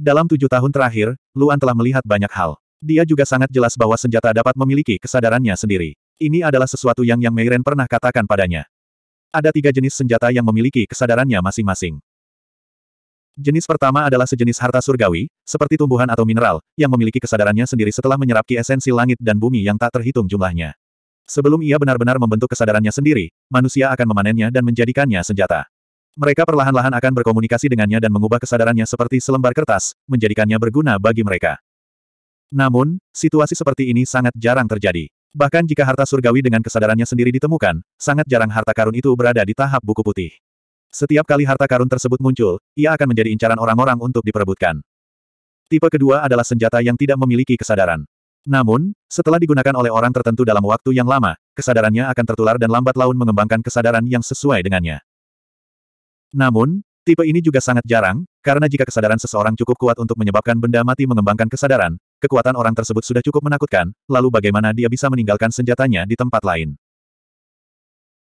Dalam tujuh tahun terakhir, Luan telah melihat banyak hal. Dia juga sangat jelas bahwa senjata dapat memiliki kesadarannya sendiri. Ini adalah sesuatu yang Yang Meiren pernah katakan padanya. Ada tiga jenis senjata yang memiliki kesadarannya masing-masing. Jenis pertama adalah sejenis harta surgawi, seperti tumbuhan atau mineral, yang memiliki kesadarannya sendiri setelah menyerap ki esensi langit dan bumi yang tak terhitung jumlahnya. Sebelum ia benar-benar membentuk kesadarannya sendiri, manusia akan memanennya dan menjadikannya senjata. Mereka perlahan-lahan akan berkomunikasi dengannya dan mengubah kesadarannya seperti selembar kertas, menjadikannya berguna bagi mereka. Namun, situasi seperti ini sangat jarang terjadi. Bahkan jika harta surgawi dengan kesadarannya sendiri ditemukan, sangat jarang harta karun itu berada di tahap buku putih. Setiap kali harta karun tersebut muncul, ia akan menjadi incaran orang-orang untuk diperebutkan. Tipe kedua adalah senjata yang tidak memiliki kesadaran. Namun, setelah digunakan oleh orang tertentu dalam waktu yang lama, kesadarannya akan tertular dan lambat laun mengembangkan kesadaran yang sesuai dengannya. Namun, tipe ini juga sangat jarang, karena jika kesadaran seseorang cukup kuat untuk menyebabkan benda mati mengembangkan kesadaran, kekuatan orang tersebut sudah cukup menakutkan, lalu bagaimana dia bisa meninggalkan senjatanya di tempat lain.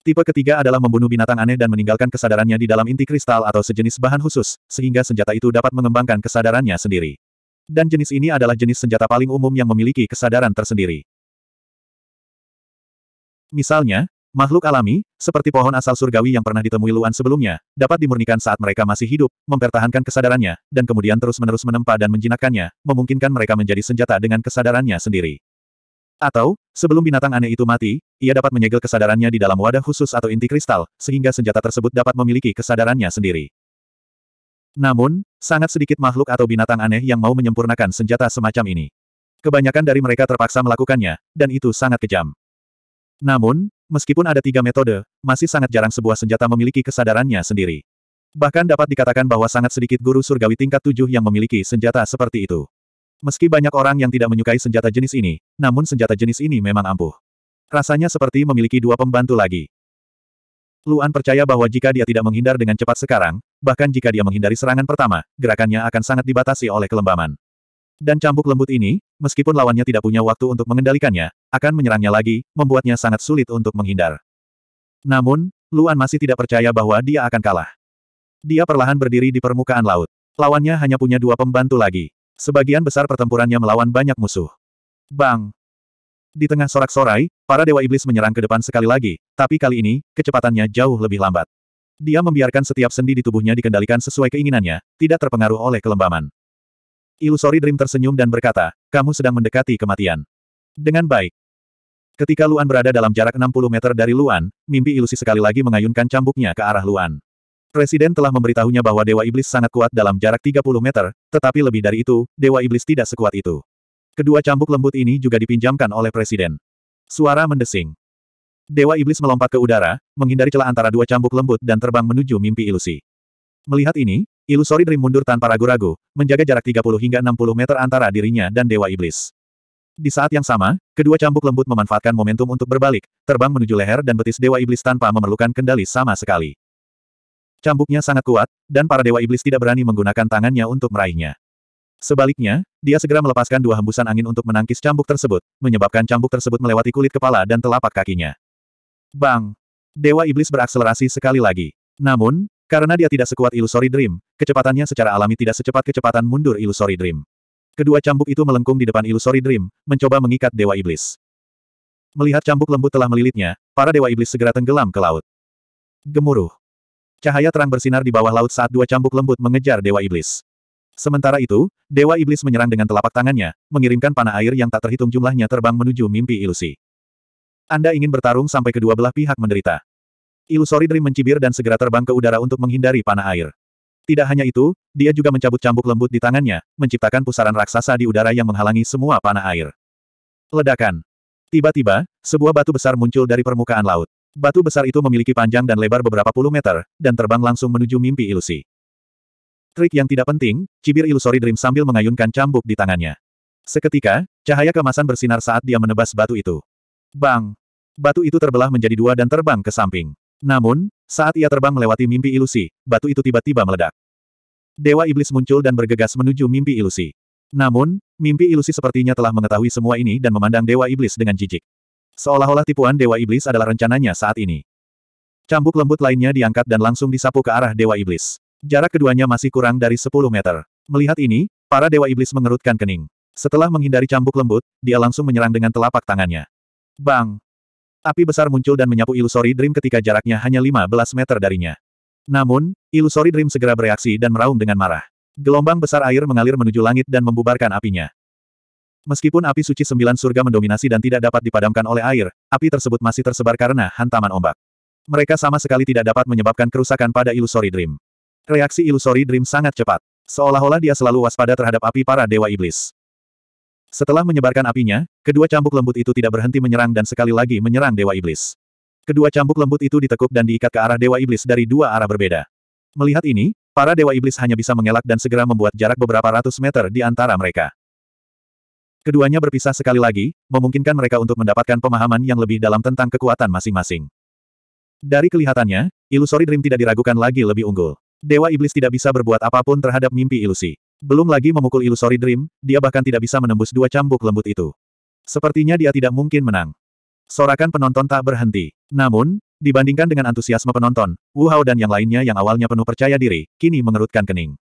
Tipe ketiga adalah membunuh binatang aneh dan meninggalkan kesadarannya di dalam inti kristal atau sejenis bahan khusus, sehingga senjata itu dapat mengembangkan kesadarannya sendiri. Dan jenis ini adalah jenis senjata paling umum yang memiliki kesadaran tersendiri. Misalnya, makhluk alami, seperti pohon asal surgawi yang pernah ditemui Luan sebelumnya, dapat dimurnikan saat mereka masih hidup, mempertahankan kesadarannya, dan kemudian terus-menerus menempa dan menjinakkannya, memungkinkan mereka menjadi senjata dengan kesadarannya sendiri. Atau, sebelum binatang aneh itu mati, ia dapat menyegel kesadarannya di dalam wadah khusus atau inti kristal, sehingga senjata tersebut dapat memiliki kesadarannya sendiri. Namun, sangat sedikit makhluk atau binatang aneh yang mau menyempurnakan senjata semacam ini. Kebanyakan dari mereka terpaksa melakukannya, dan itu sangat kejam. Namun, meskipun ada tiga metode, masih sangat jarang sebuah senjata memiliki kesadarannya sendiri. Bahkan dapat dikatakan bahwa sangat sedikit guru surgawi tingkat tujuh yang memiliki senjata seperti itu. Meski banyak orang yang tidak menyukai senjata jenis ini, namun senjata jenis ini memang ampuh. Rasanya seperti memiliki dua pembantu lagi. Luan percaya bahwa jika dia tidak menghindar dengan cepat sekarang, bahkan jika dia menghindari serangan pertama, gerakannya akan sangat dibatasi oleh kelembaman. Dan cambuk lembut ini, meskipun lawannya tidak punya waktu untuk mengendalikannya, akan menyerangnya lagi, membuatnya sangat sulit untuk menghindar. Namun, Luan masih tidak percaya bahwa dia akan kalah. Dia perlahan berdiri di permukaan laut. Lawannya hanya punya dua pembantu lagi. Sebagian besar pertempurannya melawan banyak musuh. Bang! Di tengah sorak-sorai, para dewa iblis menyerang ke depan sekali lagi, tapi kali ini, kecepatannya jauh lebih lambat. Dia membiarkan setiap sendi di tubuhnya dikendalikan sesuai keinginannya, tidak terpengaruh oleh kelembaman. Ilusori Dream tersenyum dan berkata, kamu sedang mendekati kematian. Dengan baik. Ketika Luan berada dalam jarak 60 meter dari Luan, mimpi ilusi sekali lagi mengayunkan cambuknya ke arah Luan. Presiden telah memberitahunya bahwa Dewa Iblis sangat kuat dalam jarak 30 meter, tetapi lebih dari itu, Dewa Iblis tidak sekuat itu. Kedua cambuk lembut ini juga dipinjamkan oleh Presiden. Suara mendesing. Dewa Iblis melompat ke udara, menghindari celah antara dua cambuk lembut dan terbang menuju mimpi ilusi. Melihat ini, Ilusori Dream mundur tanpa ragu-ragu, menjaga jarak 30 hingga 60 meter antara dirinya dan Dewa Iblis. Di saat yang sama, kedua cambuk lembut memanfaatkan momentum untuk berbalik, terbang menuju leher dan betis Dewa Iblis tanpa memerlukan kendali sama sekali. Cambuknya sangat kuat, dan para dewa iblis tidak berani menggunakan tangannya untuk meraihnya. Sebaliknya, dia segera melepaskan dua hembusan angin untuk menangkis cambuk tersebut, menyebabkan cambuk tersebut melewati kulit kepala dan telapak kakinya. Bang! Dewa Iblis berakselerasi sekali lagi. Namun, karena dia tidak sekuat Illusory Dream, kecepatannya secara alami tidak secepat kecepatan mundur Illusory Dream. Kedua cambuk itu melengkung di depan Illusory Dream, mencoba mengikat Dewa Iblis. Melihat cambuk lembut telah melilitnya, para Dewa Iblis segera tenggelam ke laut. Gemuruh. Cahaya terang bersinar di bawah laut saat dua cambuk lembut mengejar Dewa Iblis. Sementara itu, Dewa Iblis menyerang dengan telapak tangannya, mengirimkan panah air yang tak terhitung jumlahnya terbang menuju mimpi ilusi. Anda ingin bertarung sampai kedua belah pihak menderita. Ilusori Dream mencibir dan segera terbang ke udara untuk menghindari panah air. Tidak hanya itu, dia juga mencabut cambuk lembut di tangannya, menciptakan pusaran raksasa di udara yang menghalangi semua panah air. Ledakan. Tiba-tiba, sebuah batu besar muncul dari permukaan laut. Batu besar itu memiliki panjang dan lebar beberapa puluh meter, dan terbang langsung menuju mimpi ilusi. Trik yang tidak penting, cibir ilusori dream sambil mengayunkan cambuk di tangannya. Seketika, cahaya kemasan bersinar saat dia menebas batu itu. Bang! Batu itu terbelah menjadi dua dan terbang ke samping. Namun, saat ia terbang melewati mimpi ilusi, batu itu tiba-tiba meledak. Dewa Iblis muncul dan bergegas menuju mimpi ilusi. Namun, mimpi ilusi sepertinya telah mengetahui semua ini dan memandang Dewa Iblis dengan jijik. Seolah-olah tipuan Dewa Iblis adalah rencananya saat ini. Cambuk lembut lainnya diangkat dan langsung disapu ke arah Dewa Iblis. Jarak keduanya masih kurang dari 10 meter. Melihat ini, para Dewa Iblis mengerutkan kening. Setelah menghindari cambuk lembut, dia langsung menyerang dengan telapak tangannya. Bang! Api besar muncul dan menyapu ilusori Dream ketika jaraknya hanya 15 meter darinya. Namun, ilusori Dream segera bereaksi dan meraung dengan marah. Gelombang besar air mengalir menuju langit dan membubarkan apinya. Meskipun api suci sembilan surga mendominasi dan tidak dapat dipadamkan oleh air, api tersebut masih tersebar karena hantaman ombak. Mereka sama sekali tidak dapat menyebabkan kerusakan pada Illusory Dream. Reaksi Illusory Dream sangat cepat. Seolah-olah dia selalu waspada terhadap api para Dewa Iblis. Setelah menyebarkan apinya, kedua cambuk lembut itu tidak berhenti menyerang dan sekali lagi menyerang Dewa Iblis. Kedua cambuk lembut itu ditekuk dan diikat ke arah Dewa Iblis dari dua arah berbeda. Melihat ini, para Dewa Iblis hanya bisa mengelak dan segera membuat jarak beberapa ratus meter di antara mereka. Keduanya berpisah sekali lagi, memungkinkan mereka untuk mendapatkan pemahaman yang lebih dalam tentang kekuatan masing-masing. Dari kelihatannya, Illusory Dream tidak diragukan lagi lebih unggul. Dewa Iblis tidak bisa berbuat apapun terhadap mimpi ilusi. Belum lagi memukul Illusory Dream, dia bahkan tidak bisa menembus dua cambuk lembut itu. Sepertinya dia tidak mungkin menang. Sorakan penonton tak berhenti. Namun, dibandingkan dengan antusiasme penonton, Wu Hao dan yang lainnya yang awalnya penuh percaya diri, kini mengerutkan kening.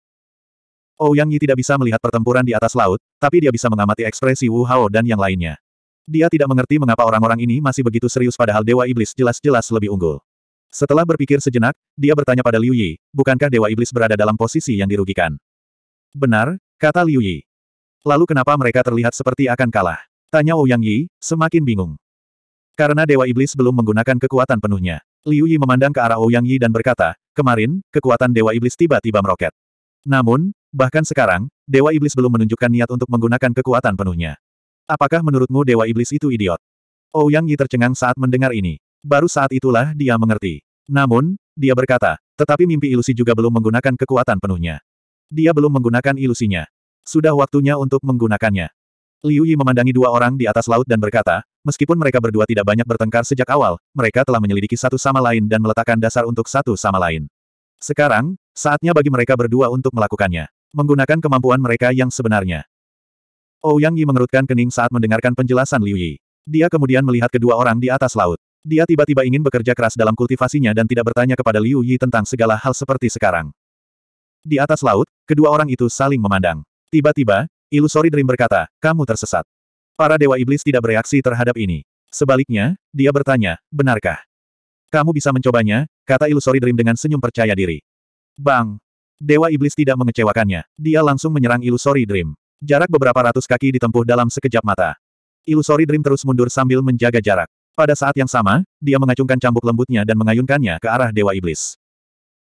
Ouyang oh, Yi tidak bisa melihat pertempuran di atas laut, tapi dia bisa mengamati ekspresi Wu Hao dan yang lainnya. Dia tidak mengerti mengapa orang-orang ini masih begitu serius padahal Dewa Iblis jelas-jelas lebih unggul. Setelah berpikir sejenak, dia bertanya pada Liu Yi, bukankah Dewa Iblis berada dalam posisi yang dirugikan? Benar, kata Liu Yi. Lalu kenapa mereka terlihat seperti akan kalah? Tanya Ouyang oh Yi, semakin bingung. Karena Dewa Iblis belum menggunakan kekuatan penuhnya. Liu Yi memandang ke arah Ouyang oh Yi dan berkata, kemarin, kekuatan Dewa Iblis tiba-tiba meroket. Namun, bahkan sekarang, Dewa Iblis belum menunjukkan niat untuk menggunakan kekuatan penuhnya. Apakah menurutmu Dewa Iblis itu idiot? Ouyang oh, Yi tercengang saat mendengar ini. Baru saat itulah dia mengerti. Namun, dia berkata, tetapi mimpi ilusi juga belum menggunakan kekuatan penuhnya. Dia belum menggunakan ilusinya. Sudah waktunya untuk menggunakannya. Liu Yi memandangi dua orang di atas laut dan berkata, meskipun mereka berdua tidak banyak bertengkar sejak awal, mereka telah menyelidiki satu sama lain dan meletakkan dasar untuk satu sama lain. Sekarang, saatnya bagi mereka berdua untuk melakukannya. Menggunakan kemampuan mereka yang sebenarnya. Ouyang oh, Yi mengerutkan kening saat mendengarkan penjelasan Liu Yi. Dia kemudian melihat kedua orang di atas laut. Dia tiba-tiba ingin bekerja keras dalam kultivasinya dan tidak bertanya kepada Liu Yi tentang segala hal seperti sekarang. Di atas laut, kedua orang itu saling memandang. Tiba-tiba, Ilusori Dream berkata, kamu tersesat. Para dewa iblis tidak bereaksi terhadap ini. Sebaliknya, dia bertanya, benarkah? Kamu bisa mencobanya, kata Illusory Dream dengan senyum percaya diri. Bang! Dewa Iblis tidak mengecewakannya. Dia langsung menyerang Illusory Dream. Jarak beberapa ratus kaki ditempuh dalam sekejap mata. Illusory Dream terus mundur sambil menjaga jarak. Pada saat yang sama, dia mengacungkan cambuk lembutnya dan mengayunkannya ke arah Dewa Iblis.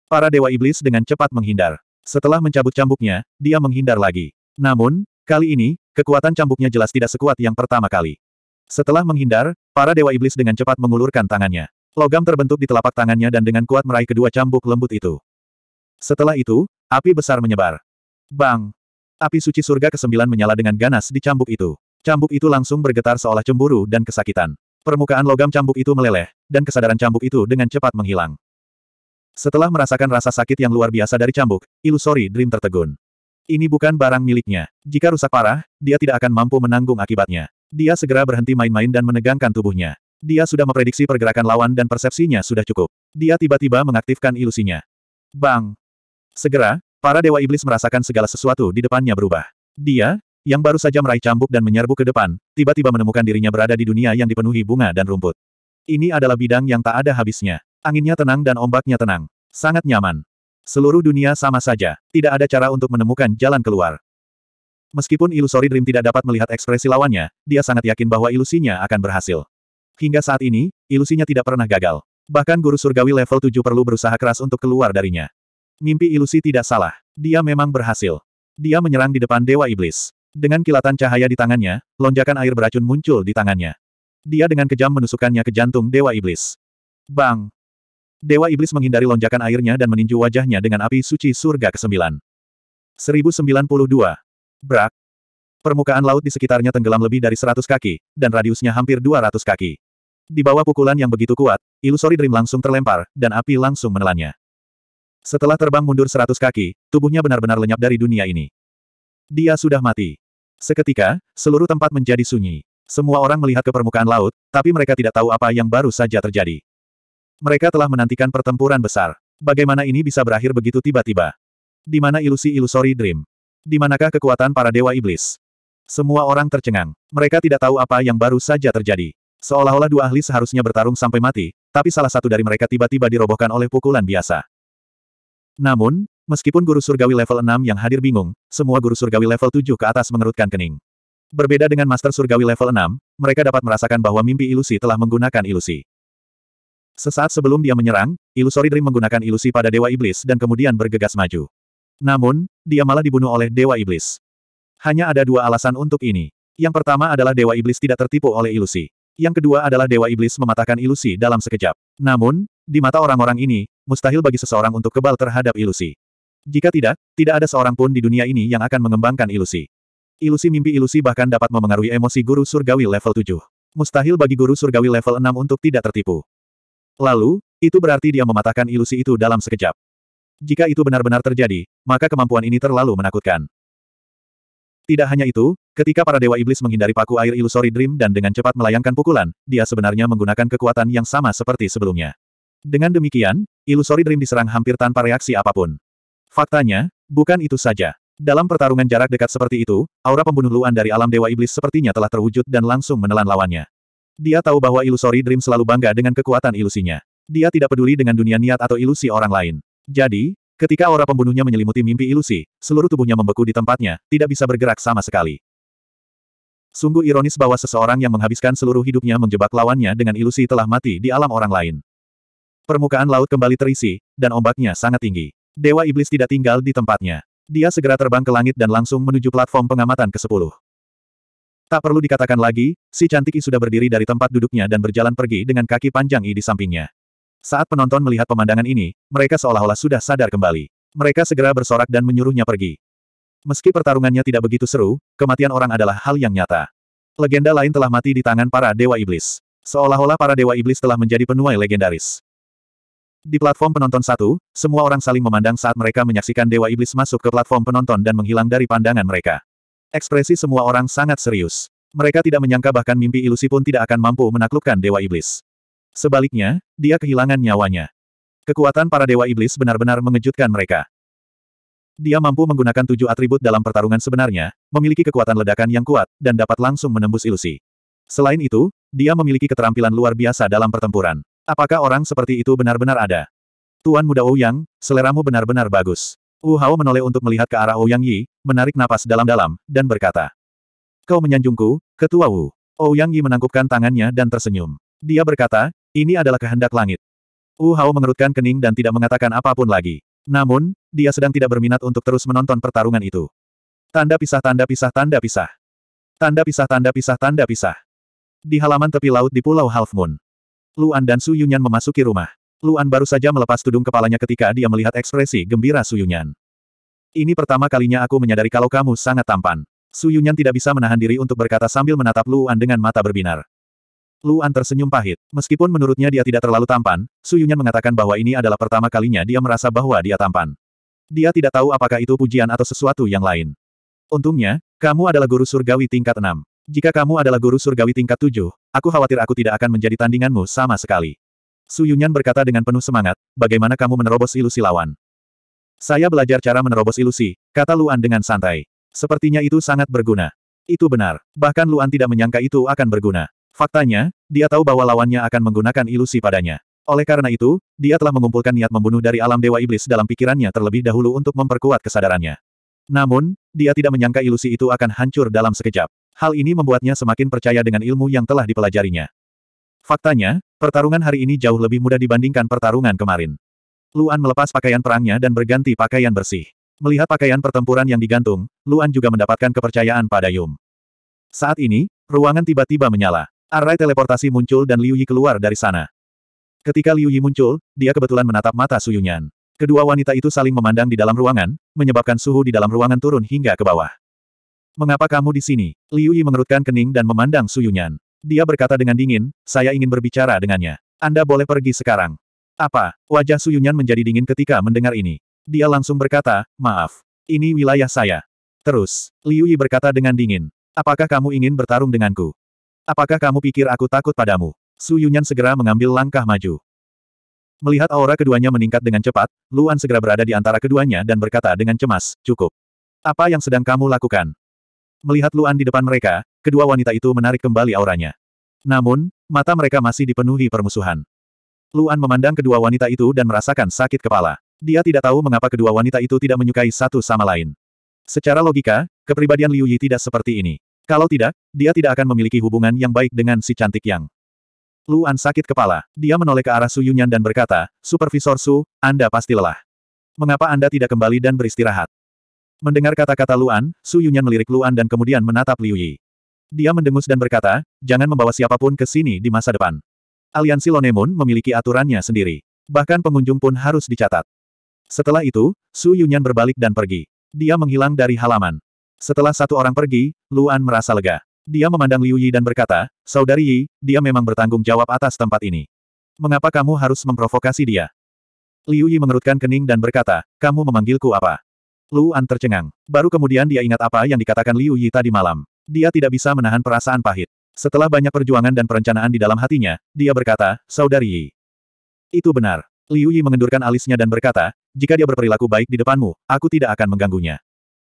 Para Dewa Iblis dengan cepat menghindar. Setelah mencabut cambuknya, dia menghindar lagi. Namun, kali ini, kekuatan cambuknya jelas tidak sekuat yang pertama kali. Setelah menghindar, para Dewa Iblis dengan cepat mengulurkan tangannya. Logam terbentuk di telapak tangannya dan dengan kuat meraih kedua cambuk lembut itu. Setelah itu, api besar menyebar. Bang! Api suci surga ke-9 menyala dengan ganas di cambuk itu. Cambuk itu langsung bergetar seolah cemburu dan kesakitan. Permukaan logam cambuk itu meleleh, dan kesadaran cambuk itu dengan cepat menghilang. Setelah merasakan rasa sakit yang luar biasa dari cambuk, ilusori Dream tertegun. Ini bukan barang miliknya. Jika rusak parah, dia tidak akan mampu menanggung akibatnya. Dia segera berhenti main-main dan menegangkan tubuhnya. Dia sudah memprediksi pergerakan lawan dan persepsinya sudah cukup. Dia tiba-tiba mengaktifkan ilusinya. Bang! Segera, para dewa iblis merasakan segala sesuatu di depannya berubah. Dia, yang baru saja meraih cambuk dan menyerbu ke depan, tiba-tiba menemukan dirinya berada di dunia yang dipenuhi bunga dan rumput. Ini adalah bidang yang tak ada habisnya. Anginnya tenang dan ombaknya tenang. Sangat nyaman. Seluruh dunia sama saja, tidak ada cara untuk menemukan jalan keluar. Meskipun ilusori Dream tidak dapat melihat ekspresi lawannya, dia sangat yakin bahwa ilusinya akan berhasil. Hingga saat ini, ilusinya tidak pernah gagal. Bahkan guru surgawi level 7 perlu berusaha keras untuk keluar darinya. Mimpi ilusi tidak salah. Dia memang berhasil. Dia menyerang di depan Dewa Iblis. Dengan kilatan cahaya di tangannya, lonjakan air beracun muncul di tangannya. Dia dengan kejam menusukkannya ke jantung Dewa Iblis. Bang! Dewa Iblis menghindari lonjakan airnya dan meninju wajahnya dengan api suci surga ke-9. 1092. Brak. Permukaan laut di sekitarnya tenggelam lebih dari 100 kaki, dan radiusnya hampir 200 kaki. Di bawah pukulan yang begitu kuat, Illusory Dream langsung terlempar, dan api langsung menelannya. Setelah terbang mundur seratus kaki, tubuhnya benar-benar lenyap dari dunia ini. Dia sudah mati. Seketika, seluruh tempat menjadi sunyi. Semua orang melihat ke permukaan laut, tapi mereka tidak tahu apa yang baru saja terjadi. Mereka telah menantikan pertempuran besar. Bagaimana ini bisa berakhir begitu tiba-tiba? Di mana ilusi Illusory dream? Di manakah kekuatan para dewa iblis? Semua orang tercengang. Mereka tidak tahu apa yang baru saja terjadi. Seolah-olah dua ahli seharusnya bertarung sampai mati, tapi salah satu dari mereka tiba-tiba dirobohkan oleh pukulan biasa. Namun, meskipun guru surgawi level 6 yang hadir bingung, semua guru surgawi level 7 ke atas mengerutkan kening. Berbeda dengan master surgawi level 6, mereka dapat merasakan bahwa mimpi ilusi telah menggunakan ilusi. Sesaat sebelum dia menyerang, Illusory Dream menggunakan ilusi pada Dewa Iblis dan kemudian bergegas maju. Namun, dia malah dibunuh oleh Dewa Iblis. Hanya ada dua alasan untuk ini. Yang pertama adalah Dewa Iblis tidak tertipu oleh ilusi. Yang kedua adalah Dewa Iblis mematahkan ilusi dalam sekejap. Namun, di mata orang-orang ini, mustahil bagi seseorang untuk kebal terhadap ilusi. Jika tidak, tidak ada seorang pun di dunia ini yang akan mengembangkan ilusi. Ilusi mimpi ilusi bahkan dapat memengaruhi emosi guru surgawi level 7. Mustahil bagi guru surgawi level 6 untuk tidak tertipu. Lalu, itu berarti dia mematahkan ilusi itu dalam sekejap. Jika itu benar-benar terjadi, maka kemampuan ini terlalu menakutkan. Tidak hanya itu, ketika para dewa iblis menghindari paku air ilusori dream dan dengan cepat melayangkan pukulan, dia sebenarnya menggunakan kekuatan yang sama seperti sebelumnya. Dengan demikian, ilusori dream diserang hampir tanpa reaksi apapun. Faktanya, bukan itu saja. Dalam pertarungan jarak dekat seperti itu, aura pembunuh Luan dari alam dewa iblis sepertinya telah terwujud dan langsung menelan lawannya. Dia tahu bahwa ilusori dream selalu bangga dengan kekuatan ilusinya. Dia tidak peduli dengan dunia niat atau ilusi orang lain. Jadi, Ketika aura pembunuhnya menyelimuti mimpi ilusi, seluruh tubuhnya membeku di tempatnya, tidak bisa bergerak sama sekali. Sungguh ironis bahwa seseorang yang menghabiskan seluruh hidupnya menjebak lawannya dengan ilusi telah mati di alam orang lain. Permukaan laut kembali terisi, dan ombaknya sangat tinggi. Dewa Iblis tidak tinggal di tempatnya. Dia segera terbang ke langit dan langsung menuju platform pengamatan ke-10. Tak perlu dikatakan lagi, si cantik I sudah berdiri dari tempat duduknya dan berjalan pergi dengan kaki panjang I di sampingnya. Saat penonton melihat pemandangan ini, mereka seolah-olah sudah sadar kembali. Mereka segera bersorak dan menyuruhnya pergi. Meski pertarungannya tidak begitu seru, kematian orang adalah hal yang nyata. Legenda lain telah mati di tangan para dewa iblis. Seolah-olah para dewa iblis telah menjadi penuai legendaris. Di platform penonton satu, semua orang saling memandang saat mereka menyaksikan Dewa Iblis masuk ke platform penonton dan menghilang dari pandangan mereka. Ekspresi semua orang sangat serius. Mereka tidak menyangka bahkan mimpi ilusi pun tidak akan mampu menaklukkan Dewa Iblis. Sebaliknya, dia kehilangan nyawanya. Kekuatan para dewa iblis benar-benar mengejutkan mereka. Dia mampu menggunakan tujuh atribut dalam pertarungan sebenarnya, memiliki kekuatan ledakan yang kuat, dan dapat langsung menembus ilusi. Selain itu, dia memiliki keterampilan luar biasa dalam pertempuran. Apakah orang seperti itu benar-benar ada? Tuan muda Ouyang, seleramu benar-benar bagus. Wu Hao menoleh untuk melihat ke arah Ouyang Yi, menarik napas dalam-dalam, dan berkata. Kau menyanjungku, Ketua Wu. Ouyang Yi menangkupkan tangannya dan tersenyum. Dia berkata, ini adalah kehendak langit. Wu Hao mengerutkan kening dan tidak mengatakan apapun lagi. Namun, dia sedang tidak berminat untuk terus menonton pertarungan itu. Tanda pisah tanda pisah tanda pisah. Tanda pisah tanda pisah tanda pisah. Di halaman tepi laut di Pulau Half Moon. Luan dan Su Yunyan memasuki rumah. Luan baru saja melepas tudung kepalanya ketika dia melihat ekspresi gembira Su Yunyan. Ini pertama kalinya aku menyadari kalau kamu sangat tampan. Su Yunyan tidak bisa menahan diri untuk berkata sambil menatap Luan dengan mata berbinar. Luan tersenyum pahit. Meskipun menurutnya dia tidak terlalu tampan, Yunyan mengatakan bahwa ini adalah pertama kalinya dia merasa bahwa dia tampan. Dia tidak tahu apakah itu pujian atau sesuatu yang lain. Untungnya, kamu adalah guru surgawi tingkat enam. Jika kamu adalah guru surgawi tingkat tujuh, aku khawatir aku tidak akan menjadi tandinganmu sama sekali. Yunyan berkata dengan penuh semangat, bagaimana kamu menerobos ilusi lawan? Saya belajar cara menerobos ilusi, kata Luan dengan santai. Sepertinya itu sangat berguna. Itu benar. Bahkan Luan tidak menyangka itu akan berguna. Faktanya, dia tahu bahwa lawannya akan menggunakan ilusi padanya. Oleh karena itu, dia telah mengumpulkan niat membunuh dari alam Dewa Iblis dalam pikirannya terlebih dahulu untuk memperkuat kesadarannya. Namun, dia tidak menyangka ilusi itu akan hancur dalam sekejap. Hal ini membuatnya semakin percaya dengan ilmu yang telah dipelajarinya. Faktanya, pertarungan hari ini jauh lebih mudah dibandingkan pertarungan kemarin. Luan melepas pakaian perangnya dan berganti pakaian bersih. Melihat pakaian pertempuran yang digantung, Luan juga mendapatkan kepercayaan pada Yum. Saat ini, ruangan tiba-tiba menyala. Arai teleportasi muncul dan Liu Yi keluar dari sana. Ketika Liu Yi muncul, dia kebetulan menatap mata Su Yunyan. Kedua wanita itu saling memandang di dalam ruangan, menyebabkan suhu di dalam ruangan turun hingga ke bawah. Mengapa kamu di sini? Liu Yi mengerutkan kening dan memandang Su Yunyan. Dia berkata dengan dingin, saya ingin berbicara dengannya. Anda boleh pergi sekarang. Apa? Wajah Su Yunyan menjadi dingin ketika mendengar ini. Dia langsung berkata, maaf. Ini wilayah saya. Terus, Liu Yi berkata dengan dingin. Apakah kamu ingin bertarung denganku? Apakah kamu pikir aku takut padamu? Su Yunyan segera mengambil langkah maju. Melihat aura keduanya meningkat dengan cepat, Luan segera berada di antara keduanya dan berkata dengan cemas, cukup. Apa yang sedang kamu lakukan? Melihat Luan di depan mereka, kedua wanita itu menarik kembali auranya. Namun, mata mereka masih dipenuhi permusuhan. Luan memandang kedua wanita itu dan merasakan sakit kepala. Dia tidak tahu mengapa kedua wanita itu tidak menyukai satu sama lain. Secara logika, kepribadian Liu Yi tidak seperti ini. Kalau tidak, dia tidak akan memiliki hubungan yang baik dengan si cantik yang. Luan sakit kepala. Dia menoleh ke arah Su Yunyan dan berkata, Supervisor Su, Anda pasti lelah. Mengapa Anda tidak kembali dan beristirahat? Mendengar kata-kata Luan, Su Yunyan melirik Luan dan kemudian menatap Liu Yi. Dia mendengus dan berkata, jangan membawa siapapun ke sini di masa depan. Aliansi Lonemun memiliki aturannya sendiri. Bahkan pengunjung pun harus dicatat. Setelah itu, Su Yunyan berbalik dan pergi. Dia menghilang dari halaman. Setelah satu orang pergi, Luan merasa lega. Dia memandang Liu Yi dan berkata, Saudari Yi, dia memang bertanggung jawab atas tempat ini. Mengapa kamu harus memprovokasi dia? Liu Yi mengerutkan kening dan berkata, kamu memanggilku apa? Luan tercengang. Baru kemudian dia ingat apa yang dikatakan Liu Yi tadi malam. Dia tidak bisa menahan perasaan pahit. Setelah banyak perjuangan dan perencanaan di dalam hatinya, dia berkata, Saudari Yi. Itu benar. Liu Yi mengendurkan alisnya dan berkata, jika dia berperilaku baik di depanmu, aku tidak akan mengganggunya.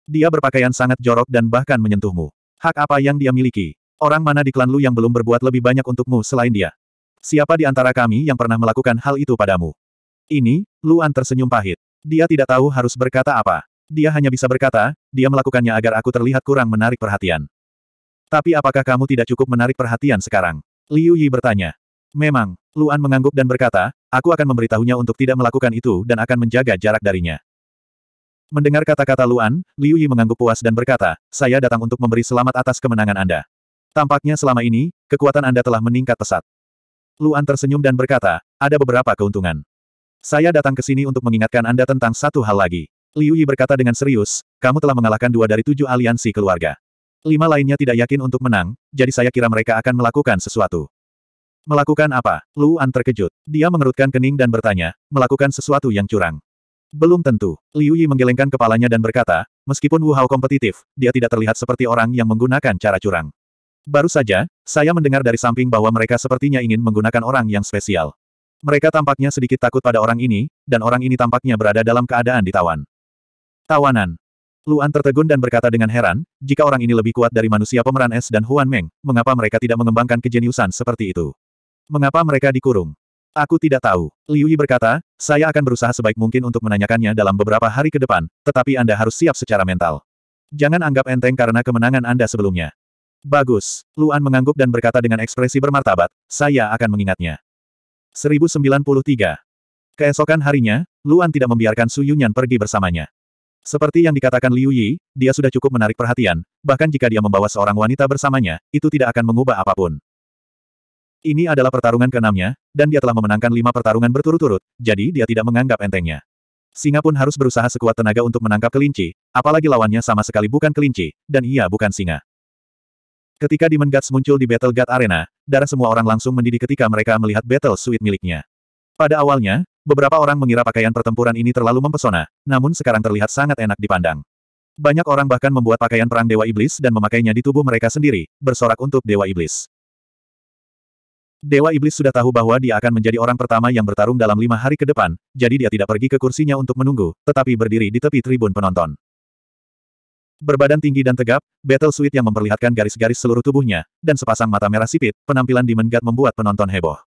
Dia berpakaian sangat jorok dan bahkan menyentuhmu. Hak apa yang dia miliki? Orang mana di klan Lu yang belum berbuat lebih banyak untukmu selain dia? Siapa di antara kami yang pernah melakukan hal itu padamu? Ini, Luan tersenyum pahit. Dia tidak tahu harus berkata apa. Dia hanya bisa berkata, dia melakukannya agar aku terlihat kurang menarik perhatian. Tapi apakah kamu tidak cukup menarik perhatian sekarang? Liu Yi bertanya. Memang, Luan mengangguk dan berkata, aku akan memberitahunya untuk tidak melakukan itu dan akan menjaga jarak darinya. Mendengar kata-kata Luan, Liu Yi mengangguk puas dan berkata, saya datang untuk memberi selamat atas kemenangan Anda. Tampaknya selama ini, kekuatan Anda telah meningkat pesat. Luan tersenyum dan berkata, ada beberapa keuntungan. Saya datang ke sini untuk mengingatkan Anda tentang satu hal lagi. Liu Yi berkata dengan serius, kamu telah mengalahkan dua dari tujuh aliansi keluarga. Lima lainnya tidak yakin untuk menang, jadi saya kira mereka akan melakukan sesuatu. Melakukan apa? Luan terkejut. Dia mengerutkan kening dan bertanya, melakukan sesuatu yang curang. Belum tentu. Liu Yi menggelengkan kepalanya dan berkata, meskipun Wu Hao kompetitif, dia tidak terlihat seperti orang yang menggunakan cara curang. Baru saja, saya mendengar dari samping bahwa mereka sepertinya ingin menggunakan orang yang spesial. Mereka tampaknya sedikit takut pada orang ini, dan orang ini tampaknya berada dalam keadaan ditawan. Tawanan. Luan tertegun dan berkata dengan heran, jika orang ini lebih kuat dari manusia pemeran es dan Huan Meng, mengapa mereka tidak mengembangkan kejeniusan seperti itu? Mengapa mereka dikurung? Aku tidak tahu. Liu Yi berkata, saya akan berusaha sebaik mungkin untuk menanyakannya dalam beberapa hari ke depan, tetapi Anda harus siap secara mental. Jangan anggap enteng karena kemenangan Anda sebelumnya. Bagus. Luan mengangguk dan berkata dengan ekspresi bermartabat, saya akan mengingatnya. 1093. Keesokan harinya, Luan tidak membiarkan Su Yunyan pergi bersamanya. Seperti yang dikatakan Liu Yi, dia sudah cukup menarik perhatian, bahkan jika dia membawa seorang wanita bersamanya, itu tidak akan mengubah apapun. Ini adalah pertarungan keenamnya, dan dia telah memenangkan lima pertarungan berturut-turut, jadi dia tidak menganggap entengnya. Singa pun harus berusaha sekuat tenaga untuk menangkap kelinci, apalagi lawannya sama sekali bukan kelinci, dan ia bukan singa. Ketika Demon Guts muncul di Battle God Arena, darah semua orang langsung mendidih ketika mereka melihat Battle Suit miliknya. Pada awalnya, beberapa orang mengira pakaian pertempuran ini terlalu mempesona, namun sekarang terlihat sangat enak dipandang. Banyak orang bahkan membuat pakaian perang Dewa Iblis dan memakainya di tubuh mereka sendiri, bersorak untuk Dewa Iblis. Dewa Iblis sudah tahu bahwa dia akan menjadi orang pertama yang bertarung dalam lima hari ke depan, jadi dia tidak pergi ke kursinya untuk menunggu, tetapi berdiri di tepi tribun penonton. Berbadan tinggi dan tegap, Battle Suit yang memperlihatkan garis-garis seluruh tubuhnya, dan sepasang mata merah sipit, penampilan di God membuat penonton heboh.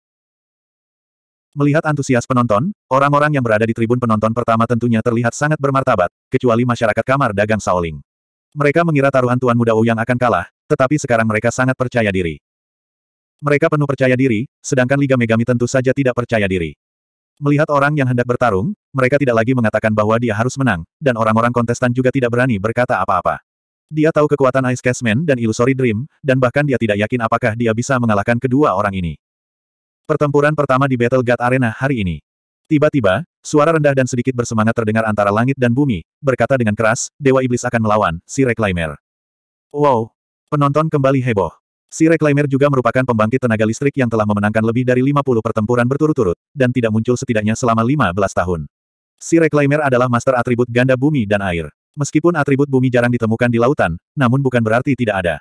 Melihat antusias penonton, orang-orang yang berada di tribun penonton pertama tentunya terlihat sangat bermartabat, kecuali masyarakat kamar dagang Saoling. Mereka mengira taruhan Tuan Muda Wu yang akan kalah, tetapi sekarang mereka sangat percaya diri. Mereka penuh percaya diri, sedangkan Liga Megami tentu saja tidak percaya diri. Melihat orang yang hendak bertarung, mereka tidak lagi mengatakan bahwa dia harus menang, dan orang-orang kontestan juga tidak berani berkata apa-apa. Dia tahu kekuatan Ice Cashman dan Illusory Dream, dan bahkan dia tidak yakin apakah dia bisa mengalahkan kedua orang ini. Pertempuran pertama di Battle God Arena hari ini. Tiba-tiba, suara rendah dan sedikit bersemangat terdengar antara langit dan bumi, berkata dengan keras, Dewa Iblis akan melawan, si Reclaimer. Wow! Penonton kembali heboh. Si Reclaimer juga merupakan pembangkit tenaga listrik yang telah memenangkan lebih dari 50 pertempuran berturut-turut, dan tidak muncul setidaknya selama 15 tahun. Si Reclaimer adalah master atribut ganda bumi dan air. Meskipun atribut bumi jarang ditemukan di lautan, namun bukan berarti tidak ada.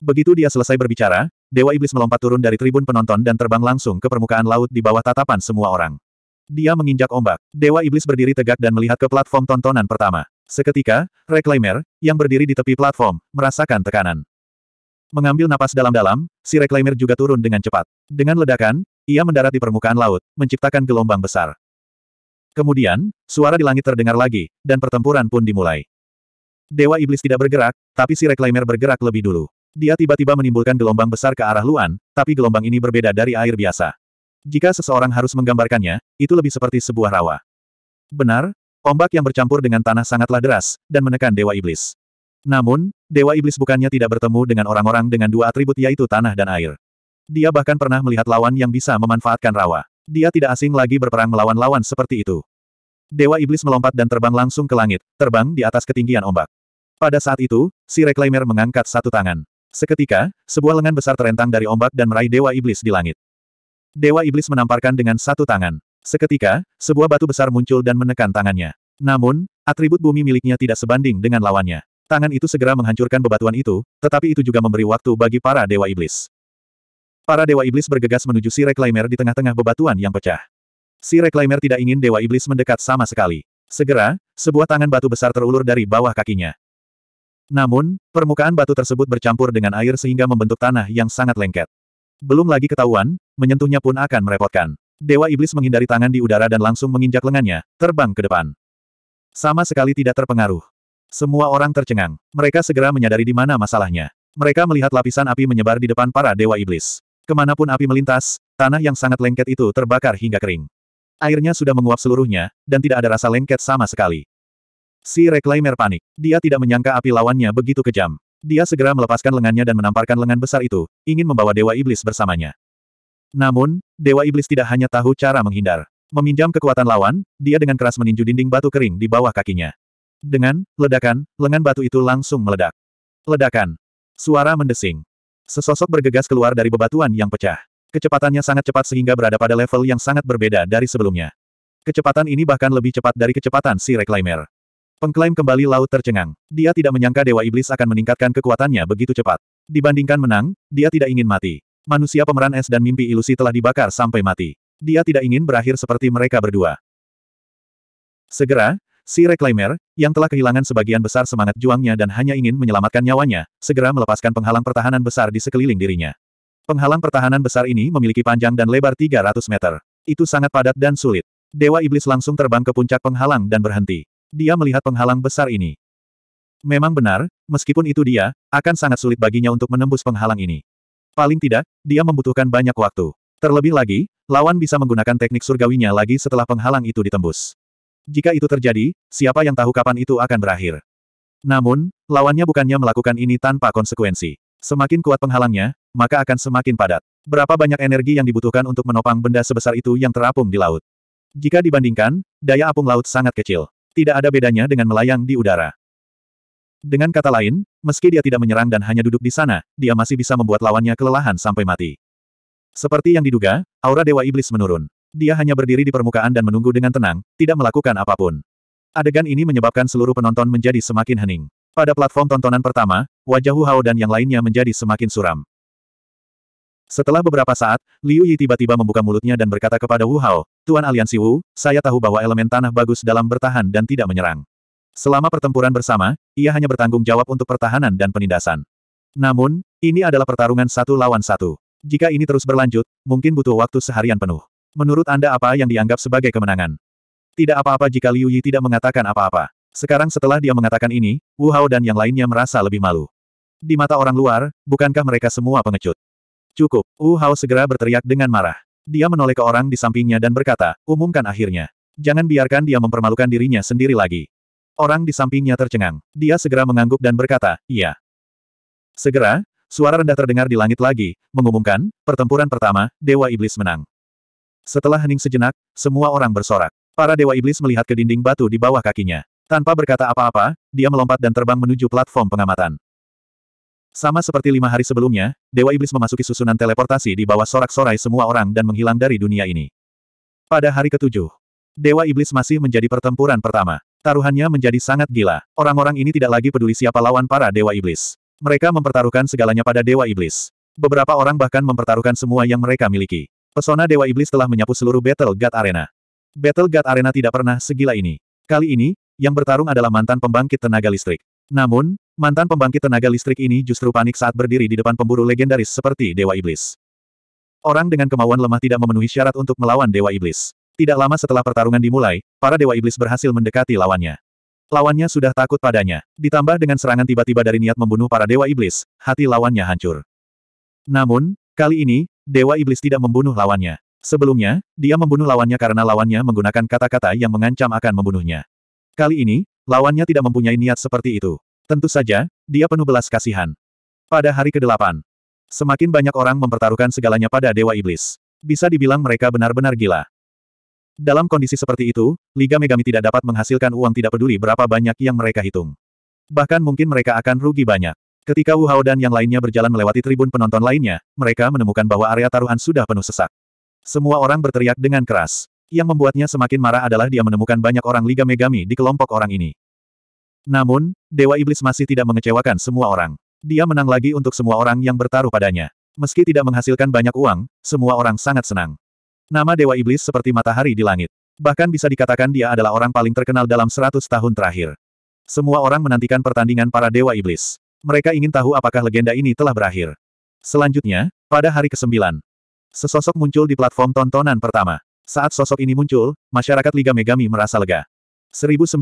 Begitu dia selesai berbicara, Dewa Iblis melompat turun dari tribun penonton dan terbang langsung ke permukaan laut di bawah tatapan semua orang. Dia menginjak ombak. Dewa Iblis berdiri tegak dan melihat ke platform tontonan pertama. Seketika, Reclaimer, yang berdiri di tepi platform, merasakan tekanan. Mengambil napas dalam-dalam, si reklaimer juga turun dengan cepat. Dengan ledakan, ia mendarat di permukaan laut, menciptakan gelombang besar. Kemudian, suara di langit terdengar lagi, dan pertempuran pun dimulai. Dewa Iblis tidak bergerak, tapi si reklaimer bergerak lebih dulu. Dia tiba-tiba menimbulkan gelombang besar ke arah Luan, tapi gelombang ini berbeda dari air biasa. Jika seseorang harus menggambarkannya, itu lebih seperti sebuah rawa. Benar, ombak yang bercampur dengan tanah sangatlah deras, dan menekan Dewa Iblis. Namun, Dewa Iblis bukannya tidak bertemu dengan orang-orang dengan dua atribut yaitu tanah dan air. Dia bahkan pernah melihat lawan yang bisa memanfaatkan rawa. Dia tidak asing lagi berperang melawan lawan seperti itu. Dewa Iblis melompat dan terbang langsung ke langit, terbang di atas ketinggian ombak. Pada saat itu, si Reclaimer mengangkat satu tangan. Seketika, sebuah lengan besar terentang dari ombak dan meraih Dewa Iblis di langit. Dewa Iblis menamparkan dengan satu tangan. Seketika, sebuah batu besar muncul dan menekan tangannya. Namun, atribut bumi miliknya tidak sebanding dengan lawannya. Tangan itu segera menghancurkan bebatuan itu, tetapi itu juga memberi waktu bagi para dewa iblis. Para dewa iblis bergegas menuju si Reclaimer di tengah-tengah bebatuan yang pecah. Si Reclaimer tidak ingin dewa iblis mendekat sama sekali. Segera, sebuah tangan batu besar terulur dari bawah kakinya. Namun, permukaan batu tersebut bercampur dengan air sehingga membentuk tanah yang sangat lengket. Belum lagi ketahuan, menyentuhnya pun akan merepotkan. Dewa iblis menghindari tangan di udara dan langsung menginjak lengannya, terbang ke depan. Sama sekali tidak terpengaruh. Semua orang tercengang. Mereka segera menyadari di mana masalahnya. Mereka melihat lapisan api menyebar di depan para dewa iblis. Kemanapun api melintas, tanah yang sangat lengket itu terbakar hingga kering. Airnya sudah menguap seluruhnya, dan tidak ada rasa lengket sama sekali. Si Reclaimer panik. Dia tidak menyangka api lawannya begitu kejam. Dia segera melepaskan lengannya dan menamparkan lengan besar itu, ingin membawa Dewa Iblis bersamanya. Namun, Dewa Iblis tidak hanya tahu cara menghindar. Meminjam kekuatan lawan, dia dengan keras meninju dinding batu kering di bawah kakinya. Dengan ledakan, lengan batu itu langsung meledak. Ledakan. Suara mendesing. Sesosok bergegas keluar dari bebatuan yang pecah. Kecepatannya sangat cepat sehingga berada pada level yang sangat berbeda dari sebelumnya. Kecepatan ini bahkan lebih cepat dari kecepatan si Reclaimer. Pengklaim kembali laut tercengang. Dia tidak menyangka Dewa Iblis akan meningkatkan kekuatannya begitu cepat. Dibandingkan menang, dia tidak ingin mati. Manusia pemeran es dan mimpi ilusi telah dibakar sampai mati. Dia tidak ingin berakhir seperti mereka berdua. Segera, Si Reclaimer, yang telah kehilangan sebagian besar semangat juangnya dan hanya ingin menyelamatkan nyawanya, segera melepaskan penghalang pertahanan besar di sekeliling dirinya. Penghalang pertahanan besar ini memiliki panjang dan lebar 300 meter. Itu sangat padat dan sulit. Dewa Iblis langsung terbang ke puncak penghalang dan berhenti. Dia melihat penghalang besar ini. Memang benar, meskipun itu dia, akan sangat sulit baginya untuk menembus penghalang ini. Paling tidak, dia membutuhkan banyak waktu. Terlebih lagi, lawan bisa menggunakan teknik surgawinya lagi setelah penghalang itu ditembus. Jika itu terjadi, siapa yang tahu kapan itu akan berakhir. Namun, lawannya bukannya melakukan ini tanpa konsekuensi. Semakin kuat penghalangnya, maka akan semakin padat. Berapa banyak energi yang dibutuhkan untuk menopang benda sebesar itu yang terapung di laut? Jika dibandingkan, daya apung laut sangat kecil. Tidak ada bedanya dengan melayang di udara. Dengan kata lain, meski dia tidak menyerang dan hanya duduk di sana, dia masih bisa membuat lawannya kelelahan sampai mati. Seperti yang diduga, aura Dewa Iblis menurun. Dia hanya berdiri di permukaan dan menunggu dengan tenang, tidak melakukan apapun. Adegan ini menyebabkan seluruh penonton menjadi semakin hening. Pada platform tontonan pertama, wajah Hu Hao dan yang lainnya menjadi semakin suram. Setelah beberapa saat, Liu Yi tiba-tiba membuka mulutnya dan berkata kepada Wu Hao, Tuan Aliansi Wu, saya tahu bahwa elemen tanah bagus dalam bertahan dan tidak menyerang. Selama pertempuran bersama, ia hanya bertanggung jawab untuk pertahanan dan penindasan. Namun, ini adalah pertarungan satu lawan satu. Jika ini terus berlanjut, mungkin butuh waktu seharian penuh. Menurut Anda apa yang dianggap sebagai kemenangan? Tidak apa-apa jika Liu Yi tidak mengatakan apa-apa. Sekarang setelah dia mengatakan ini, Wu Hao dan yang lainnya merasa lebih malu. Di mata orang luar, bukankah mereka semua pengecut? Cukup, Wu Hao segera berteriak dengan marah. Dia menoleh ke orang di sampingnya dan berkata, umumkan akhirnya. Jangan biarkan dia mempermalukan dirinya sendiri lagi. Orang di sampingnya tercengang. Dia segera mengangguk dan berkata, iya. Segera, suara rendah terdengar di langit lagi, mengumumkan, pertempuran pertama, Dewa Iblis menang. Setelah hening sejenak, semua orang bersorak. Para dewa iblis melihat ke dinding batu di bawah kakinya. Tanpa berkata apa-apa, dia melompat dan terbang menuju platform pengamatan. Sama seperti lima hari sebelumnya, Dewa Iblis memasuki susunan teleportasi di bawah sorak-sorai semua orang dan menghilang dari dunia ini. Pada hari ketujuh, Dewa Iblis masih menjadi pertempuran pertama. Taruhannya menjadi sangat gila. Orang-orang ini tidak lagi peduli siapa lawan para Dewa Iblis. Mereka mempertaruhkan segalanya pada Dewa Iblis. Beberapa orang bahkan mempertaruhkan semua yang mereka miliki. Pesona Dewa Iblis telah menyapu seluruh Battle God Arena. Battle God Arena tidak pernah segila ini. Kali ini, yang bertarung adalah mantan pembangkit tenaga listrik. Namun, mantan pembangkit tenaga listrik ini justru panik saat berdiri di depan pemburu legendaris seperti Dewa Iblis. Orang dengan kemauan lemah tidak memenuhi syarat untuk melawan Dewa Iblis. Tidak lama setelah pertarungan dimulai, para Dewa Iblis berhasil mendekati lawannya. Lawannya sudah takut padanya. Ditambah dengan serangan tiba-tiba dari niat membunuh para dewa iblis, hati lawannya hancur. Namun, kali ini, Dewa Iblis tidak membunuh lawannya. Sebelumnya, dia membunuh lawannya karena lawannya menggunakan kata-kata yang mengancam akan membunuhnya. Kali ini, lawannya tidak mempunyai niat seperti itu. Tentu saja, dia penuh belas kasihan. Pada hari ke-8, semakin banyak orang mempertaruhkan segalanya pada Dewa Iblis. Bisa dibilang mereka benar-benar gila. Dalam kondisi seperti itu, Liga Megami tidak dapat menghasilkan uang tidak peduli berapa banyak yang mereka hitung. Bahkan mungkin mereka akan rugi banyak. Ketika Wu Hao dan yang lainnya berjalan melewati tribun penonton lainnya, mereka menemukan bahwa area taruhan sudah penuh sesak. Semua orang berteriak dengan keras. Yang membuatnya semakin marah adalah dia menemukan banyak orang Liga Megami di kelompok orang ini. Namun, Dewa Iblis masih tidak mengecewakan semua orang. Dia menang lagi untuk semua orang yang bertaruh padanya. Meski tidak menghasilkan banyak uang, semua orang sangat senang. Nama Dewa Iblis seperti matahari di langit. Bahkan bisa dikatakan dia adalah orang paling terkenal dalam seratus tahun terakhir. Semua orang menantikan pertandingan para Dewa Iblis. Mereka ingin tahu apakah legenda ini telah berakhir. Selanjutnya, pada hari ke-9, sesosok muncul di platform tontonan pertama. Saat sosok ini muncul, masyarakat Liga Megami merasa lega. 1094.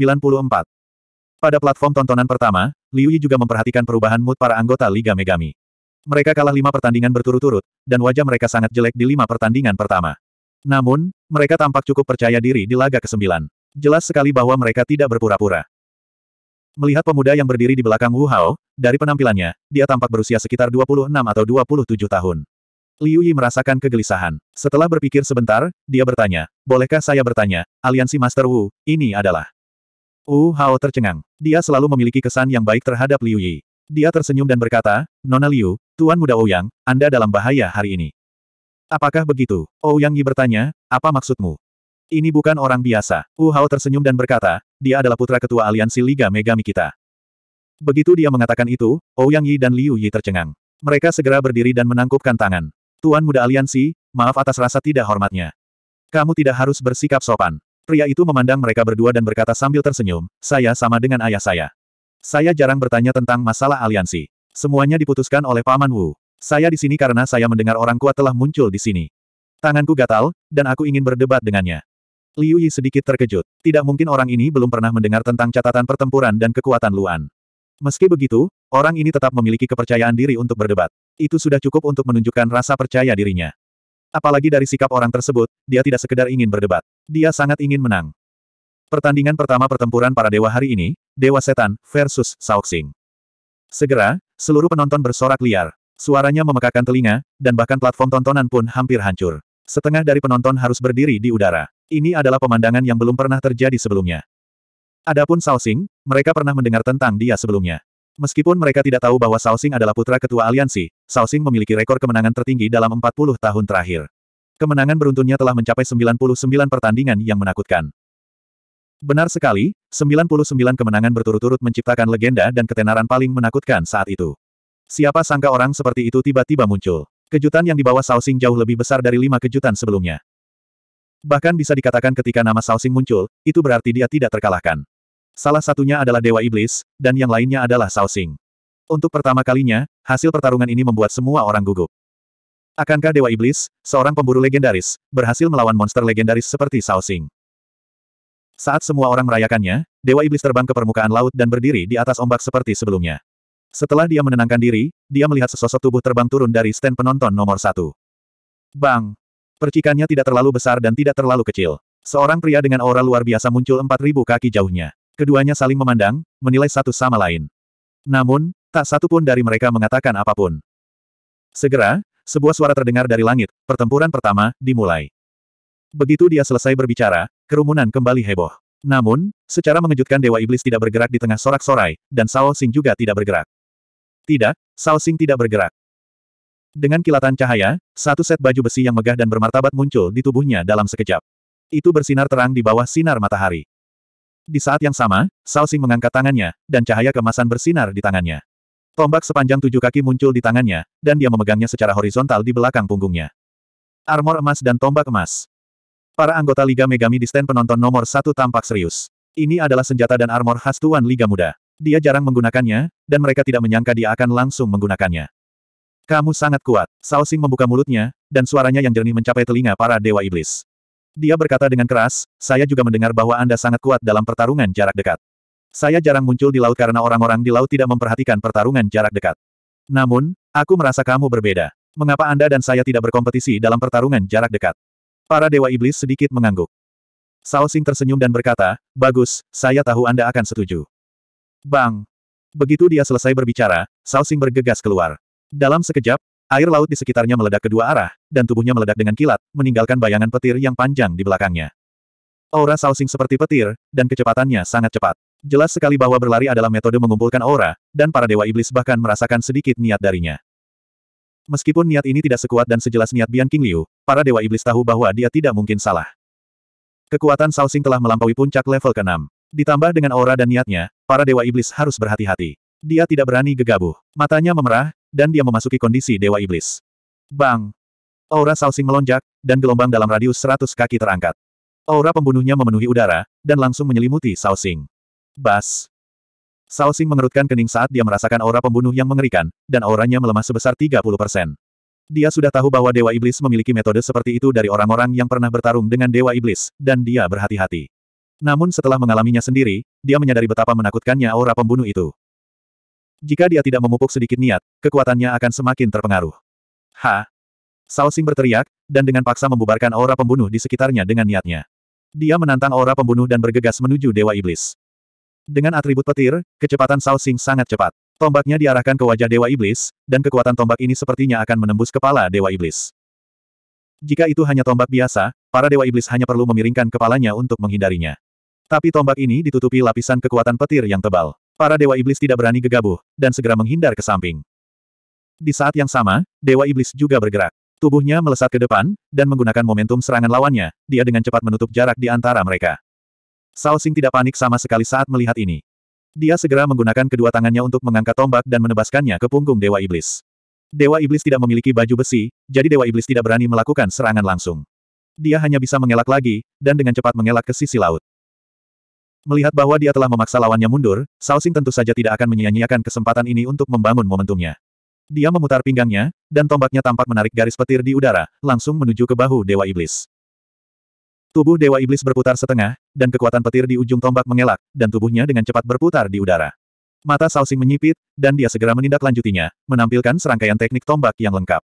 Pada platform tontonan pertama, Liu Yi juga memperhatikan perubahan mood para anggota Liga Megami. Mereka kalah lima pertandingan berturut-turut, dan wajah mereka sangat jelek di lima pertandingan pertama. Namun, mereka tampak cukup percaya diri di laga ke-9. Jelas sekali bahwa mereka tidak berpura-pura. Melihat pemuda yang berdiri di belakang Wu Hao, dari penampilannya, dia tampak berusia sekitar 26 atau 27 tahun. Liu Yi merasakan kegelisahan. Setelah berpikir sebentar, dia bertanya, Bolehkah saya bertanya, aliansi Master Wu, ini adalah... Wu Hao tercengang. Dia selalu memiliki kesan yang baik terhadap Liu Yi. Dia tersenyum dan berkata, Nona Liu, Tuan Muda Ouyang, Anda dalam bahaya hari ini. Apakah begitu? Ouyang Yi bertanya, apa maksudmu? Ini bukan orang biasa. Wu Hao tersenyum dan berkata, dia adalah putra ketua aliansi Liga Megami kita. Begitu dia mengatakan itu, Ouyang Yi dan Liu Yi tercengang. Mereka segera berdiri dan menangkupkan tangan. Tuan muda aliansi, maaf atas rasa tidak hormatnya. Kamu tidak harus bersikap sopan. Pria itu memandang mereka berdua dan berkata sambil tersenyum, saya sama dengan ayah saya. Saya jarang bertanya tentang masalah aliansi. Semuanya diputuskan oleh Paman Wu. Saya di sini karena saya mendengar orang kuat telah muncul di sini. Tanganku gatal, dan aku ingin berdebat dengannya. Liu Yi sedikit terkejut. Tidak mungkin orang ini belum pernah mendengar tentang catatan pertempuran dan kekuatan Luan. Meski begitu, orang ini tetap memiliki kepercayaan diri untuk berdebat. Itu sudah cukup untuk menunjukkan rasa percaya dirinya. Apalagi dari sikap orang tersebut, dia tidak sekedar ingin berdebat. Dia sangat ingin menang. Pertandingan pertama pertempuran para dewa hari ini, Dewa Setan versus Saoxing. Segera, seluruh penonton bersorak liar. Suaranya memekakan telinga, dan bahkan platform tontonan pun hampir hancur. Setengah dari penonton harus berdiri di udara. Ini adalah pemandangan yang belum pernah terjadi sebelumnya. Adapun Saosing, mereka pernah mendengar tentang dia sebelumnya. Meskipun mereka tidak tahu bahwa Saosing adalah putra ketua aliansi, Saosing memiliki rekor kemenangan tertinggi dalam 40 tahun terakhir. Kemenangan beruntunnya telah mencapai 99 pertandingan yang menakutkan. Benar sekali, 99 kemenangan berturut-turut menciptakan legenda dan ketenaran paling menakutkan saat itu. Siapa sangka orang seperti itu tiba-tiba muncul. Kejutan yang dibawa Saosing jauh lebih besar dari lima kejutan sebelumnya. Bahkan bisa dikatakan ketika nama Salsing muncul, itu berarti dia tidak terkalahkan. Salah satunya adalah Dewa Iblis, dan yang lainnya adalah Salsing. Untuk pertama kalinya, hasil pertarungan ini membuat semua orang gugup. Akankah Dewa Iblis, seorang pemburu legendaris, berhasil melawan monster legendaris seperti Salsing? Saat semua orang merayakannya, Dewa Iblis terbang ke permukaan laut dan berdiri di atas ombak seperti sebelumnya. Setelah dia menenangkan diri, dia melihat sesosok tubuh terbang turun dari stand penonton nomor satu. Bang! Percikannya tidak terlalu besar dan tidak terlalu kecil. Seorang pria dengan aura luar biasa muncul 4.000 kaki jauhnya. Keduanya saling memandang, menilai satu sama lain. Namun, tak satu pun dari mereka mengatakan apapun. Segera, sebuah suara terdengar dari langit, pertempuran pertama, dimulai. Begitu dia selesai berbicara, kerumunan kembali heboh. Namun, secara mengejutkan Dewa Iblis tidak bergerak di tengah sorak-sorai, dan Sao Sing juga tidak bergerak. Tidak, Sao Sing tidak bergerak. Dengan kilatan cahaya, satu set baju besi yang megah dan bermartabat muncul di tubuhnya dalam sekejap. Itu bersinar terang di bawah sinar matahari. Di saat yang sama, Xing mengangkat tangannya, dan cahaya kemasan bersinar di tangannya. Tombak sepanjang tujuh kaki muncul di tangannya, dan dia memegangnya secara horizontal di belakang punggungnya. Armor emas dan tombak emas. Para anggota Liga Megami di stand penonton nomor satu tampak serius. Ini adalah senjata dan armor khas Tuan Liga Muda. Dia jarang menggunakannya, dan mereka tidak menyangka dia akan langsung menggunakannya. Kamu sangat kuat. Sao Xing membuka mulutnya, dan suaranya yang jernih mencapai telinga para dewa iblis. Dia berkata dengan keras, saya juga mendengar bahwa Anda sangat kuat dalam pertarungan jarak dekat. Saya jarang muncul di laut karena orang-orang di laut tidak memperhatikan pertarungan jarak dekat. Namun, aku merasa kamu berbeda. Mengapa Anda dan saya tidak berkompetisi dalam pertarungan jarak dekat? Para dewa iblis sedikit mengangguk. Sao Xing tersenyum dan berkata, bagus, saya tahu Anda akan setuju. Bang! Begitu dia selesai berbicara, Sao Xing bergegas keluar. Dalam sekejap, air laut di sekitarnya meledak kedua arah, dan tubuhnya meledak dengan kilat, meninggalkan bayangan petir yang panjang di belakangnya. Aura sausing seperti petir, dan kecepatannya sangat cepat. Jelas sekali bahwa berlari adalah metode mengumpulkan aura, dan para dewa iblis bahkan merasakan sedikit niat darinya. Meskipun niat ini tidak sekuat dan sejelas niat Bian King Liu, para dewa iblis tahu bahwa dia tidak mungkin salah. Kekuatan sausing telah melampaui puncak level ke-6. Ditambah dengan aura dan niatnya, para dewa iblis harus berhati-hati. Dia tidak berani gegabah. Matanya memerah, dan dia memasuki kondisi Dewa Iblis. Bang! Aura salsing melonjak, dan gelombang dalam radius 100 kaki terangkat. Aura pembunuhnya memenuhi udara, dan langsung menyelimuti Salsing. Bas! Salsing mengerutkan kening saat dia merasakan aura pembunuh yang mengerikan, dan auranya melemah sebesar 30 Dia sudah tahu bahwa Dewa Iblis memiliki metode seperti itu dari orang-orang yang pernah bertarung dengan Dewa Iblis, dan dia berhati-hati. Namun setelah mengalaminya sendiri, dia menyadari betapa menakutkannya aura pembunuh itu. Jika dia tidak memupuk sedikit niat, kekuatannya akan semakin terpengaruh. Ha! Sao Xing berteriak, dan dengan paksa membubarkan aura pembunuh di sekitarnya dengan niatnya. Dia menantang aura pembunuh dan bergegas menuju Dewa Iblis. Dengan atribut petir, kecepatan Sao Xing sangat cepat. Tombaknya diarahkan ke wajah Dewa Iblis, dan kekuatan tombak ini sepertinya akan menembus kepala Dewa Iblis. Jika itu hanya tombak biasa, para Dewa Iblis hanya perlu memiringkan kepalanya untuk menghindarinya. Tapi tombak ini ditutupi lapisan kekuatan petir yang tebal. Para Dewa Iblis tidak berani gegabah, dan segera menghindar ke samping. Di saat yang sama, Dewa Iblis juga bergerak. Tubuhnya melesat ke depan, dan menggunakan momentum serangan lawannya, dia dengan cepat menutup jarak di antara mereka. Sao Xing tidak panik sama sekali saat melihat ini. Dia segera menggunakan kedua tangannya untuk mengangkat tombak dan menebaskannya ke punggung Dewa Iblis. Dewa Iblis tidak memiliki baju besi, jadi Dewa Iblis tidak berani melakukan serangan langsung. Dia hanya bisa mengelak lagi, dan dengan cepat mengelak ke sisi laut. Melihat bahwa dia telah memaksa lawannya mundur, Salsing tentu saja tidak akan menyia-nyiakan kesempatan ini untuk membangun momentumnya. Dia memutar pinggangnya, dan tombaknya tampak menarik garis petir di udara, langsung menuju ke bahu Dewa Iblis. Tubuh Dewa Iblis berputar setengah, dan kekuatan petir di ujung tombak mengelak, dan tubuhnya dengan cepat berputar di udara. Mata Salsing menyipit, dan dia segera menindaklanjutinya, menampilkan serangkaian teknik tombak yang lengkap.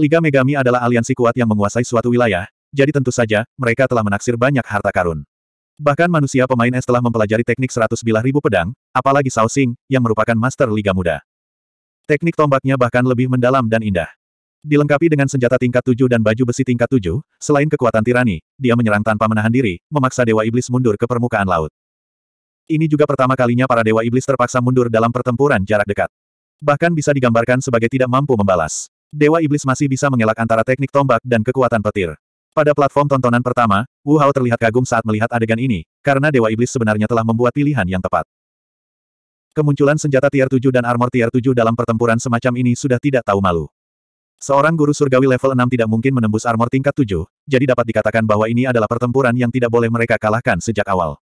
Liga Megami adalah aliansi kuat yang menguasai suatu wilayah, jadi tentu saja, mereka telah menaksir banyak harta karun. Bahkan manusia pemain es telah mempelajari teknik seratus bilah ribu pedang, apalagi Shao Xing, yang merupakan master Liga Muda. Teknik tombaknya bahkan lebih mendalam dan indah. Dilengkapi dengan senjata tingkat tujuh dan baju besi tingkat tujuh, selain kekuatan tirani, dia menyerang tanpa menahan diri, memaksa Dewa Iblis mundur ke permukaan laut. Ini juga pertama kalinya para Dewa Iblis terpaksa mundur dalam pertempuran jarak dekat. Bahkan bisa digambarkan sebagai tidak mampu membalas. Dewa Iblis masih bisa mengelak antara teknik tombak dan kekuatan petir. Pada platform tontonan pertama, Wu Hao terlihat kagum saat melihat adegan ini, karena Dewa Iblis sebenarnya telah membuat pilihan yang tepat. Kemunculan senjata tier 7 dan armor tier 7 dalam pertempuran semacam ini sudah tidak tahu malu. Seorang guru surgawi level 6 tidak mungkin menembus armor tingkat 7, jadi dapat dikatakan bahwa ini adalah pertempuran yang tidak boleh mereka kalahkan sejak awal.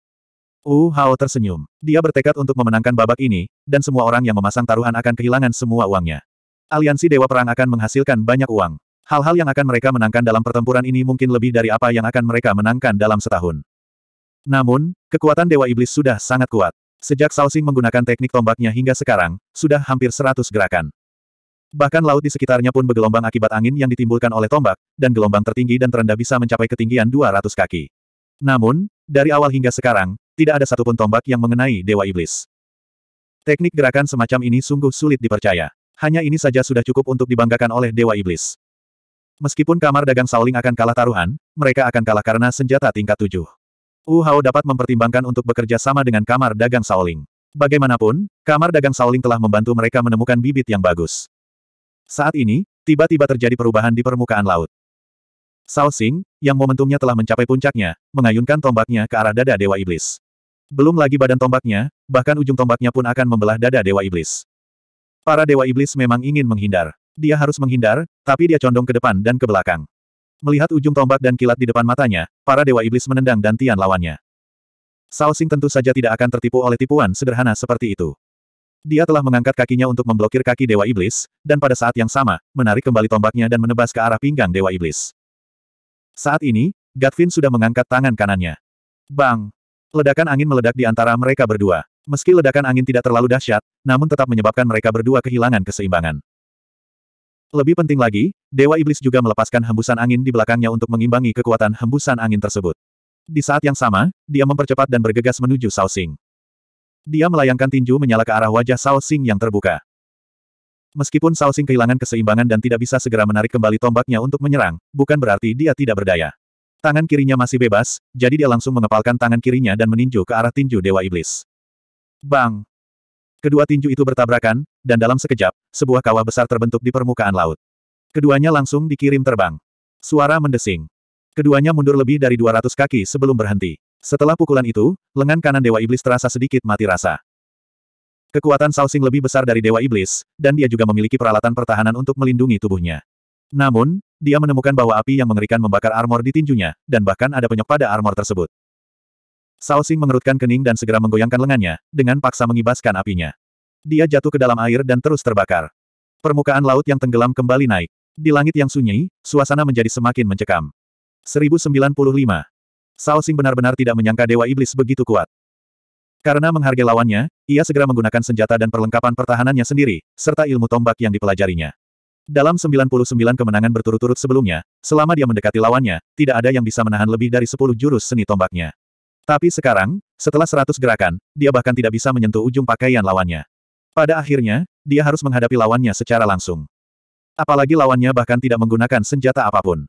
Wu Hao tersenyum. Dia bertekad untuk memenangkan babak ini, dan semua orang yang memasang taruhan akan kehilangan semua uangnya. Aliansi Dewa Perang akan menghasilkan banyak uang. Hal-hal yang akan mereka menangkan dalam pertempuran ini mungkin lebih dari apa yang akan mereka menangkan dalam setahun. Namun, kekuatan Dewa Iblis sudah sangat kuat. Sejak Salsing menggunakan teknik tombaknya hingga sekarang, sudah hampir 100 gerakan. Bahkan laut di sekitarnya pun bergelombang akibat angin yang ditimbulkan oleh tombak, dan gelombang tertinggi dan terendah bisa mencapai ketinggian 200 kaki. Namun, dari awal hingga sekarang, tidak ada satupun tombak yang mengenai Dewa Iblis. Teknik gerakan semacam ini sungguh sulit dipercaya. Hanya ini saja sudah cukup untuk dibanggakan oleh Dewa Iblis. Meskipun kamar dagang Saoling akan kalah taruhan, mereka akan kalah karena senjata tingkat tujuh. Wu Hao dapat mempertimbangkan untuk bekerja sama dengan kamar dagang Saoling. Bagaimanapun, kamar dagang Saoling telah membantu mereka menemukan bibit yang bagus. Saat ini, tiba-tiba terjadi perubahan di permukaan laut. Sao Xing, yang momentumnya telah mencapai puncaknya, mengayunkan tombaknya ke arah dada Dewa Iblis. Belum lagi badan tombaknya, bahkan ujung tombaknya pun akan membelah dada Dewa Iblis. Para Dewa Iblis memang ingin menghindar. Dia harus menghindar, tapi dia condong ke depan dan ke belakang. Melihat ujung tombak dan kilat di depan matanya, para dewa iblis menendang dan dantian lawannya. Sao Xing tentu saja tidak akan tertipu oleh tipuan sederhana seperti itu. Dia telah mengangkat kakinya untuk memblokir kaki dewa iblis, dan pada saat yang sama, menarik kembali tombaknya dan menebas ke arah pinggang dewa iblis. Saat ini, Gatvin sudah mengangkat tangan kanannya. Bang! Ledakan angin meledak di antara mereka berdua. Meski ledakan angin tidak terlalu dahsyat, namun tetap menyebabkan mereka berdua kehilangan keseimbangan. Lebih penting lagi, Dewa Iblis juga melepaskan hembusan angin di belakangnya untuk mengimbangi kekuatan hembusan angin tersebut. Di saat yang sama, dia mempercepat dan bergegas menuju Sao Xing. Dia melayangkan tinju menyala ke arah wajah Sao Xing yang terbuka. Meskipun Sao Xing kehilangan keseimbangan dan tidak bisa segera menarik kembali tombaknya untuk menyerang, bukan berarti dia tidak berdaya. Tangan kirinya masih bebas, jadi dia langsung mengepalkan tangan kirinya dan meninju ke arah tinju Dewa Iblis. Bang! Kedua tinju itu bertabrakan, dan dalam sekejap, sebuah kawah besar terbentuk di permukaan laut. Keduanya langsung dikirim terbang. Suara mendesing. Keduanya mundur lebih dari 200 kaki sebelum berhenti. Setelah pukulan itu, lengan kanan Dewa Iblis terasa sedikit mati rasa. Kekuatan Sausing lebih besar dari Dewa Iblis, dan dia juga memiliki peralatan pertahanan untuk melindungi tubuhnya. Namun, dia menemukan bahwa api yang mengerikan membakar armor di tinjunya, dan bahkan ada penyok pada armor tersebut. Sao mengerutkan kening dan segera menggoyangkan lengannya, dengan paksa mengibaskan apinya. Dia jatuh ke dalam air dan terus terbakar. Permukaan laut yang tenggelam kembali naik. Di langit yang sunyi, suasana menjadi semakin mencekam. 1095. Sao benar-benar tidak menyangka Dewa Iblis begitu kuat. Karena menghargai lawannya, ia segera menggunakan senjata dan perlengkapan pertahanannya sendiri, serta ilmu tombak yang dipelajarinya. Dalam 99 kemenangan berturut-turut sebelumnya, selama dia mendekati lawannya, tidak ada yang bisa menahan lebih dari 10 jurus seni tombaknya. Tapi sekarang, setelah seratus gerakan, dia bahkan tidak bisa menyentuh ujung pakaian lawannya. Pada akhirnya, dia harus menghadapi lawannya secara langsung. Apalagi lawannya bahkan tidak menggunakan senjata apapun.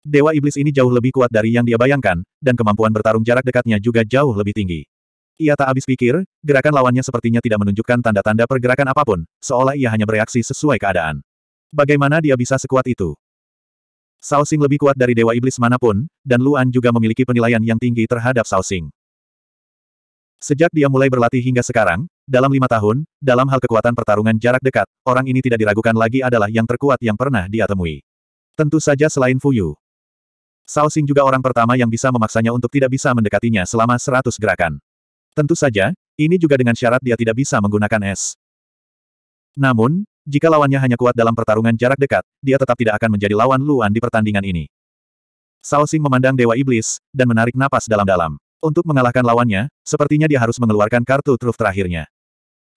Dewa Iblis ini jauh lebih kuat dari yang dia bayangkan, dan kemampuan bertarung jarak dekatnya juga jauh lebih tinggi. Ia tak habis pikir, gerakan lawannya sepertinya tidak menunjukkan tanda-tanda pergerakan apapun, seolah ia hanya bereaksi sesuai keadaan. Bagaimana dia bisa sekuat itu? Sao Xing lebih kuat dari Dewa Iblis manapun, dan Luan juga memiliki penilaian yang tinggi terhadap Sao Xing. Sejak dia mulai berlatih hingga sekarang, dalam lima tahun, dalam hal kekuatan pertarungan jarak dekat, orang ini tidak diragukan lagi adalah yang terkuat yang pernah dia temui. Tentu saja selain Fuyu. Sao Xing juga orang pertama yang bisa memaksanya untuk tidak bisa mendekatinya selama seratus gerakan. Tentu saja, ini juga dengan syarat dia tidak bisa menggunakan es. Namun, jika lawannya hanya kuat dalam pertarungan jarak dekat, dia tetap tidak akan menjadi lawan Luan di pertandingan ini. Sao Xing memandang Dewa Iblis, dan menarik napas dalam-dalam. Untuk mengalahkan lawannya, sepertinya dia harus mengeluarkan kartu truf terakhirnya.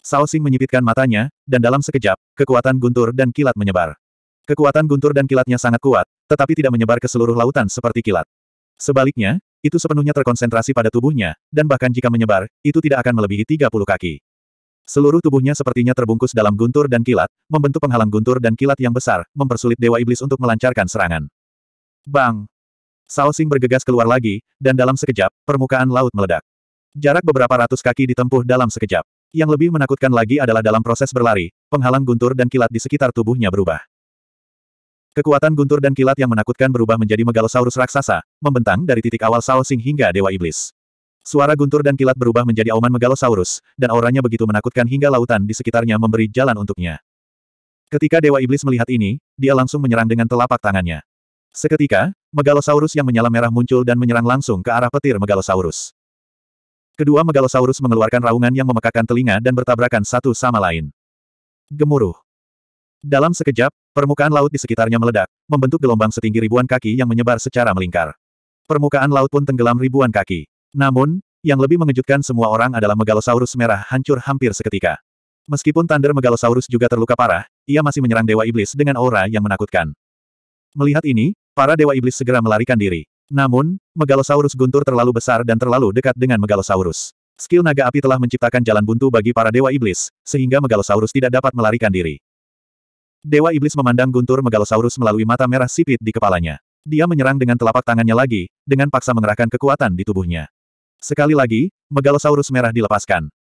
Sao Xing menyipitkan matanya, dan dalam sekejap, kekuatan guntur dan kilat menyebar. Kekuatan guntur dan kilatnya sangat kuat, tetapi tidak menyebar ke seluruh lautan seperti kilat. Sebaliknya, itu sepenuhnya terkonsentrasi pada tubuhnya, dan bahkan jika menyebar, itu tidak akan melebihi 30 kaki. Seluruh tubuhnya sepertinya terbungkus dalam guntur dan kilat, membentuk penghalang guntur dan kilat yang besar, mempersulit Dewa Iblis untuk melancarkan serangan. Bang! Sao Xing bergegas keluar lagi, dan dalam sekejap, permukaan laut meledak. Jarak beberapa ratus kaki ditempuh dalam sekejap. Yang lebih menakutkan lagi adalah dalam proses berlari, penghalang guntur dan kilat di sekitar tubuhnya berubah. Kekuatan guntur dan kilat yang menakutkan berubah menjadi megalosaurus raksasa, membentang dari titik awal Sao Xing hingga Dewa Iblis. Suara guntur dan kilat berubah menjadi auman megalosaurus, dan auranya begitu menakutkan hingga lautan di sekitarnya memberi jalan untuknya. Ketika Dewa Iblis melihat ini, dia langsung menyerang dengan telapak tangannya. Seketika, megalosaurus yang menyala merah muncul dan menyerang langsung ke arah petir megalosaurus. Kedua megalosaurus mengeluarkan raungan yang memekakan telinga dan bertabrakan satu sama lain. Gemuruh. Dalam sekejap, permukaan laut di sekitarnya meledak, membentuk gelombang setinggi ribuan kaki yang menyebar secara melingkar. Permukaan laut pun tenggelam ribuan kaki. Namun, yang lebih mengejutkan semua orang adalah Megalosaurus merah hancur hampir seketika. Meskipun Thunder Megalosaurus juga terluka parah, ia masih menyerang Dewa Iblis dengan aura yang menakutkan. Melihat ini, para Dewa Iblis segera melarikan diri. Namun, Megalosaurus guntur terlalu besar dan terlalu dekat dengan Megalosaurus. Skill naga api telah menciptakan jalan buntu bagi para Dewa Iblis, sehingga Megalosaurus tidak dapat melarikan diri. Dewa Iblis memandang guntur Megalosaurus melalui mata merah sipit di kepalanya. Dia menyerang dengan telapak tangannya lagi, dengan paksa mengerahkan kekuatan di tubuhnya. Sekali lagi, Megalosaurus merah dilepaskan.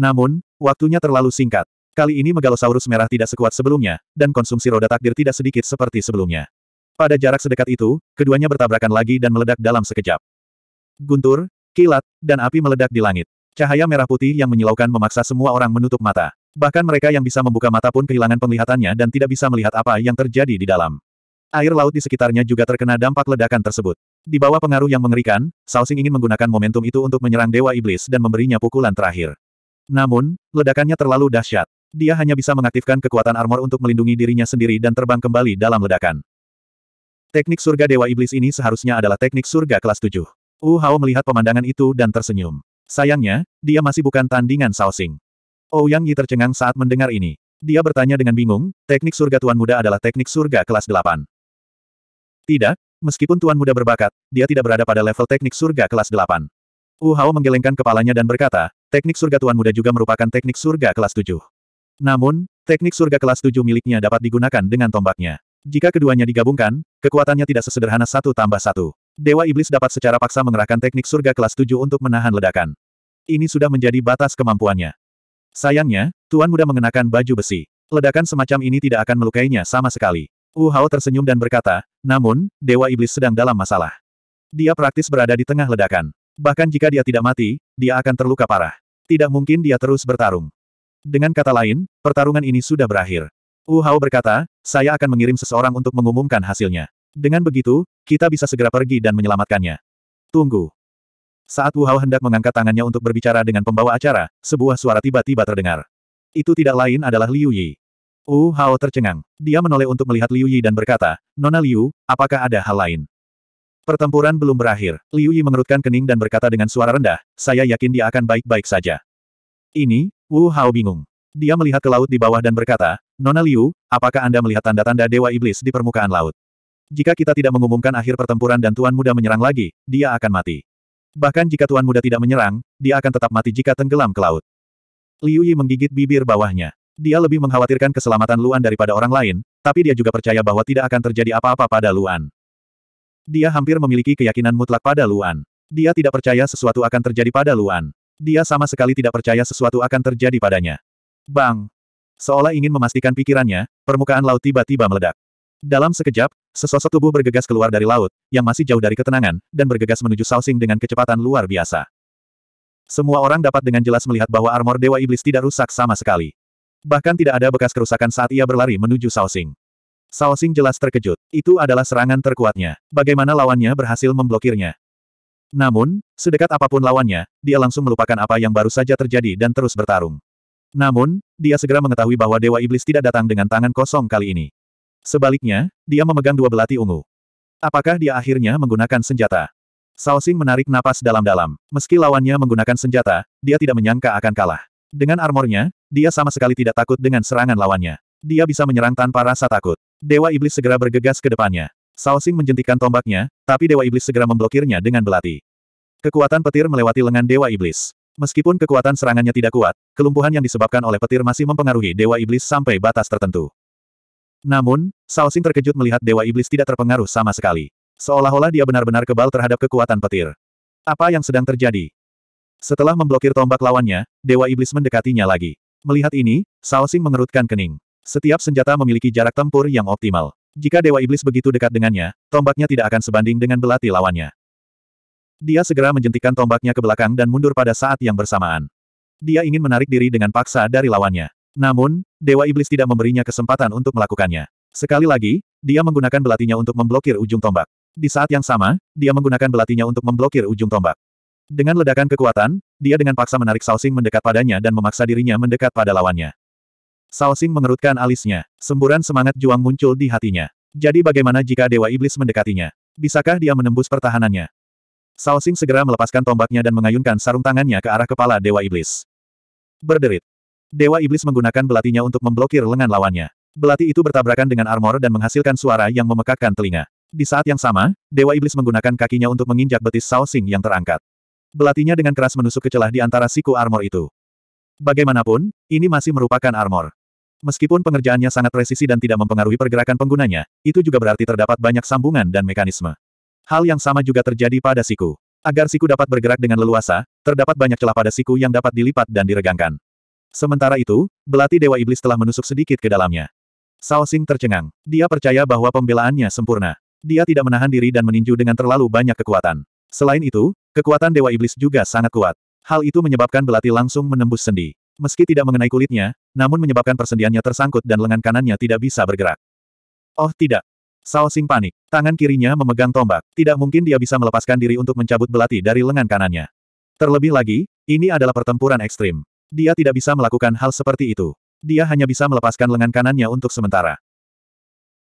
Namun, waktunya terlalu singkat. Kali ini Megalosaurus merah tidak sekuat sebelumnya, dan konsumsi roda takdir tidak sedikit seperti sebelumnya. Pada jarak sedekat itu, keduanya bertabrakan lagi dan meledak dalam sekejap. Guntur, kilat, dan api meledak di langit. Cahaya merah putih yang menyilaukan memaksa semua orang menutup mata. Bahkan mereka yang bisa membuka mata pun kehilangan penglihatannya dan tidak bisa melihat apa yang terjadi di dalam. Air laut di sekitarnya juga terkena dampak ledakan tersebut. Di bawah pengaruh yang mengerikan, Salsing ingin menggunakan momentum itu untuk menyerang Dewa Iblis dan memberinya pukulan terakhir. Namun, ledakannya terlalu dahsyat. Dia hanya bisa mengaktifkan kekuatan armor untuk melindungi dirinya sendiri dan terbang kembali dalam ledakan. Teknik surga Dewa Iblis ini seharusnya adalah teknik surga kelas 7. Wu Hao melihat pemandangan itu dan tersenyum. Sayangnya, dia masih bukan tandingan Saosing. Ouyang oh, Yi tercengang saat mendengar ini. Dia bertanya dengan bingung, teknik surga Tuan Muda adalah teknik surga kelas 8. Tidak, Meskipun tuan muda berbakat, dia tidak berada pada level teknik surga kelas 8. Wu Hao menggelengkan kepalanya dan berkata, teknik surga tuan muda juga merupakan teknik surga kelas 7. Namun, teknik surga kelas 7 miliknya dapat digunakan dengan tombaknya. Jika keduanya digabungkan, kekuatannya tidak sesederhana satu tambah satu. Dewa Iblis dapat secara paksa mengerahkan teknik surga kelas 7 untuk menahan ledakan. Ini sudah menjadi batas kemampuannya. Sayangnya, Tuan Muda mengenakan baju besi. Ledakan semacam ini tidak akan melukainya sama sekali. Wu Hao tersenyum dan berkata, namun, Dewa Iblis sedang dalam masalah. Dia praktis berada di tengah ledakan. Bahkan jika dia tidak mati, dia akan terluka parah. Tidak mungkin dia terus bertarung. Dengan kata lain, pertarungan ini sudah berakhir. Wu Hao berkata, saya akan mengirim seseorang untuk mengumumkan hasilnya. Dengan begitu, kita bisa segera pergi dan menyelamatkannya. Tunggu. Saat Wu Hao hendak mengangkat tangannya untuk berbicara dengan pembawa acara, sebuah suara tiba-tiba terdengar. Itu tidak lain adalah Liu Yi. Wu Hao tercengang. Dia menoleh untuk melihat Liu Yi dan berkata, Nona Liu, apakah ada hal lain? Pertempuran belum berakhir. Liu Yi mengerutkan kening dan berkata dengan suara rendah, saya yakin dia akan baik-baik saja. Ini, Wu Hao bingung. Dia melihat ke laut di bawah dan berkata, Nona Liu, apakah Anda melihat tanda-tanda Dewa Iblis di permukaan laut? Jika kita tidak mengumumkan akhir pertempuran dan Tuan Muda menyerang lagi, dia akan mati. Bahkan jika Tuan Muda tidak menyerang, dia akan tetap mati jika tenggelam ke laut. Liu Yi menggigit bibir bawahnya. Dia lebih mengkhawatirkan keselamatan Luan daripada orang lain, tapi dia juga percaya bahwa tidak akan terjadi apa-apa pada Luan. Dia hampir memiliki keyakinan mutlak pada Luan. Dia tidak percaya sesuatu akan terjadi pada Luan. Dia sama sekali tidak percaya sesuatu akan terjadi padanya. Bang! Seolah ingin memastikan pikirannya, permukaan laut tiba-tiba meledak. Dalam sekejap, sesosok tubuh bergegas keluar dari laut, yang masih jauh dari ketenangan, dan bergegas menuju Sausing dengan kecepatan luar biasa. Semua orang dapat dengan jelas melihat bahwa armor Dewa Iblis tidak rusak sama sekali. Bahkan tidak ada bekas kerusakan saat ia berlari menuju Saosing. Saosing jelas terkejut. Itu adalah serangan terkuatnya. Bagaimana lawannya berhasil memblokirnya? Namun, sedekat apapun lawannya, dia langsung melupakan apa yang baru saja terjadi dan terus bertarung. Namun, dia segera mengetahui bahwa Dewa Iblis tidak datang dengan tangan kosong kali ini. Sebaliknya, dia memegang dua belati ungu. Apakah dia akhirnya menggunakan senjata? Saosing menarik napas dalam-dalam. Meski lawannya menggunakan senjata, dia tidak menyangka akan kalah. Dengan armornya, dia sama sekali tidak takut dengan serangan lawannya. Dia bisa menyerang tanpa rasa takut. Dewa Iblis segera bergegas ke depannya. Saosing menjentikan tombaknya, tapi Dewa Iblis segera memblokirnya dengan belati. Kekuatan petir melewati lengan Dewa Iblis. Meskipun kekuatan serangannya tidak kuat, kelumpuhan yang disebabkan oleh petir masih mempengaruhi Dewa Iblis sampai batas tertentu. Namun, Saosing terkejut melihat Dewa Iblis tidak terpengaruh sama sekali. Seolah-olah dia benar-benar kebal terhadap kekuatan petir. Apa yang sedang terjadi? Setelah memblokir tombak lawannya, Dewa Iblis mendekatinya lagi. Melihat ini, Saosing mengerutkan kening. Setiap senjata memiliki jarak tempur yang optimal. Jika Dewa Iblis begitu dekat dengannya, tombaknya tidak akan sebanding dengan belati lawannya. Dia segera menjentikan tombaknya ke belakang dan mundur pada saat yang bersamaan. Dia ingin menarik diri dengan paksa dari lawannya. Namun, Dewa Iblis tidak memberinya kesempatan untuk melakukannya. Sekali lagi, dia menggunakan belatinya untuk memblokir ujung tombak. Di saat yang sama, dia menggunakan belatinya untuk memblokir ujung tombak. Dengan ledakan kekuatan, dia dengan paksa menarik Saosing mendekat padanya dan memaksa dirinya mendekat pada lawannya. Saosing mengerutkan alisnya. Semburan semangat juang muncul di hatinya. Jadi bagaimana jika Dewa Iblis mendekatinya? Bisakah dia menembus pertahanannya? Saosing segera melepaskan tombaknya dan mengayunkan sarung tangannya ke arah kepala Dewa Iblis. Berderit. Dewa Iblis menggunakan belatinya untuk memblokir lengan lawannya. Belati itu bertabrakan dengan armor dan menghasilkan suara yang memekakkan telinga. Di saat yang sama, Dewa Iblis menggunakan kakinya untuk menginjak betis Saosing yang terangkat. Belatinya dengan keras menusuk ke celah di antara siku armor itu. Bagaimanapun, ini masih merupakan armor. Meskipun pengerjaannya sangat presisi dan tidak mempengaruhi pergerakan penggunanya, itu juga berarti terdapat banyak sambungan dan mekanisme. Hal yang sama juga terjadi pada siku. Agar siku dapat bergerak dengan leluasa, terdapat banyak celah pada siku yang dapat dilipat dan diregangkan. Sementara itu, belati Dewa Iblis telah menusuk sedikit ke dalamnya. Sao Xing tercengang. Dia percaya bahwa pembelaannya sempurna. Dia tidak menahan diri dan meninju dengan terlalu banyak kekuatan. Selain itu, kekuatan Dewa Iblis juga sangat kuat. Hal itu menyebabkan belati langsung menembus sendi. Meski tidak mengenai kulitnya, namun menyebabkan persendiannya tersangkut dan lengan kanannya tidak bisa bergerak. Oh tidak. Sao Sing panik. Tangan kirinya memegang tombak. Tidak mungkin dia bisa melepaskan diri untuk mencabut belati dari lengan kanannya. Terlebih lagi, ini adalah pertempuran ekstrim. Dia tidak bisa melakukan hal seperti itu. Dia hanya bisa melepaskan lengan kanannya untuk sementara.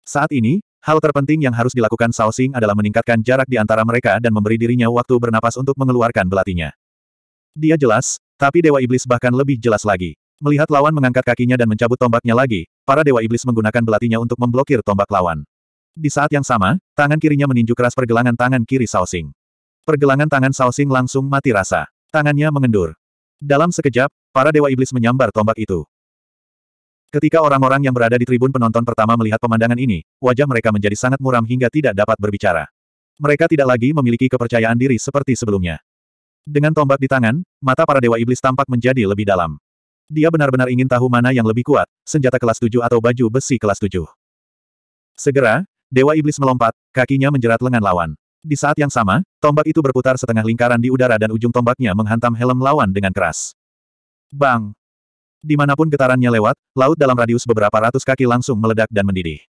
Saat ini, hal terpenting yang harus dilakukan Sausing adalah meningkatkan jarak di antara mereka dan memberi dirinya waktu bernapas untuk mengeluarkan belatinya. Dia jelas, tapi Dewa Iblis bahkan lebih jelas lagi. Melihat lawan mengangkat kakinya dan mencabut tombaknya lagi, para Dewa Iblis menggunakan belatinya untuk memblokir tombak lawan. Di saat yang sama, tangan kirinya meninju keras pergelangan tangan kiri Sausing. Pergelangan tangan Sausing langsung mati rasa. Tangannya mengendur. Dalam sekejap, para Dewa Iblis menyambar tombak itu. Ketika orang-orang yang berada di tribun penonton pertama melihat pemandangan ini, wajah mereka menjadi sangat muram hingga tidak dapat berbicara. Mereka tidak lagi memiliki kepercayaan diri seperti sebelumnya. Dengan tombak di tangan, mata para dewa iblis tampak menjadi lebih dalam. Dia benar-benar ingin tahu mana yang lebih kuat, senjata kelas 7 atau baju besi kelas 7. Segera, dewa iblis melompat, kakinya menjerat lengan lawan. Di saat yang sama, tombak itu berputar setengah lingkaran di udara dan ujung tombaknya menghantam helm lawan dengan keras. Bang! Dimanapun getarannya lewat, laut dalam radius beberapa ratus kaki langsung meledak dan mendidih.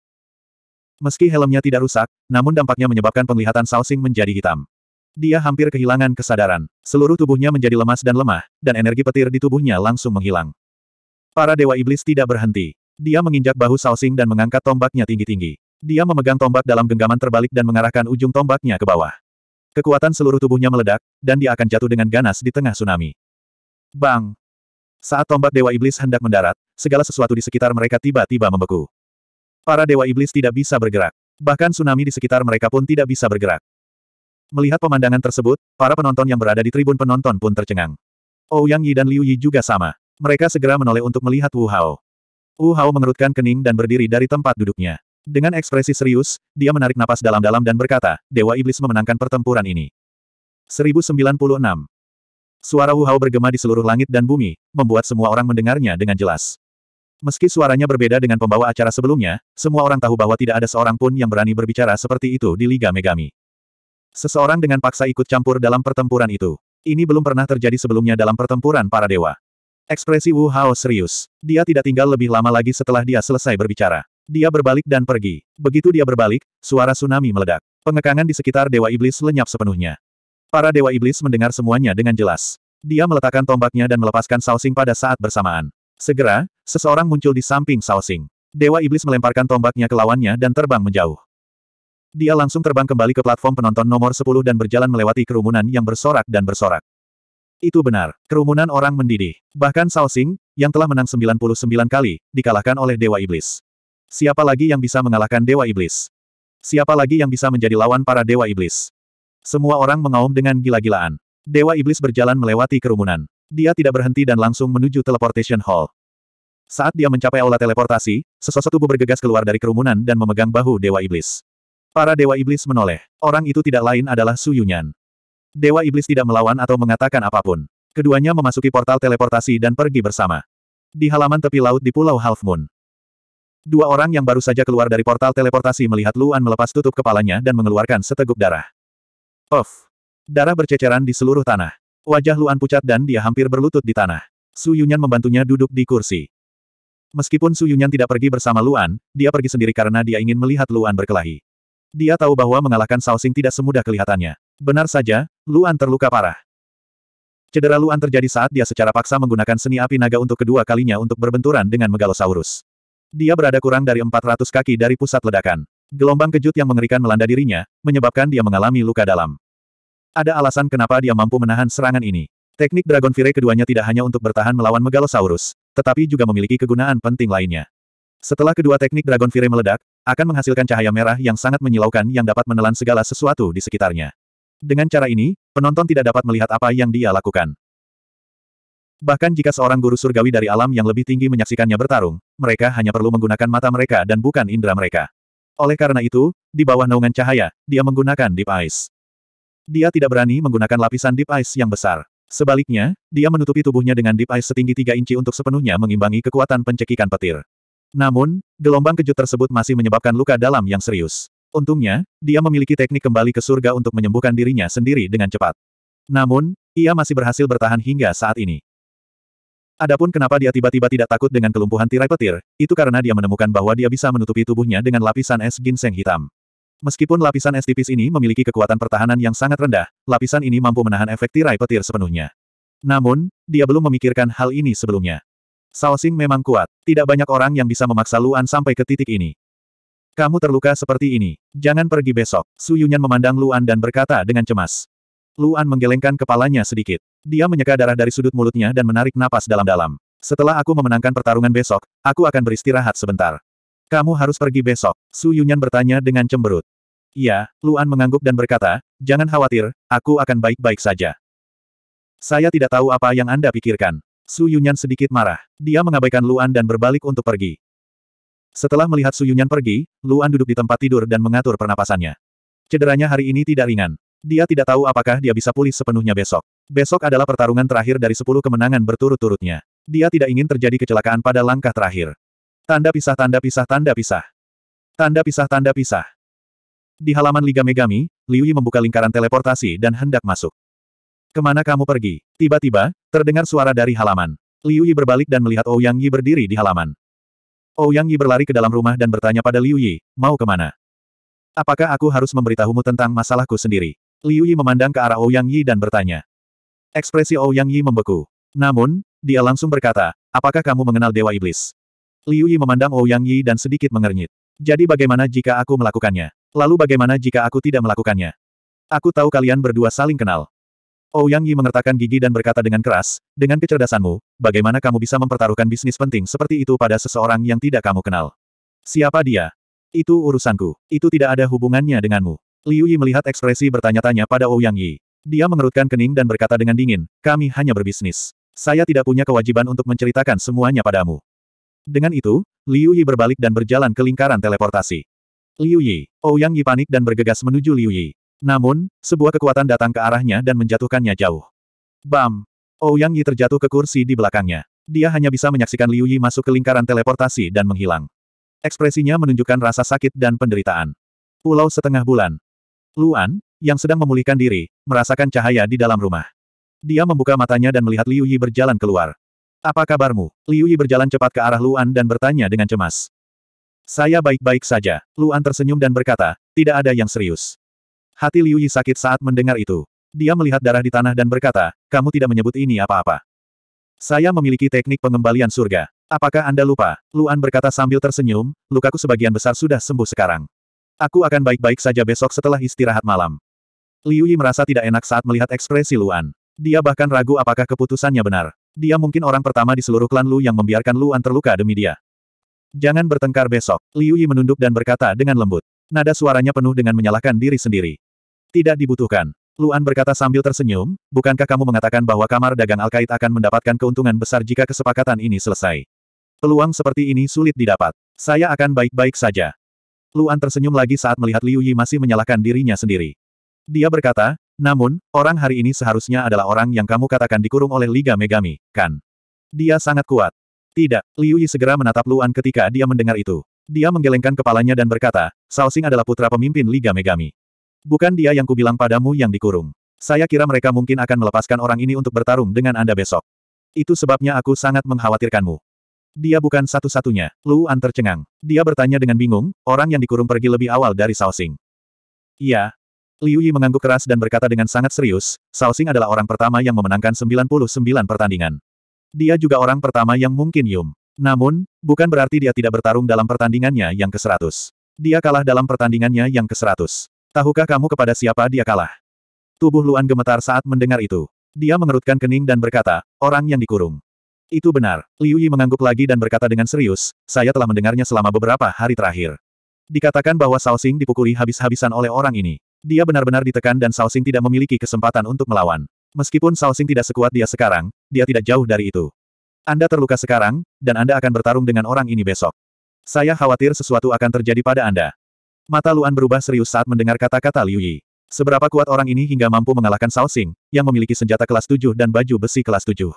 Meski helmnya tidak rusak, namun dampaknya menyebabkan penglihatan Salsing menjadi hitam. Dia hampir kehilangan kesadaran. Seluruh tubuhnya menjadi lemas dan lemah, dan energi petir di tubuhnya langsung menghilang. Para dewa iblis tidak berhenti. Dia menginjak bahu Salsing dan mengangkat tombaknya tinggi-tinggi. Dia memegang tombak dalam genggaman terbalik dan mengarahkan ujung tombaknya ke bawah. Kekuatan seluruh tubuhnya meledak, dan dia akan jatuh dengan ganas di tengah tsunami. Bang! Saat tombak Dewa Iblis hendak mendarat, segala sesuatu di sekitar mereka tiba-tiba membeku. Para Dewa Iblis tidak bisa bergerak. Bahkan tsunami di sekitar mereka pun tidak bisa bergerak. Melihat pemandangan tersebut, para penonton yang berada di tribun penonton pun tercengang. Ouyang oh, Yi dan Liu Yi juga sama. Mereka segera menoleh untuk melihat Wu Hao. Wu Hao mengerutkan kening dan berdiri dari tempat duduknya. Dengan ekspresi serius, dia menarik napas dalam-dalam dan berkata, Dewa Iblis memenangkan pertempuran ini. 1096. Suara Wu Hao bergema di seluruh langit dan bumi, membuat semua orang mendengarnya dengan jelas. Meski suaranya berbeda dengan pembawa acara sebelumnya, semua orang tahu bahwa tidak ada seorang pun yang berani berbicara seperti itu di Liga Megami. Seseorang dengan paksa ikut campur dalam pertempuran itu. Ini belum pernah terjadi sebelumnya dalam pertempuran para dewa. Ekspresi Wu Hao serius. Dia tidak tinggal lebih lama lagi setelah dia selesai berbicara. Dia berbalik dan pergi. Begitu dia berbalik, suara tsunami meledak. Pengekangan di sekitar Dewa Iblis lenyap sepenuhnya. Para dewa iblis mendengar semuanya dengan jelas. Dia meletakkan tombaknya dan melepaskan Saosing pada saat bersamaan. Segera, seseorang muncul di samping Saosing. Dewa iblis melemparkan tombaknya ke lawannya dan terbang menjauh. Dia langsung terbang kembali ke platform penonton nomor 10 dan berjalan melewati kerumunan yang bersorak dan bersorak. Itu benar, kerumunan orang mendidih. Bahkan Saosing, yang telah menang 99 kali, dikalahkan oleh Dewa Iblis. Siapa lagi yang bisa mengalahkan Dewa Iblis? Siapa lagi yang bisa menjadi lawan para Dewa Iblis? Semua orang mengaum dengan gila-gilaan. Dewa Iblis berjalan melewati kerumunan. Dia tidak berhenti dan langsung menuju teleportation hall. Saat dia mencapai aula teleportasi, sesosok tubuh bergegas keluar dari kerumunan dan memegang bahu Dewa Iblis. Para Dewa Iblis menoleh. Orang itu tidak lain adalah Su Yunyan. Dewa Iblis tidak melawan atau mengatakan apapun. Keduanya memasuki portal teleportasi dan pergi bersama. Di halaman tepi laut di Pulau Half Moon. Dua orang yang baru saja keluar dari portal teleportasi melihat Luan melepas tutup kepalanya dan mengeluarkan seteguk darah. Of! Darah berceceran di seluruh tanah. Wajah Luan pucat dan dia hampir berlutut di tanah. Su Yunyan membantunya duduk di kursi. Meskipun Su Yunyan tidak pergi bersama Luan, dia pergi sendiri karena dia ingin melihat Luan berkelahi. Dia tahu bahwa mengalahkan Saosing tidak semudah kelihatannya. Benar saja, Luan terluka parah. Cedera Luan terjadi saat dia secara paksa menggunakan seni api naga untuk kedua kalinya untuk berbenturan dengan Megalosaurus. Dia berada kurang dari 400 kaki dari pusat ledakan. Gelombang kejut yang mengerikan melanda dirinya, menyebabkan dia mengalami luka dalam. Ada alasan kenapa dia mampu menahan serangan ini. Teknik Dragon Fire keduanya tidak hanya untuk bertahan melawan Megalosaurus, tetapi juga memiliki kegunaan penting lainnya. Setelah kedua teknik Dragon Fire meledak, akan menghasilkan cahaya merah yang sangat menyilaukan yang dapat menelan segala sesuatu di sekitarnya. Dengan cara ini, penonton tidak dapat melihat apa yang dia lakukan. Bahkan jika seorang guru surgawi dari alam yang lebih tinggi menyaksikannya bertarung, mereka hanya perlu menggunakan mata mereka dan bukan indera mereka. Oleh karena itu, di bawah naungan cahaya, dia menggunakan Deep Eyes. Dia tidak berani menggunakan lapisan deep ice yang besar. Sebaliknya, dia menutupi tubuhnya dengan deep ice setinggi 3 inci untuk sepenuhnya mengimbangi kekuatan pencekikan petir. Namun, gelombang kejut tersebut masih menyebabkan luka dalam yang serius. Untungnya, dia memiliki teknik kembali ke surga untuk menyembuhkan dirinya sendiri dengan cepat. Namun, ia masih berhasil bertahan hingga saat ini. Adapun kenapa dia tiba-tiba tidak takut dengan kelumpuhan tirai petir, itu karena dia menemukan bahwa dia bisa menutupi tubuhnya dengan lapisan es ginseng hitam. Meskipun lapisan es tipis ini memiliki kekuatan pertahanan yang sangat rendah, lapisan ini mampu menahan efek tirai petir sepenuhnya. Namun, dia belum memikirkan hal ini sebelumnya. Saosing memang kuat. Tidak banyak orang yang bisa memaksa Luan sampai ke titik ini. Kamu terluka seperti ini. Jangan pergi besok. Su Yunyan memandang Luan dan berkata dengan cemas. Luan menggelengkan kepalanya sedikit. Dia menyeka darah dari sudut mulutnya dan menarik napas dalam-dalam. Setelah aku memenangkan pertarungan besok, aku akan beristirahat sebentar. Kamu harus pergi besok, Su Yunyan bertanya dengan cemberut. Iya, Luan mengangguk dan berkata, jangan khawatir, aku akan baik-baik saja. Saya tidak tahu apa yang Anda pikirkan. Su Yunyan sedikit marah. Dia mengabaikan Luan dan berbalik untuk pergi. Setelah melihat Su Yunyan pergi, Luan duduk di tempat tidur dan mengatur pernapasannya. Cederanya hari ini tidak ringan. Dia tidak tahu apakah dia bisa pulih sepenuhnya besok. Besok adalah pertarungan terakhir dari sepuluh kemenangan berturut-turutnya. Dia tidak ingin terjadi kecelakaan pada langkah terakhir. Tanda pisah tanda pisah tanda pisah. Tanda pisah tanda pisah. Di halaman Liga Megami, Liu Yi membuka lingkaran teleportasi dan hendak masuk. Kemana kamu pergi? Tiba-tiba, terdengar suara dari halaman. Liu Yi berbalik dan melihat Ouyang oh Yi berdiri di halaman. Ouyang oh Yi berlari ke dalam rumah dan bertanya pada Liu Yi, mau kemana? Apakah aku harus memberitahumu tentang masalahku sendiri? Liu Yi memandang ke arah Ouyang oh Yi dan bertanya. Ekspresi Ouyang Yi membeku. Namun, dia langsung berkata, apakah kamu mengenal Dewa Iblis? Liu Yi memandang Ouyang Yi dan sedikit mengernyit. Jadi bagaimana jika aku melakukannya? Lalu bagaimana jika aku tidak melakukannya? Aku tahu kalian berdua saling kenal. Ouyang Yi mengertakkan gigi dan berkata dengan keras, dengan kecerdasanmu, bagaimana kamu bisa mempertaruhkan bisnis penting seperti itu pada seseorang yang tidak kamu kenal? Siapa dia? Itu urusanku. Itu tidak ada hubungannya denganmu. Liu Yi melihat ekspresi bertanya-tanya pada Ouyang Yi. Dia mengerutkan kening dan berkata dengan dingin, kami hanya berbisnis. Saya tidak punya kewajiban untuk menceritakan semuanya padamu. Dengan itu, Liu Yi berbalik dan berjalan ke lingkaran teleportasi. Liu Yi, Ouyang Yi panik dan bergegas menuju Liu Yi. Namun, sebuah kekuatan datang ke arahnya dan menjatuhkannya jauh. Bam! Ouyang Yi terjatuh ke kursi di belakangnya. Dia hanya bisa menyaksikan Liu Yi masuk ke lingkaran teleportasi dan menghilang. Ekspresinya menunjukkan rasa sakit dan penderitaan. Pulau setengah bulan. Luan, yang sedang memulihkan diri, merasakan cahaya di dalam rumah. Dia membuka matanya dan melihat Liu Yi berjalan keluar. Apa kabarmu? Liu Yi berjalan cepat ke arah Luan dan bertanya dengan cemas. Saya baik-baik saja. Luan tersenyum dan berkata, tidak ada yang serius. Hati Liu Yi sakit saat mendengar itu. Dia melihat darah di tanah dan berkata, kamu tidak menyebut ini apa-apa. Saya memiliki teknik pengembalian surga. Apakah Anda lupa? Luan berkata sambil tersenyum, lukaku sebagian besar sudah sembuh sekarang. Aku akan baik-baik saja besok setelah istirahat malam. Liu Yi merasa tidak enak saat melihat ekspresi Luan. Dia bahkan ragu apakah keputusannya benar. Dia mungkin orang pertama di seluruh klan Lu yang membiarkan Luan terluka demi dia. Jangan bertengkar besok, Liu Yi menunduk dan berkata dengan lembut. Nada suaranya penuh dengan menyalahkan diri sendiri. Tidak dibutuhkan. Luan berkata sambil tersenyum, bukankah kamu mengatakan bahwa kamar dagang Alkait akan mendapatkan keuntungan besar jika kesepakatan ini selesai? Peluang seperti ini sulit didapat. Saya akan baik-baik saja. Luan tersenyum lagi saat melihat Liu Yi masih menyalahkan dirinya sendiri. Dia berkata, namun, orang hari ini seharusnya adalah orang yang kamu katakan dikurung oleh Liga Megami, kan? Dia sangat kuat. Tidak, Liu Yi segera menatap Luan ketika dia mendengar itu. Dia menggelengkan kepalanya dan berkata, Salsing adalah putra pemimpin Liga Megami. Bukan dia yang kubilang padamu yang dikurung. Saya kira mereka mungkin akan melepaskan orang ini untuk bertarung dengan Anda besok. Itu sebabnya aku sangat mengkhawatirkanmu. Dia bukan satu-satunya, Luan tercengang. Dia bertanya dengan bingung, orang yang dikurung pergi lebih awal dari Salsing. Iya, Liu Yi mengangguk keras dan berkata dengan sangat serius, Salsing adalah orang pertama yang memenangkan 99 pertandingan. Dia juga orang pertama yang mungkin Yum. Namun, bukan berarti dia tidak bertarung dalam pertandingannya yang ke-100. Dia kalah dalam pertandingannya yang ke-100. Tahukah kamu kepada siapa dia kalah? Tubuh Luan gemetar saat mendengar itu. Dia mengerutkan kening dan berkata, orang yang dikurung. Itu benar. Liu Yi mengangguk lagi dan berkata dengan serius, saya telah mendengarnya selama beberapa hari terakhir. Dikatakan bahwa Salsing dipukuli habis-habisan oleh orang ini. Dia benar-benar ditekan dan Saosing tidak memiliki kesempatan untuk melawan. Meskipun Saosing tidak sekuat dia sekarang, dia tidak jauh dari itu. Anda terluka sekarang, dan Anda akan bertarung dengan orang ini besok. Saya khawatir sesuatu akan terjadi pada Anda. Mata Luan berubah serius saat mendengar kata-kata Liu Yi. Seberapa kuat orang ini hingga mampu mengalahkan Saosing, yang memiliki senjata kelas 7 dan baju besi kelas 7.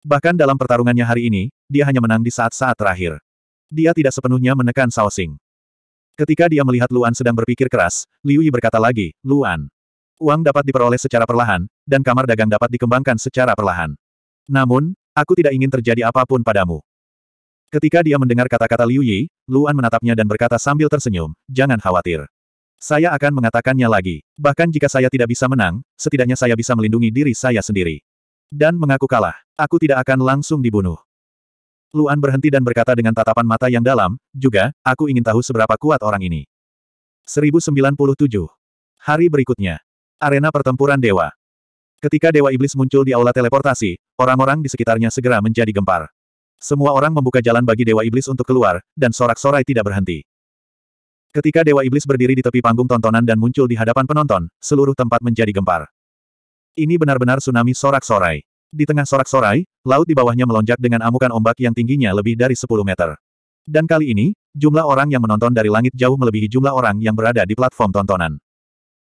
Bahkan dalam pertarungannya hari ini, dia hanya menang di saat-saat terakhir. Dia tidak sepenuhnya menekan Saosing. Ketika dia melihat Luan sedang berpikir keras, Liu Yi berkata lagi, Luan. Uang dapat diperoleh secara perlahan, dan kamar dagang dapat dikembangkan secara perlahan. Namun, aku tidak ingin terjadi apapun padamu. Ketika dia mendengar kata-kata Liu Yi, Luan menatapnya dan berkata sambil tersenyum, jangan khawatir. Saya akan mengatakannya lagi. Bahkan jika saya tidak bisa menang, setidaknya saya bisa melindungi diri saya sendiri. Dan mengaku kalah, aku tidak akan langsung dibunuh. Luan berhenti dan berkata dengan tatapan mata yang dalam, juga, aku ingin tahu seberapa kuat orang ini. 1097. Hari berikutnya. Arena pertempuran Dewa. Ketika Dewa Iblis muncul di aula teleportasi, orang-orang di sekitarnya segera menjadi gempar. Semua orang membuka jalan bagi Dewa Iblis untuk keluar, dan sorak-sorai tidak berhenti. Ketika Dewa Iblis berdiri di tepi panggung tontonan dan muncul di hadapan penonton, seluruh tempat menjadi gempar. Ini benar-benar tsunami sorak-sorai. Di tengah sorak-sorai, laut di bawahnya melonjak dengan amukan ombak yang tingginya lebih dari 10 meter. Dan kali ini, jumlah orang yang menonton dari langit jauh melebihi jumlah orang yang berada di platform tontonan.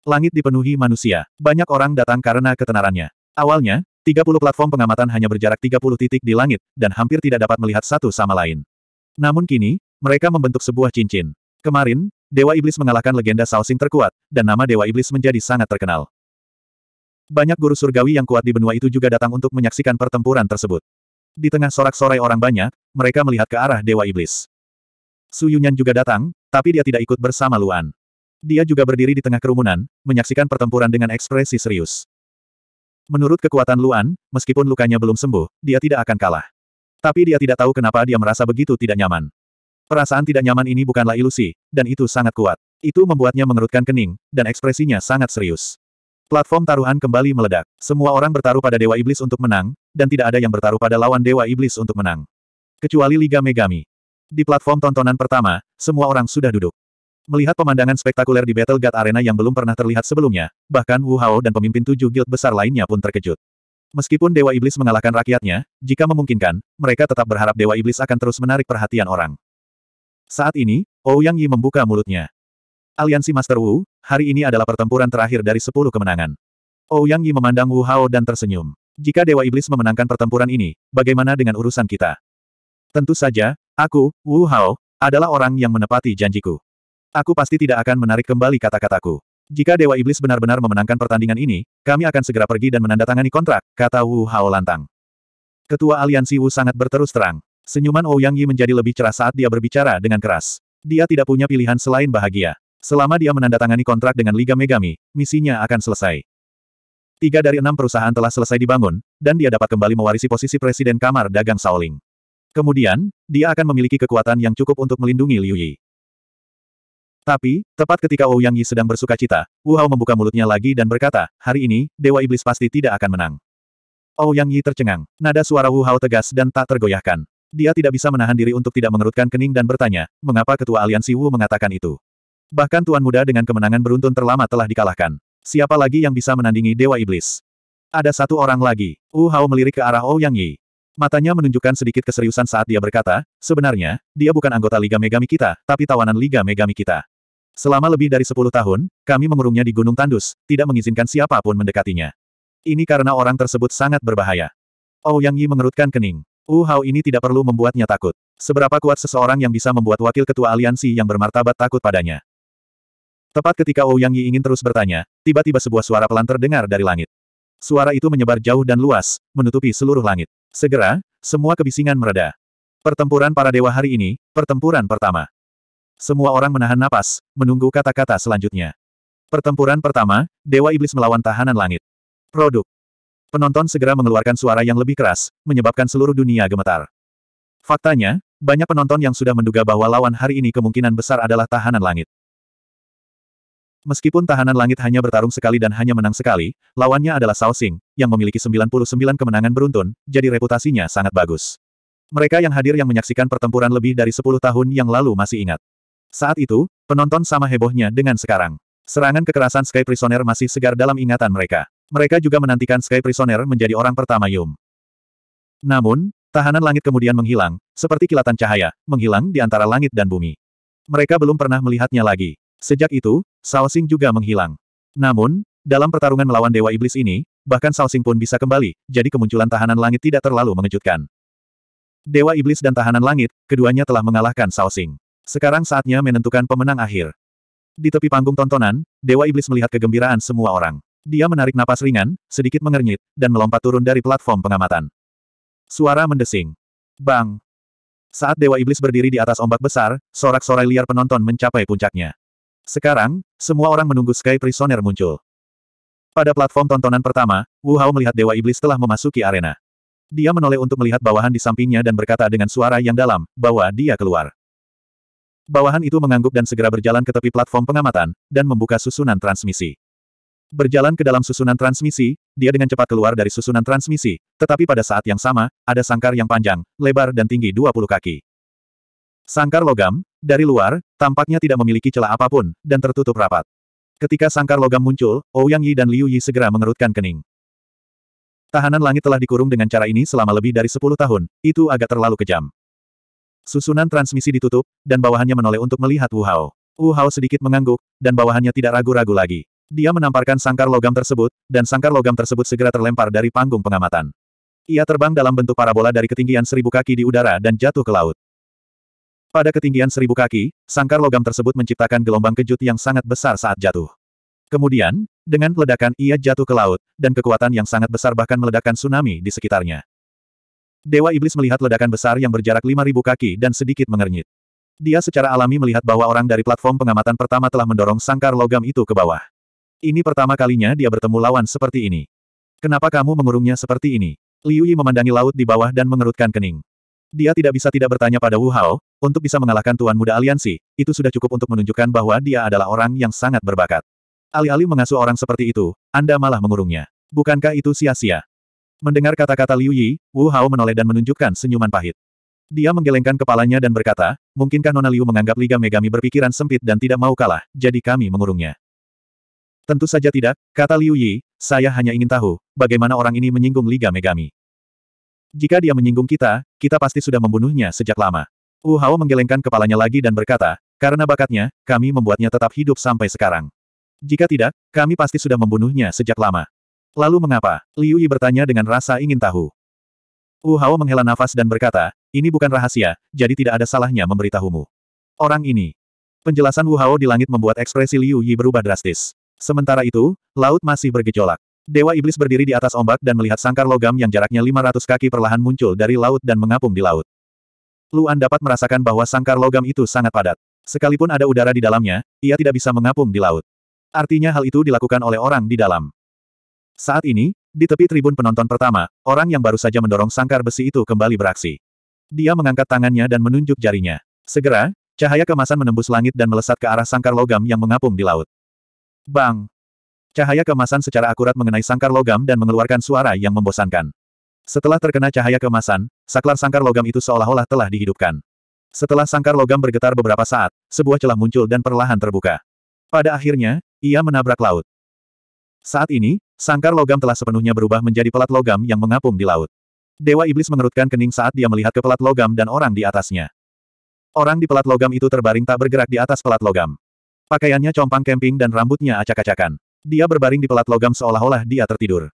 Langit dipenuhi manusia. Banyak orang datang karena ketenarannya. Awalnya, 30 platform pengamatan hanya berjarak 30 titik di langit, dan hampir tidak dapat melihat satu sama lain. Namun kini, mereka membentuk sebuah cincin. Kemarin, Dewa Iblis mengalahkan legenda Saosing terkuat, dan nama Dewa Iblis menjadi sangat terkenal. Banyak guru surgawi yang kuat di benua itu juga datang untuk menyaksikan pertempuran tersebut. Di tengah sorak-sorai orang banyak, mereka melihat ke arah Dewa Iblis. Su Yunyan juga datang, tapi dia tidak ikut bersama Luan. Dia juga berdiri di tengah kerumunan, menyaksikan pertempuran dengan ekspresi serius. Menurut kekuatan Luan, meskipun lukanya belum sembuh, dia tidak akan kalah. Tapi dia tidak tahu kenapa dia merasa begitu tidak nyaman. Perasaan tidak nyaman ini bukanlah ilusi, dan itu sangat kuat. Itu membuatnya mengerutkan kening, dan ekspresinya sangat serius. Platform taruhan kembali meledak. Semua orang bertaruh pada Dewa Iblis untuk menang, dan tidak ada yang bertaruh pada lawan Dewa Iblis untuk menang. Kecuali Liga Megami. Di platform tontonan pertama, semua orang sudah duduk. Melihat pemandangan spektakuler di Battle God Arena yang belum pernah terlihat sebelumnya, bahkan Wu Hao dan pemimpin tujuh guild besar lainnya pun terkejut. Meskipun Dewa Iblis mengalahkan rakyatnya, jika memungkinkan, mereka tetap berharap Dewa Iblis akan terus menarik perhatian orang. Saat ini, Ouyang Yi membuka mulutnya. Aliansi Master Wu, hari ini adalah pertempuran terakhir dari sepuluh kemenangan. Ouyang oh, Yi memandang Wu Hao dan tersenyum. Jika Dewa Iblis memenangkan pertempuran ini, bagaimana dengan urusan kita? Tentu saja, aku, Wu Hao, adalah orang yang menepati janjiku. Aku pasti tidak akan menarik kembali kata-kataku. Jika Dewa Iblis benar-benar memenangkan pertandingan ini, kami akan segera pergi dan menandatangani kontrak, kata Wu Hao lantang. Ketua aliansi Wu sangat berterus terang. Senyuman Ouyang oh Yi menjadi lebih cerah saat dia berbicara dengan keras. Dia tidak punya pilihan selain bahagia. Selama dia menandatangani kontrak dengan Liga Megami, misinya akan selesai. Tiga dari enam perusahaan telah selesai dibangun, dan dia dapat kembali mewarisi posisi Presiden Kamar Dagang Shaoling. Kemudian, dia akan memiliki kekuatan yang cukup untuk melindungi Liu Yi. Tapi, tepat ketika Wu Yang Yi sedang bersuka cita, Wu Hao membuka mulutnya lagi dan berkata, hari ini, Dewa Iblis pasti tidak akan menang. Wu Yang Yi tercengang. Nada suara Wu Hao tegas dan tak tergoyahkan. Dia tidak bisa menahan diri untuk tidak mengerutkan kening dan bertanya, mengapa Ketua Aliansi Wu mengatakan itu. Bahkan Tuan Muda dengan kemenangan beruntun terlama telah dikalahkan. Siapa lagi yang bisa menandingi Dewa Iblis? Ada satu orang lagi. Wu Hao melirik ke arah Ou oh Yang Yi. Matanya menunjukkan sedikit keseriusan saat dia berkata, sebenarnya, dia bukan anggota Liga Megami kita, tapi tawanan Liga Megami kita. Selama lebih dari 10 tahun, kami mengurungnya di Gunung Tandus, tidak mengizinkan siapapun mendekatinya. Ini karena orang tersebut sangat berbahaya. Ou oh Yang Yi mengerutkan kening. Wu Hao ini tidak perlu membuatnya takut. Seberapa kuat seseorang yang bisa membuat wakil ketua aliansi yang bermartabat takut padanya. Tepat ketika Ouyang Yang Yi ingin terus bertanya, tiba-tiba sebuah suara pelan terdengar dari langit. Suara itu menyebar jauh dan luas, menutupi seluruh langit. Segera, semua kebisingan mereda. Pertempuran para dewa hari ini, pertempuran pertama. Semua orang menahan napas, menunggu kata-kata selanjutnya. Pertempuran pertama, Dewa Iblis melawan tahanan langit. Produk. Penonton segera mengeluarkan suara yang lebih keras, menyebabkan seluruh dunia gemetar. Faktanya, banyak penonton yang sudah menduga bahwa lawan hari ini kemungkinan besar adalah tahanan langit. Meskipun tahanan langit hanya bertarung sekali dan hanya menang sekali, lawannya adalah Sao Xing, yang memiliki 99 kemenangan beruntun, jadi reputasinya sangat bagus. Mereka yang hadir yang menyaksikan pertempuran lebih dari 10 tahun yang lalu masih ingat. Saat itu, penonton sama hebohnya dengan sekarang. Serangan kekerasan Sky Prisoner masih segar dalam ingatan mereka. Mereka juga menantikan Sky Prisoner menjadi orang pertama Yum. Namun, tahanan langit kemudian menghilang, seperti kilatan cahaya, menghilang di antara langit dan bumi. Mereka belum pernah melihatnya lagi. Sejak itu, Salsing juga menghilang. Namun, dalam pertarungan melawan Dewa Iblis ini, bahkan Salsing pun bisa kembali, jadi kemunculan tahanan langit tidak terlalu mengejutkan. Dewa Iblis dan tahanan langit, keduanya telah mengalahkan Salsing. Sekarang saatnya menentukan pemenang akhir. Di tepi panggung tontonan, Dewa Iblis melihat kegembiraan semua orang. Dia menarik napas ringan, sedikit mengernyit, dan melompat turun dari platform pengamatan. Suara mendesing. Bang! Saat Dewa Iblis berdiri di atas ombak besar, sorak-sorai liar penonton mencapai puncaknya. Sekarang, semua orang menunggu Sky Prisoner muncul. Pada platform tontonan pertama, Wu Hao melihat Dewa Iblis telah memasuki arena. Dia menoleh untuk melihat bawahan di sampingnya dan berkata dengan suara yang dalam, bahwa dia keluar. Bawahan itu mengangguk dan segera berjalan ke tepi platform pengamatan, dan membuka susunan transmisi. Berjalan ke dalam susunan transmisi, dia dengan cepat keluar dari susunan transmisi, tetapi pada saat yang sama, ada sangkar yang panjang, lebar dan tinggi 20 kaki. Sangkar logam, dari luar, tampaknya tidak memiliki celah apapun, dan tertutup rapat. Ketika sangkar logam muncul, Ouyang Yi dan Liu Yi segera mengerutkan kening. Tahanan langit telah dikurung dengan cara ini selama lebih dari 10 tahun, itu agak terlalu kejam. Susunan transmisi ditutup, dan bawahannya menoleh untuk melihat Wu Hao. Wu Hao sedikit mengangguk, dan bawahannya tidak ragu-ragu lagi. Dia menamparkan sangkar logam tersebut, dan sangkar logam tersebut segera terlempar dari panggung pengamatan. Ia terbang dalam bentuk parabola dari ketinggian seribu kaki di udara dan jatuh ke laut. Pada ketinggian seribu kaki, sangkar logam tersebut menciptakan gelombang kejut yang sangat besar saat jatuh. Kemudian, dengan ledakan ia jatuh ke laut, dan kekuatan yang sangat besar bahkan meledakkan tsunami di sekitarnya. Dewa Iblis melihat ledakan besar yang berjarak lima ribu kaki dan sedikit mengernyit. Dia secara alami melihat bahwa orang dari platform pengamatan pertama telah mendorong sangkar logam itu ke bawah. Ini pertama kalinya dia bertemu lawan seperti ini. Kenapa kamu mengurungnya seperti ini? Liu Yi memandangi laut di bawah dan mengerutkan kening. Dia tidak bisa tidak bertanya pada Wu Hao, untuk bisa mengalahkan Tuan Muda Aliansi, itu sudah cukup untuk menunjukkan bahwa dia adalah orang yang sangat berbakat. Alih-alih mengasuh orang seperti itu, Anda malah mengurungnya. Bukankah itu sia-sia? Mendengar kata-kata Liu Yi, Wu Hao menoleh dan menunjukkan senyuman pahit. Dia menggelengkan kepalanya dan berkata, mungkinkah Nona Liu menganggap Liga Megami berpikiran sempit dan tidak mau kalah, jadi kami mengurungnya. Tentu saja tidak, kata Liu Yi, saya hanya ingin tahu, bagaimana orang ini menyinggung Liga Megami. Jika dia menyinggung kita, kita pasti sudah membunuhnya sejak lama. Wu Hao menggelengkan kepalanya lagi dan berkata, karena bakatnya, kami membuatnya tetap hidup sampai sekarang. Jika tidak, kami pasti sudah membunuhnya sejak lama. Lalu mengapa? Liu Yi bertanya dengan rasa ingin tahu. Wu Hao menghela nafas dan berkata, ini bukan rahasia, jadi tidak ada salahnya memberitahumu. Orang ini. Penjelasan Wu Hao di langit membuat ekspresi Liu Yi berubah drastis. Sementara itu, laut masih bergejolak. Dewa Iblis berdiri di atas ombak dan melihat sangkar logam yang jaraknya 500 kaki perlahan muncul dari laut dan mengapung di laut. Luan dapat merasakan bahwa sangkar logam itu sangat padat. Sekalipun ada udara di dalamnya, ia tidak bisa mengapung di laut. Artinya hal itu dilakukan oleh orang di dalam. Saat ini, di tepi tribun penonton pertama, orang yang baru saja mendorong sangkar besi itu kembali beraksi. Dia mengangkat tangannya dan menunjuk jarinya. Segera, cahaya kemasan menembus langit dan melesat ke arah sangkar logam yang mengapung di laut. Bang! Cahaya kemasan secara akurat mengenai sangkar logam dan mengeluarkan suara yang membosankan. Setelah terkena cahaya kemasan, saklar sangkar logam itu seolah-olah telah dihidupkan. Setelah sangkar logam bergetar beberapa saat, sebuah celah muncul dan perlahan terbuka. Pada akhirnya, ia menabrak laut. Saat ini, sangkar logam telah sepenuhnya berubah menjadi pelat logam yang mengapung di laut. Dewa Iblis mengerutkan kening saat dia melihat ke pelat logam dan orang di atasnya. Orang di pelat logam itu terbaring tak bergerak di atas pelat logam. Pakaiannya compang kemping dan rambutnya acak-acakan. Dia berbaring di pelat logam seolah-olah dia tertidur.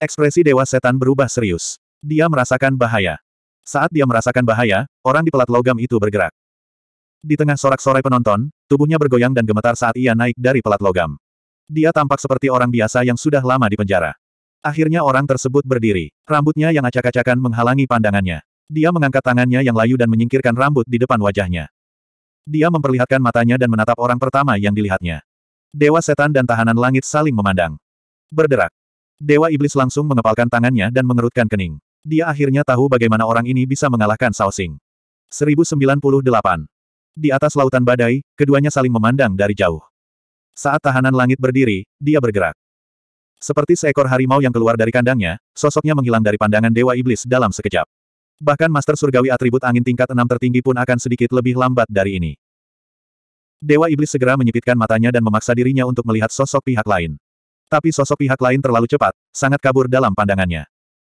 Ekspresi Dewa Setan berubah serius. Dia merasakan bahaya. Saat dia merasakan bahaya, orang di pelat logam itu bergerak. Di tengah sorak-sorai penonton, tubuhnya bergoyang dan gemetar saat ia naik dari pelat logam. Dia tampak seperti orang biasa yang sudah lama di penjara. Akhirnya orang tersebut berdiri. Rambutnya yang acak-acakan menghalangi pandangannya. Dia mengangkat tangannya yang layu dan menyingkirkan rambut di depan wajahnya. Dia memperlihatkan matanya dan menatap orang pertama yang dilihatnya. Dewa setan dan tahanan langit saling memandang. Berderak. Dewa iblis langsung mengepalkan tangannya dan mengerutkan kening. Dia akhirnya tahu bagaimana orang ini bisa mengalahkan Sing. 1098. Di atas lautan badai, keduanya saling memandang dari jauh. Saat tahanan langit berdiri, dia bergerak. Seperti seekor harimau yang keluar dari kandangnya, sosoknya menghilang dari pandangan Dewa Iblis dalam sekejap. Bahkan Master Surgawi atribut angin tingkat enam tertinggi pun akan sedikit lebih lambat dari ini. Dewa Iblis segera menyipitkan matanya dan memaksa dirinya untuk melihat sosok pihak lain. Tapi sosok pihak lain terlalu cepat, sangat kabur dalam pandangannya.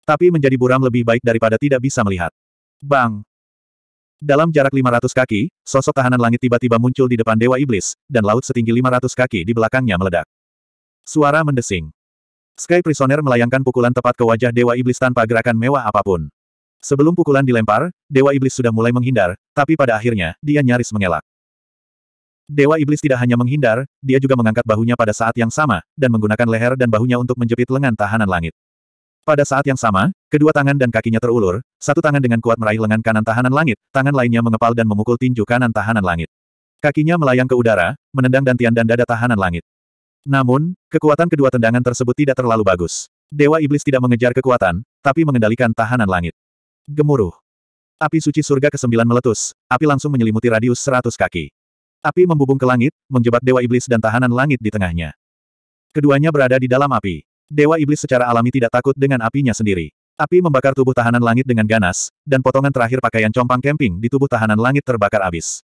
Tapi menjadi buram lebih baik daripada tidak bisa melihat. Bang! Dalam jarak 500 kaki, sosok tahanan langit tiba-tiba muncul di depan Dewa Iblis, dan laut setinggi 500 kaki di belakangnya meledak. Suara mendesing. Sky Prisoner melayangkan pukulan tepat ke wajah Dewa Iblis tanpa gerakan mewah apapun. Sebelum pukulan dilempar, Dewa Iblis sudah mulai menghindar, tapi pada akhirnya, dia nyaris mengelak. Dewa Iblis tidak hanya menghindar, dia juga mengangkat bahunya pada saat yang sama, dan menggunakan leher dan bahunya untuk menjepit lengan tahanan langit. Pada saat yang sama, kedua tangan dan kakinya terulur, satu tangan dengan kuat meraih lengan kanan tahanan langit, tangan lainnya mengepal dan memukul tinju kanan tahanan langit. Kakinya melayang ke udara, menendang dantian dan dada tahanan langit. Namun, kekuatan kedua tendangan tersebut tidak terlalu bagus. Dewa Iblis tidak mengejar kekuatan, tapi mengendalikan tahanan langit. Gemuruh. Api suci surga ke-9 meletus, api langsung menyelimuti radius 100 kaki. Api membubung ke langit, menjebak Dewa Iblis dan tahanan langit di tengahnya. Keduanya berada di dalam api. Dewa Iblis secara alami tidak takut dengan apinya sendiri. Api membakar tubuh tahanan langit dengan ganas, dan potongan terakhir pakaian compang kemping di tubuh tahanan langit terbakar abis.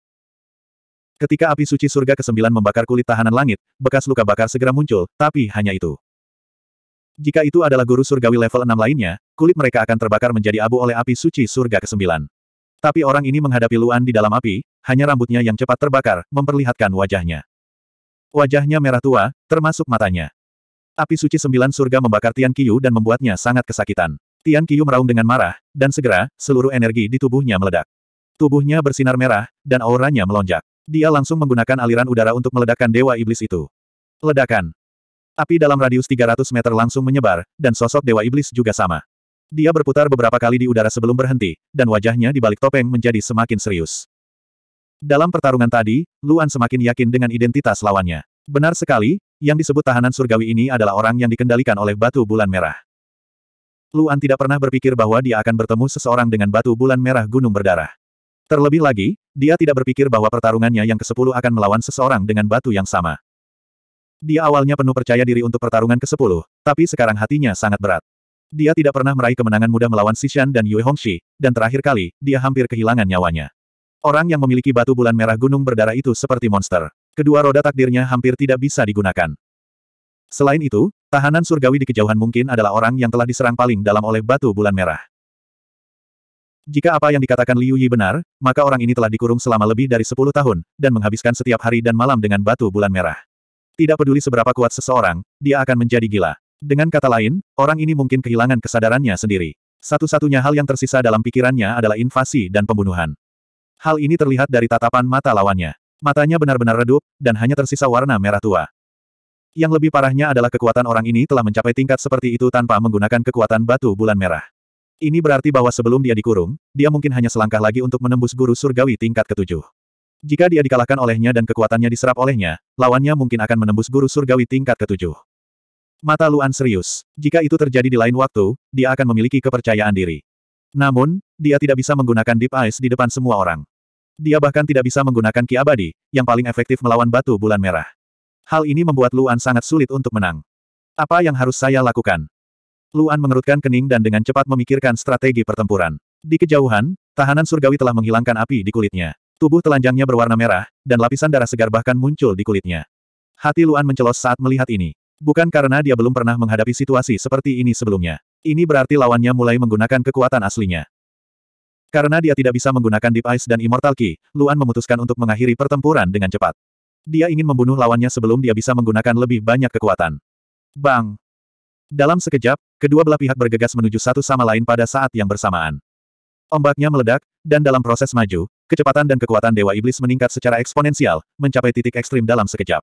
Ketika api suci surga ke-9 membakar kulit tahanan langit, bekas luka bakar segera muncul, tapi hanya itu. Jika itu adalah guru surgawi level 6 lainnya, kulit mereka akan terbakar menjadi abu oleh api suci surga ke-9. Tapi orang ini menghadapi Luan di dalam api, hanya rambutnya yang cepat terbakar, memperlihatkan wajahnya. Wajahnya merah tua, termasuk matanya. Api suci sembilan surga membakar Tian Qiyu dan membuatnya sangat kesakitan. Tian Qiyu meraung dengan marah, dan segera, seluruh energi di tubuhnya meledak. Tubuhnya bersinar merah, dan auranya melonjak. Dia langsung menggunakan aliran udara untuk meledakkan Dewa Iblis itu. Ledakan. Api dalam radius 300 meter langsung menyebar, dan sosok Dewa Iblis juga sama. Dia berputar beberapa kali di udara sebelum berhenti, dan wajahnya di balik topeng menjadi semakin serius. Dalam pertarungan tadi, Luan semakin yakin dengan identitas lawannya. Benar sekali, yang disebut tahanan surgawi ini adalah orang yang dikendalikan oleh batu bulan merah. Luan tidak pernah berpikir bahwa dia akan bertemu seseorang dengan batu bulan merah gunung berdarah. Terlebih lagi, dia tidak berpikir bahwa pertarungannya yang ke-10 akan melawan seseorang dengan batu yang sama. Dia awalnya penuh percaya diri untuk pertarungan ke-10, tapi sekarang hatinya sangat berat. Dia tidak pernah meraih kemenangan mudah melawan Sishan dan Yue Hongxi, dan terakhir kali, dia hampir kehilangan nyawanya. Orang yang memiliki batu bulan merah gunung berdarah itu seperti monster. Kedua roda takdirnya hampir tidak bisa digunakan. Selain itu, tahanan surgawi di kejauhan mungkin adalah orang yang telah diserang paling dalam oleh batu bulan merah. Jika apa yang dikatakan Liu Yi benar, maka orang ini telah dikurung selama lebih dari 10 tahun, dan menghabiskan setiap hari dan malam dengan batu bulan merah. Tidak peduli seberapa kuat seseorang, dia akan menjadi gila. Dengan kata lain, orang ini mungkin kehilangan kesadarannya sendiri. Satu-satunya hal yang tersisa dalam pikirannya adalah invasi dan pembunuhan. Hal ini terlihat dari tatapan mata lawannya. Matanya benar-benar redup, dan hanya tersisa warna merah tua. Yang lebih parahnya adalah kekuatan orang ini telah mencapai tingkat seperti itu tanpa menggunakan kekuatan batu bulan merah. Ini berarti bahwa sebelum dia dikurung, dia mungkin hanya selangkah lagi untuk menembus guru surgawi tingkat ketujuh. Jika dia dikalahkan olehnya dan kekuatannya diserap olehnya, lawannya mungkin akan menembus guru surgawi tingkat ketujuh. Mata Luan serius. Jika itu terjadi di lain waktu, dia akan memiliki kepercayaan diri. Namun, dia tidak bisa menggunakan Deep Eyes di depan semua orang. Dia bahkan tidak bisa menggunakan Ki Abadi, yang paling efektif melawan batu bulan merah. Hal ini membuat Luan sangat sulit untuk menang. Apa yang harus saya lakukan? Luan mengerutkan kening dan dengan cepat memikirkan strategi pertempuran. Di kejauhan, tahanan surgawi telah menghilangkan api di kulitnya. Tubuh telanjangnya berwarna merah, dan lapisan darah segar bahkan muncul di kulitnya. Hati Luan mencelos saat melihat ini. Bukan karena dia belum pernah menghadapi situasi seperti ini sebelumnya. Ini berarti lawannya mulai menggunakan kekuatan aslinya. Karena dia tidak bisa menggunakan Deep Ice dan Immortal Key, Luan memutuskan untuk mengakhiri pertempuran dengan cepat. Dia ingin membunuh lawannya sebelum dia bisa menggunakan lebih banyak kekuatan. Bang! Dalam sekejap, kedua belah pihak bergegas menuju satu sama lain pada saat yang bersamaan. Ombaknya meledak, dan dalam proses maju, kecepatan dan kekuatan Dewa Iblis meningkat secara eksponensial, mencapai titik ekstrim dalam sekejap.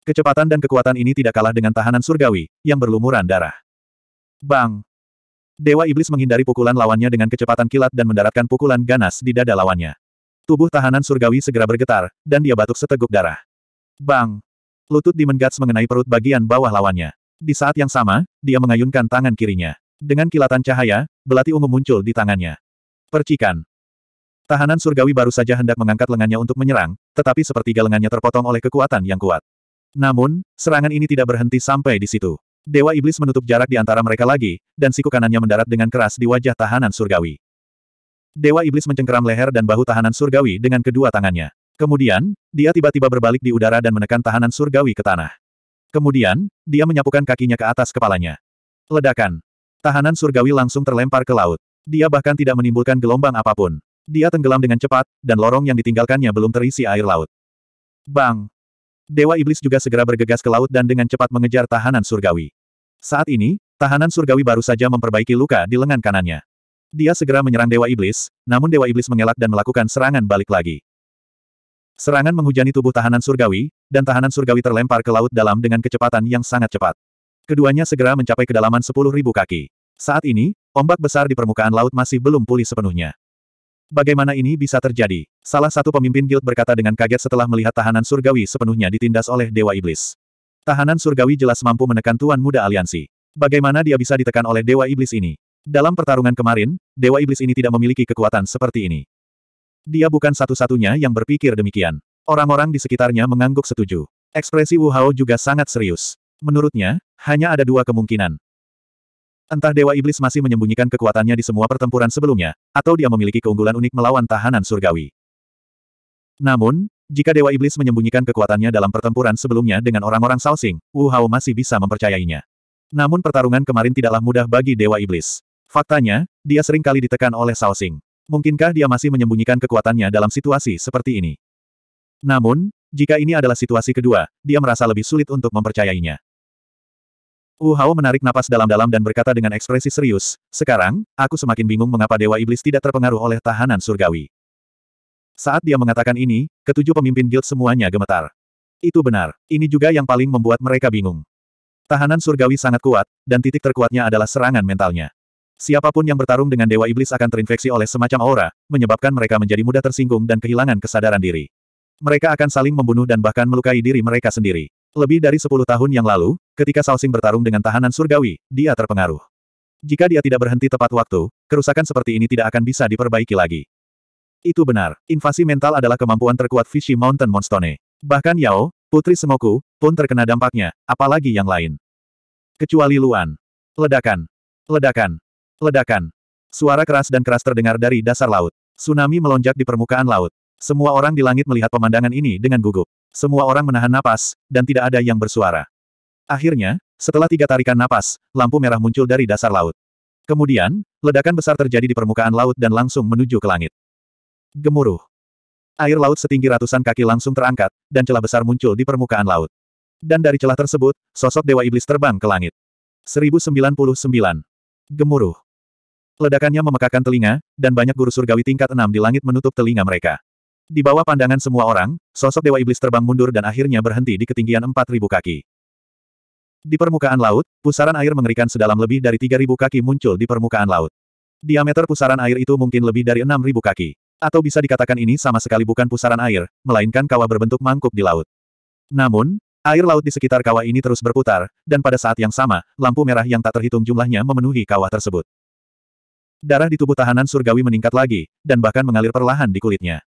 Kecepatan dan kekuatan ini tidak kalah dengan tahanan surgawi, yang berlumuran darah. Bang! Dewa Iblis menghindari pukulan lawannya dengan kecepatan kilat dan mendaratkan pukulan ganas di dada lawannya. Tubuh tahanan surgawi segera bergetar, dan dia batuk seteguk darah. Bang! Lutut Demon Guts mengenai perut bagian bawah lawannya. Di saat yang sama, dia mengayunkan tangan kirinya. Dengan kilatan cahaya, belati ungu muncul di tangannya. Percikan. Tahanan surgawi baru saja hendak mengangkat lengannya untuk menyerang, tetapi sepertiga lengannya terpotong oleh kekuatan yang kuat. Namun, serangan ini tidak berhenti sampai di situ. Dewa Iblis menutup jarak di antara mereka lagi, dan siku kanannya mendarat dengan keras di wajah tahanan surgawi. Dewa Iblis mencengkeram leher dan bahu tahanan surgawi dengan kedua tangannya. Kemudian, dia tiba-tiba berbalik di udara dan menekan tahanan surgawi ke tanah. Kemudian, dia menyapukan kakinya ke atas kepalanya. Ledakan. Tahanan surgawi langsung terlempar ke laut. Dia bahkan tidak menimbulkan gelombang apapun. Dia tenggelam dengan cepat, dan lorong yang ditinggalkannya belum terisi air laut. Bang! Dewa Iblis juga segera bergegas ke laut dan dengan cepat mengejar tahanan surgawi. Saat ini, tahanan surgawi baru saja memperbaiki luka di lengan kanannya. Dia segera menyerang Dewa Iblis, namun Dewa Iblis mengelak dan melakukan serangan balik lagi. Serangan menghujani tubuh tahanan surgawi, dan tahanan surgawi terlempar ke laut dalam dengan kecepatan yang sangat cepat. Keduanya segera mencapai kedalaman 10.000 kaki. Saat ini, ombak besar di permukaan laut masih belum pulih sepenuhnya. Bagaimana ini bisa terjadi? Salah satu pemimpin guild berkata dengan kaget setelah melihat tahanan surgawi sepenuhnya ditindas oleh Dewa Iblis. Tahanan surgawi jelas mampu menekan Tuan Muda Aliansi. Bagaimana dia bisa ditekan oleh Dewa Iblis ini? Dalam pertarungan kemarin, Dewa Iblis ini tidak memiliki kekuatan seperti ini. Dia bukan satu-satunya yang berpikir demikian. Orang-orang di sekitarnya mengangguk setuju. Ekspresi Wu Hao juga sangat serius. Menurutnya, hanya ada dua kemungkinan. Entah Dewa Iblis masih menyembunyikan kekuatannya di semua pertempuran sebelumnya, atau dia memiliki keunggulan unik melawan tahanan surgawi. Namun, jika Dewa Iblis menyembunyikan kekuatannya dalam pertempuran sebelumnya dengan orang-orang Salsing, Wu Hao masih bisa mempercayainya. Namun pertarungan kemarin tidaklah mudah bagi Dewa Iblis. Faktanya, dia sering kali ditekan oleh Salsing. Mungkinkah dia masih menyembunyikan kekuatannya dalam situasi seperti ini? Namun, jika ini adalah situasi kedua, dia merasa lebih sulit untuk mempercayainya. Wu Hao menarik napas dalam-dalam dan berkata dengan ekspresi serius, sekarang, aku semakin bingung mengapa Dewa Iblis tidak terpengaruh oleh tahanan surgawi. Saat dia mengatakan ini, ketujuh pemimpin guild semuanya gemetar. Itu benar, ini juga yang paling membuat mereka bingung. Tahanan surgawi sangat kuat, dan titik terkuatnya adalah serangan mentalnya. Siapapun yang bertarung dengan Dewa Iblis akan terinfeksi oleh semacam aura, menyebabkan mereka menjadi mudah tersinggung dan kehilangan kesadaran diri. Mereka akan saling membunuh dan bahkan melukai diri mereka sendiri. Lebih dari sepuluh tahun yang lalu, ketika Salsing bertarung dengan tahanan surgawi, dia terpengaruh. Jika dia tidak berhenti tepat waktu, kerusakan seperti ini tidak akan bisa diperbaiki lagi. Itu benar, invasi mental adalah kemampuan terkuat Fishy Mountain Monstone. Bahkan Yao, Putri Semoku, pun terkena dampaknya, apalagi yang lain. Kecuali Luan. Ledakan. Ledakan. Ledakan. Suara keras dan keras terdengar dari dasar laut. Tsunami melonjak di permukaan laut. Semua orang di langit melihat pemandangan ini dengan gugup. Semua orang menahan napas, dan tidak ada yang bersuara. Akhirnya, setelah tiga tarikan napas, lampu merah muncul dari dasar laut. Kemudian, ledakan besar terjadi di permukaan laut dan langsung menuju ke langit. Gemuruh. Air laut setinggi ratusan kaki langsung terangkat, dan celah besar muncul di permukaan laut. Dan dari celah tersebut, sosok Dewa Iblis terbang ke langit. 1099. Gemuruh. Ledakannya memekakan telinga, dan banyak guru surgawi tingkat enam di langit menutup telinga mereka. Di bawah pandangan semua orang, sosok Dewa Iblis terbang mundur dan akhirnya berhenti di ketinggian 4.000 kaki. Di permukaan laut, pusaran air mengerikan sedalam lebih dari 3.000 kaki muncul di permukaan laut. Diameter pusaran air itu mungkin lebih dari 6.000 kaki. Atau bisa dikatakan ini sama sekali bukan pusaran air, melainkan kawah berbentuk mangkuk di laut. Namun, air laut di sekitar kawah ini terus berputar, dan pada saat yang sama, lampu merah yang tak terhitung jumlahnya memenuhi kawah tersebut. Darah di tubuh tahanan surgawi meningkat lagi, dan bahkan mengalir perlahan di kulitnya.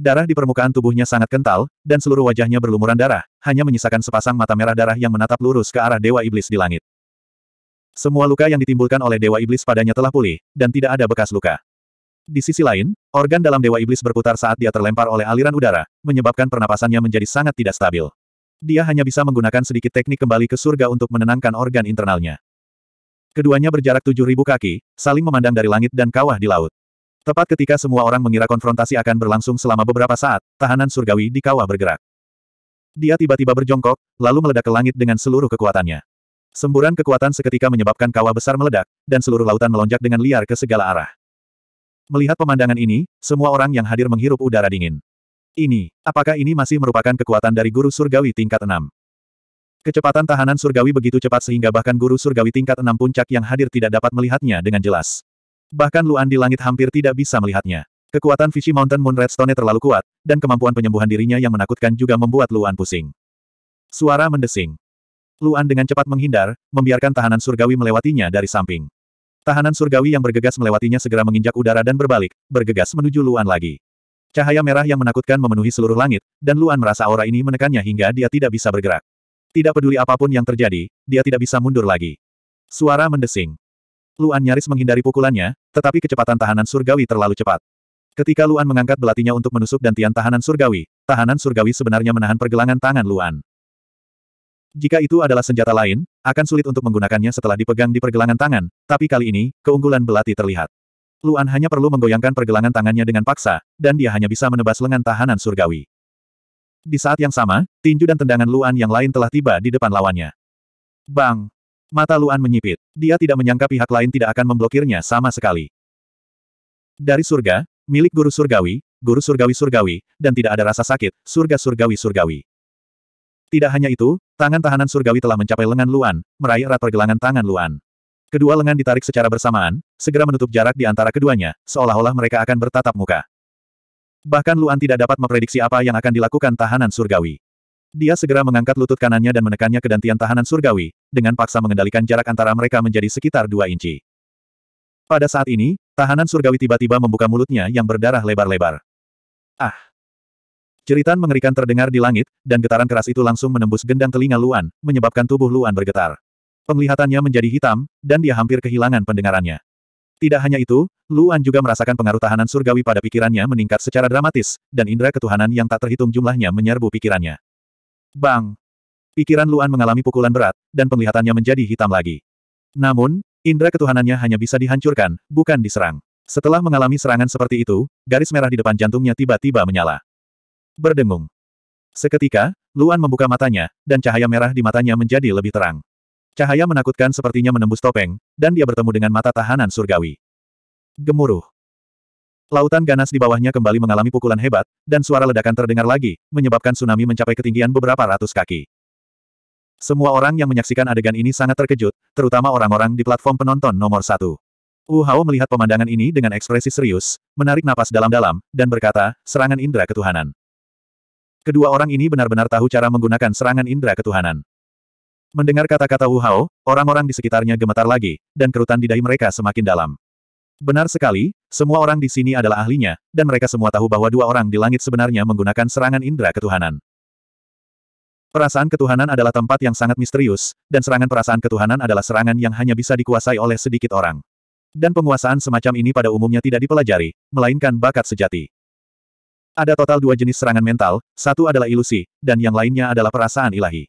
Darah di permukaan tubuhnya sangat kental, dan seluruh wajahnya berlumuran darah, hanya menyisakan sepasang mata merah darah yang menatap lurus ke arah Dewa Iblis di langit. Semua luka yang ditimbulkan oleh Dewa Iblis padanya telah pulih, dan tidak ada bekas luka. Di sisi lain, organ dalam Dewa Iblis berputar saat dia terlempar oleh aliran udara, menyebabkan pernapasannya menjadi sangat tidak stabil. Dia hanya bisa menggunakan sedikit teknik kembali ke surga untuk menenangkan organ internalnya. Keduanya berjarak 7.000 kaki, saling memandang dari langit dan kawah di laut. Tepat ketika semua orang mengira konfrontasi akan berlangsung selama beberapa saat, tahanan surgawi di kawah bergerak. Dia tiba-tiba berjongkok, lalu meledak ke langit dengan seluruh kekuatannya. Semburan kekuatan seketika menyebabkan kawah besar meledak, dan seluruh lautan melonjak dengan liar ke segala arah. Melihat pemandangan ini, semua orang yang hadir menghirup udara dingin. Ini, apakah ini masih merupakan kekuatan dari guru surgawi tingkat 6? Kecepatan tahanan surgawi begitu cepat sehingga bahkan guru surgawi tingkat 6 puncak yang hadir tidak dapat melihatnya dengan jelas. Bahkan Luan di langit hampir tidak bisa melihatnya. Kekuatan Fishy Mountain Moon Redstone terlalu kuat, dan kemampuan penyembuhan dirinya yang menakutkan juga membuat Luan pusing. Suara mendesing. Luan dengan cepat menghindar, membiarkan tahanan surgawi melewatinya dari samping. Tahanan surgawi yang bergegas melewatinya segera menginjak udara dan berbalik, bergegas menuju Luan lagi. Cahaya merah yang menakutkan memenuhi seluruh langit, dan Luan merasa aura ini menekannya hingga dia tidak bisa bergerak. Tidak peduli apapun yang terjadi, dia tidak bisa mundur lagi. Suara mendesing. Luan nyaris menghindari pukulannya, tetapi kecepatan tahanan surgawi terlalu cepat. Ketika Luan mengangkat belatinya untuk menusuk dantian tahanan surgawi, tahanan surgawi sebenarnya menahan pergelangan tangan Luan. Jika itu adalah senjata lain, akan sulit untuk menggunakannya setelah dipegang di pergelangan tangan, tapi kali ini, keunggulan belati terlihat. Luan hanya perlu menggoyangkan pergelangan tangannya dengan paksa, dan dia hanya bisa menebas lengan tahanan surgawi. Di saat yang sama, tinju dan tendangan Luan yang lain telah tiba di depan lawannya. Bang! Mata Luan menyipit. Dia tidak menyangka pihak lain tidak akan memblokirnya sama sekali. Dari surga, milik guru surgawi, guru surgawi-surgawi, dan tidak ada rasa sakit, surga surgawi-surgawi. Tidak hanya itu, tangan tahanan surgawi telah mencapai lengan Luan, meraih erat pergelangan tangan Luan. Kedua lengan ditarik secara bersamaan, segera menutup jarak di antara keduanya, seolah-olah mereka akan bertatap muka. Bahkan Luan tidak dapat memprediksi apa yang akan dilakukan tahanan surgawi. Dia segera mengangkat lutut kanannya dan menekannya ke dantian tahanan surgawi, dengan paksa mengendalikan jarak antara mereka menjadi sekitar dua inci. Pada saat ini, tahanan surgawi tiba-tiba membuka mulutnya yang berdarah lebar-lebar. Ah! Ceritan mengerikan terdengar di langit, dan getaran keras itu langsung menembus gendang telinga Luan, menyebabkan tubuh Luan bergetar. Penglihatannya menjadi hitam, dan dia hampir kehilangan pendengarannya. Tidak hanya itu, Luan juga merasakan pengaruh tahanan surgawi pada pikirannya meningkat secara dramatis, dan indera ketuhanan yang tak terhitung jumlahnya menyerbu pikirannya. Bang! Pikiran Luan mengalami pukulan berat, dan penglihatannya menjadi hitam lagi. Namun, indera ketuhanannya hanya bisa dihancurkan, bukan diserang. Setelah mengalami serangan seperti itu, garis merah di depan jantungnya tiba-tiba menyala. Berdengung. Seketika, Luan membuka matanya, dan cahaya merah di matanya menjadi lebih terang. Cahaya menakutkan sepertinya menembus topeng, dan dia bertemu dengan mata tahanan surgawi. Gemuruh. Lautan ganas di bawahnya kembali mengalami pukulan hebat, dan suara ledakan terdengar lagi, menyebabkan tsunami mencapai ketinggian beberapa ratus kaki. Semua orang yang menyaksikan adegan ini sangat terkejut, terutama orang-orang di platform penonton nomor satu. Wu Hao melihat pemandangan ini dengan ekspresi serius, menarik napas dalam-dalam, dan berkata, serangan indera ketuhanan. Kedua orang ini benar-benar tahu cara menggunakan serangan indera ketuhanan. Mendengar kata-kata Wu Hao, orang-orang di sekitarnya gemetar lagi, dan kerutan di dahi mereka semakin dalam. Benar sekali, semua orang di sini adalah ahlinya, dan mereka semua tahu bahwa dua orang di langit sebenarnya menggunakan serangan indera ketuhanan. Perasaan ketuhanan adalah tempat yang sangat misterius, dan serangan perasaan ketuhanan adalah serangan yang hanya bisa dikuasai oleh sedikit orang. Dan penguasaan semacam ini pada umumnya tidak dipelajari, melainkan bakat sejati. Ada total dua jenis serangan mental, satu adalah ilusi, dan yang lainnya adalah perasaan ilahi.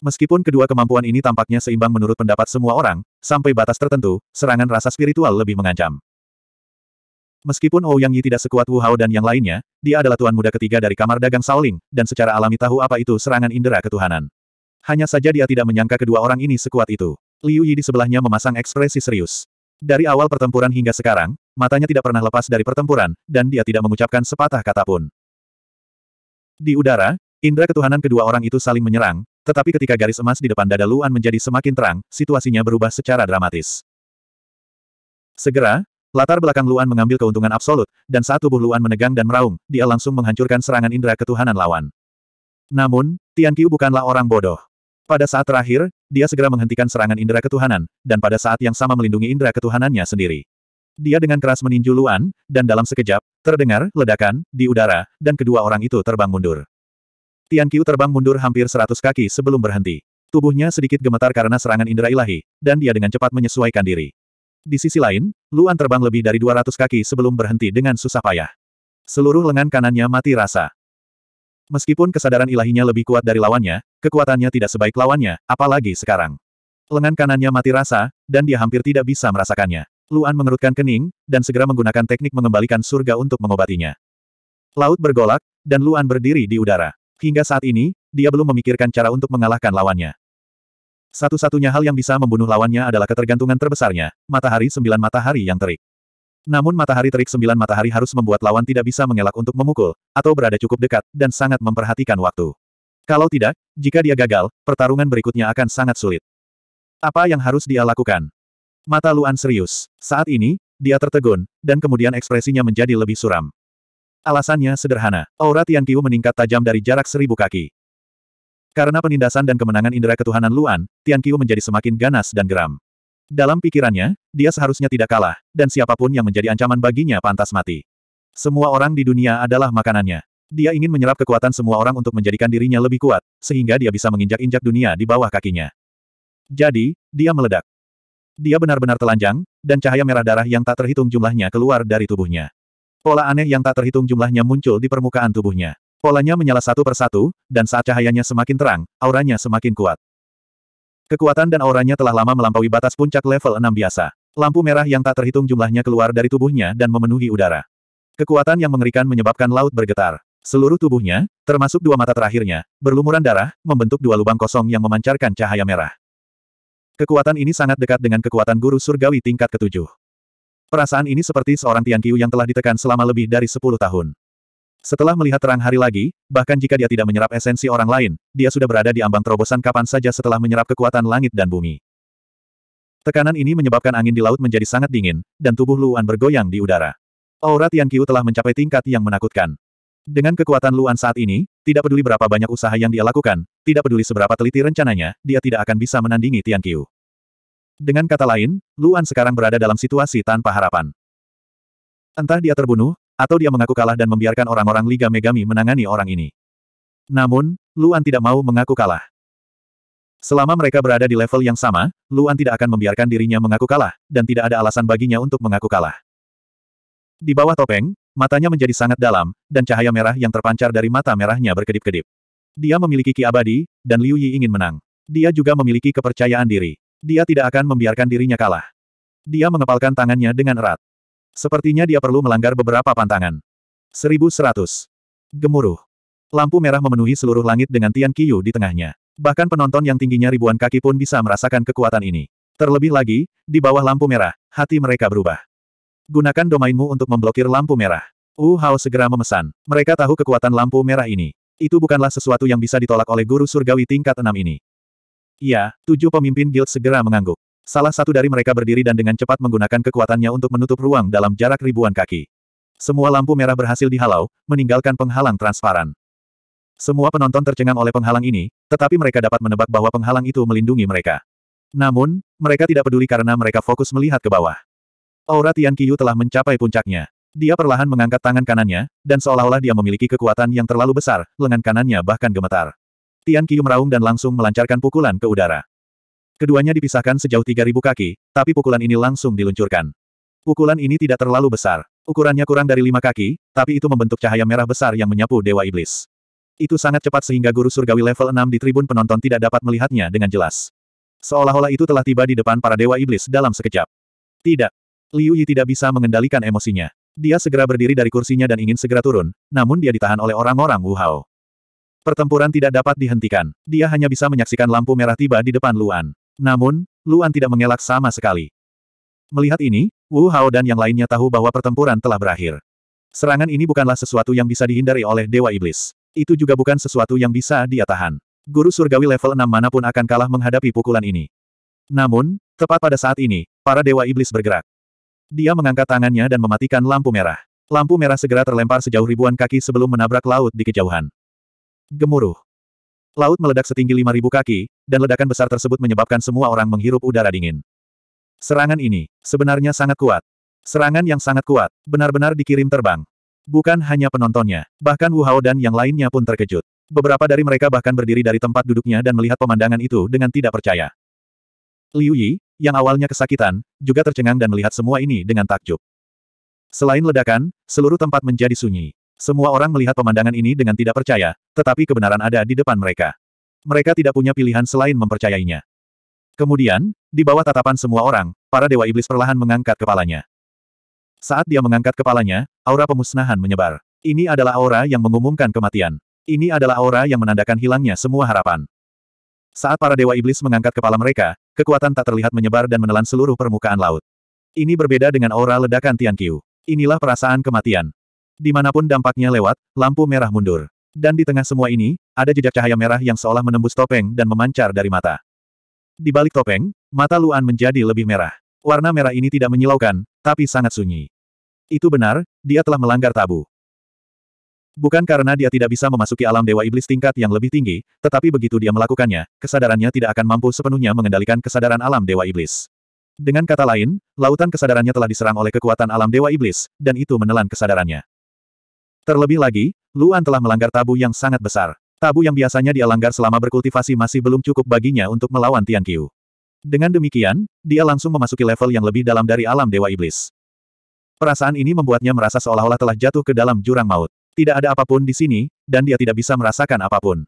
Meskipun kedua kemampuan ini tampaknya seimbang menurut pendapat semua orang, sampai batas tertentu, serangan rasa spiritual lebih mengancam. Meskipun Ou Yang Yi tidak sekuat Wu Hao dan yang lainnya, dia adalah tuan muda ketiga dari kamar dagang Saoling, dan secara alami tahu apa itu serangan indera ketuhanan. Hanya saja dia tidak menyangka kedua orang ini sekuat itu. Liu Yi di sebelahnya memasang ekspresi serius. Dari awal pertempuran hingga sekarang, matanya tidak pernah lepas dari pertempuran, dan dia tidak mengucapkan sepatah kata pun. Di udara, indera ketuhanan kedua orang itu saling menyerang, tetapi ketika garis emas di depan dada Luan menjadi semakin terang, situasinya berubah secara dramatis. Segera, Latar belakang Luan mengambil keuntungan absolut, dan saat tubuh Luan menegang dan meraung, dia langsung menghancurkan serangan indera ketuhanan lawan. Namun, Tian Qiu bukanlah orang bodoh. Pada saat terakhir, dia segera menghentikan serangan indera ketuhanan, dan pada saat yang sama melindungi indera ketuhanannya sendiri. Dia dengan keras meninju Luan, dan dalam sekejap, terdengar ledakan di udara, dan kedua orang itu terbang mundur. Tian Qiu terbang mundur hampir seratus kaki sebelum berhenti. Tubuhnya sedikit gemetar karena serangan indera ilahi, dan dia dengan cepat menyesuaikan diri. Di sisi lain, Luan terbang lebih dari 200 kaki sebelum berhenti dengan susah payah. Seluruh lengan kanannya mati rasa. Meskipun kesadaran ilahinya lebih kuat dari lawannya, kekuatannya tidak sebaik lawannya, apalagi sekarang. Lengan kanannya mati rasa, dan dia hampir tidak bisa merasakannya. Luan mengerutkan kening, dan segera menggunakan teknik mengembalikan surga untuk mengobatinya. Laut bergolak, dan Luan berdiri di udara. Hingga saat ini, dia belum memikirkan cara untuk mengalahkan lawannya. Satu-satunya hal yang bisa membunuh lawannya adalah ketergantungan terbesarnya, matahari sembilan matahari yang terik. Namun matahari terik sembilan matahari harus membuat lawan tidak bisa mengelak untuk memukul, atau berada cukup dekat, dan sangat memperhatikan waktu. Kalau tidak, jika dia gagal, pertarungan berikutnya akan sangat sulit. Apa yang harus dia lakukan? Mata Luan serius. Saat ini, dia tertegun, dan kemudian ekspresinya menjadi lebih suram. Alasannya sederhana. Aura Tian Qiu meningkat tajam dari jarak seribu kaki. Karena penindasan dan kemenangan indera ketuhanan Luan, Tian Qiu menjadi semakin ganas dan geram. Dalam pikirannya, dia seharusnya tidak kalah, dan siapapun yang menjadi ancaman baginya pantas mati. Semua orang di dunia adalah makanannya. Dia ingin menyerap kekuatan semua orang untuk menjadikan dirinya lebih kuat, sehingga dia bisa menginjak-injak dunia di bawah kakinya. Jadi, dia meledak. Dia benar-benar telanjang, dan cahaya merah darah yang tak terhitung jumlahnya keluar dari tubuhnya. Pola aneh yang tak terhitung jumlahnya muncul di permukaan tubuhnya. Polanya menyala satu persatu, dan saat cahayanya semakin terang, auranya semakin kuat. Kekuatan dan auranya telah lama melampaui batas puncak level 6 biasa. Lampu merah yang tak terhitung jumlahnya keluar dari tubuhnya dan memenuhi udara. Kekuatan yang mengerikan menyebabkan laut bergetar. Seluruh tubuhnya, termasuk dua mata terakhirnya, berlumuran darah, membentuk dua lubang kosong yang memancarkan cahaya merah. Kekuatan ini sangat dekat dengan kekuatan guru surgawi tingkat ketujuh. Perasaan ini seperti seorang Tian Qiu yang telah ditekan selama lebih dari sepuluh tahun. Setelah melihat terang hari lagi, bahkan jika dia tidak menyerap esensi orang lain, dia sudah berada di ambang terobosan kapan saja setelah menyerap kekuatan langit dan bumi. Tekanan ini menyebabkan angin di laut menjadi sangat dingin, dan tubuh Luan bergoyang di udara. Aura Tian Qiu telah mencapai tingkat yang menakutkan. Dengan kekuatan Luan saat ini, tidak peduli berapa banyak usaha yang dia lakukan, tidak peduli seberapa teliti rencananya, dia tidak akan bisa menandingi Tian Qiu. Dengan kata lain, Luan sekarang berada dalam situasi tanpa harapan. Entah dia terbunuh, atau dia mengaku kalah dan membiarkan orang-orang Liga Megami menangani orang ini. Namun, Luan tidak mau mengaku kalah. Selama mereka berada di level yang sama, Luan tidak akan membiarkan dirinya mengaku kalah, dan tidak ada alasan baginya untuk mengaku kalah. Di bawah topeng, matanya menjadi sangat dalam, dan cahaya merah yang terpancar dari mata merahnya berkedip-kedip. Dia memiliki ki abadi, dan Liu Yi ingin menang. Dia juga memiliki kepercayaan diri. Dia tidak akan membiarkan dirinya kalah. Dia mengepalkan tangannya dengan erat. Sepertinya dia perlu melanggar beberapa pantangan. 1100. Gemuruh. Lampu merah memenuhi seluruh langit dengan Tian Qiyu di tengahnya. Bahkan penonton yang tingginya ribuan kaki pun bisa merasakan kekuatan ini. Terlebih lagi, di bawah lampu merah, hati mereka berubah. Gunakan domainmu untuk memblokir lampu merah. Wu uh, Hao segera memesan. Mereka tahu kekuatan lampu merah ini. Itu bukanlah sesuatu yang bisa ditolak oleh guru surgawi tingkat enam ini. Iya, tujuh pemimpin guild segera mengangguk. Salah satu dari mereka berdiri dan dengan cepat menggunakan kekuatannya untuk menutup ruang dalam jarak ribuan kaki. Semua lampu merah berhasil dihalau, meninggalkan penghalang transparan. Semua penonton tercengang oleh penghalang ini, tetapi mereka dapat menebak bahwa penghalang itu melindungi mereka. Namun, mereka tidak peduli karena mereka fokus melihat ke bawah. Aura Tian Qiyu telah mencapai puncaknya. Dia perlahan mengangkat tangan kanannya, dan seolah-olah dia memiliki kekuatan yang terlalu besar, lengan kanannya bahkan gemetar. Tian Qiyu meraung dan langsung melancarkan pukulan ke udara. Keduanya dipisahkan sejauh 3.000 kaki, tapi pukulan ini langsung diluncurkan. Pukulan ini tidak terlalu besar. Ukurannya kurang dari lima kaki, tapi itu membentuk cahaya merah besar yang menyapu Dewa Iblis. Itu sangat cepat sehingga guru surgawi level 6 di tribun penonton tidak dapat melihatnya dengan jelas. Seolah-olah itu telah tiba di depan para Dewa Iblis dalam sekejap. Tidak. Liu Yi tidak bisa mengendalikan emosinya. Dia segera berdiri dari kursinya dan ingin segera turun, namun dia ditahan oleh orang-orang Wu Hao. Pertempuran tidak dapat dihentikan. Dia hanya bisa menyaksikan lampu merah tiba di depan Luan. Namun, Luan tidak mengelak sama sekali. Melihat ini, Wu Hao dan yang lainnya tahu bahwa pertempuran telah berakhir. Serangan ini bukanlah sesuatu yang bisa dihindari oleh Dewa Iblis. Itu juga bukan sesuatu yang bisa dia tahan. Guru surgawi level 6 manapun akan kalah menghadapi pukulan ini. Namun, tepat pada saat ini, para Dewa Iblis bergerak. Dia mengangkat tangannya dan mematikan lampu merah. Lampu merah segera terlempar sejauh ribuan kaki sebelum menabrak laut di kejauhan. Gemuruh. Laut meledak setinggi 5.000 kaki, dan ledakan besar tersebut menyebabkan semua orang menghirup udara dingin. Serangan ini, sebenarnya sangat kuat. Serangan yang sangat kuat, benar-benar dikirim terbang. Bukan hanya penontonnya, bahkan Wu Hao dan yang lainnya pun terkejut. Beberapa dari mereka bahkan berdiri dari tempat duduknya dan melihat pemandangan itu dengan tidak percaya. Liu Yi, yang awalnya kesakitan, juga tercengang dan melihat semua ini dengan takjub. Selain ledakan, seluruh tempat menjadi sunyi. Semua orang melihat pemandangan ini dengan tidak percaya, tetapi kebenaran ada di depan mereka. Mereka tidak punya pilihan selain mempercayainya. Kemudian, di bawah tatapan semua orang, para dewa iblis perlahan mengangkat kepalanya. Saat dia mengangkat kepalanya, aura pemusnahan menyebar. Ini adalah aura yang mengumumkan kematian. Ini adalah aura yang menandakan hilangnya semua harapan. Saat para dewa iblis mengangkat kepala mereka, kekuatan tak terlihat menyebar dan menelan seluruh permukaan laut. Ini berbeda dengan aura ledakan Tian Qiu. Inilah perasaan kematian, Dimanapun dampaknya lewat, lampu merah mundur. Dan di tengah semua ini, ada jejak cahaya merah yang seolah menembus topeng dan memancar dari mata. Di balik topeng, mata Luan menjadi lebih merah. Warna merah ini tidak menyilaukan, tapi sangat sunyi. Itu benar, dia telah melanggar tabu. Bukan karena dia tidak bisa memasuki alam dewa iblis tingkat yang lebih tinggi, tetapi begitu dia melakukannya, kesadarannya tidak akan mampu sepenuhnya mengendalikan kesadaran alam dewa iblis. Dengan kata lain, lautan kesadarannya telah diserang oleh kekuatan alam dewa iblis, dan itu menelan kesadarannya. Terlebih lagi, Luan telah melanggar tabu yang sangat besar. Tabu yang biasanya dia langgar selama berkultivasi masih belum cukup baginya untuk melawan Tian Qiu. Dengan demikian, dia langsung memasuki level yang lebih dalam dari alam Dewa Iblis. Perasaan ini membuatnya merasa seolah-olah telah jatuh ke dalam jurang maut. Tidak ada apapun di sini, dan dia tidak bisa merasakan apapun.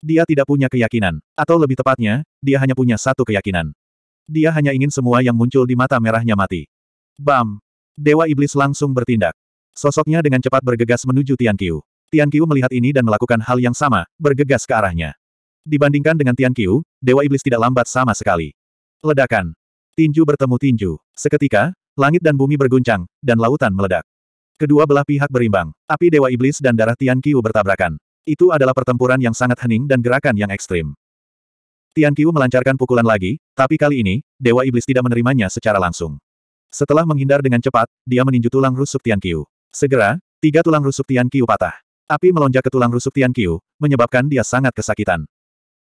Dia tidak punya keyakinan, atau lebih tepatnya, dia hanya punya satu keyakinan. Dia hanya ingin semua yang muncul di mata merahnya mati. Bam! Dewa Iblis langsung bertindak. Sosoknya dengan cepat bergegas menuju Tian Qiu. Tian Qiu melihat ini dan melakukan hal yang sama, bergegas ke arahnya. Dibandingkan dengan Tian Qiu, Dewa Iblis tidak lambat sama sekali. Ledakan. Tinju bertemu tinju. Seketika, langit dan bumi berguncang, dan lautan meledak. Kedua belah pihak berimbang. Api Dewa Iblis dan darah Tian Qiu bertabrakan. Itu adalah pertempuran yang sangat hening dan gerakan yang ekstrim. Tian Qiu melancarkan pukulan lagi, tapi kali ini, Dewa Iblis tidak menerimanya secara langsung. Setelah menghindar dengan cepat, dia meninju tulang rusuk Tian Qiu. Segera, tiga tulang rusuk Tian Qiu patah. Api melonjak ke tulang rusuk Tian Qiu, menyebabkan dia sangat kesakitan.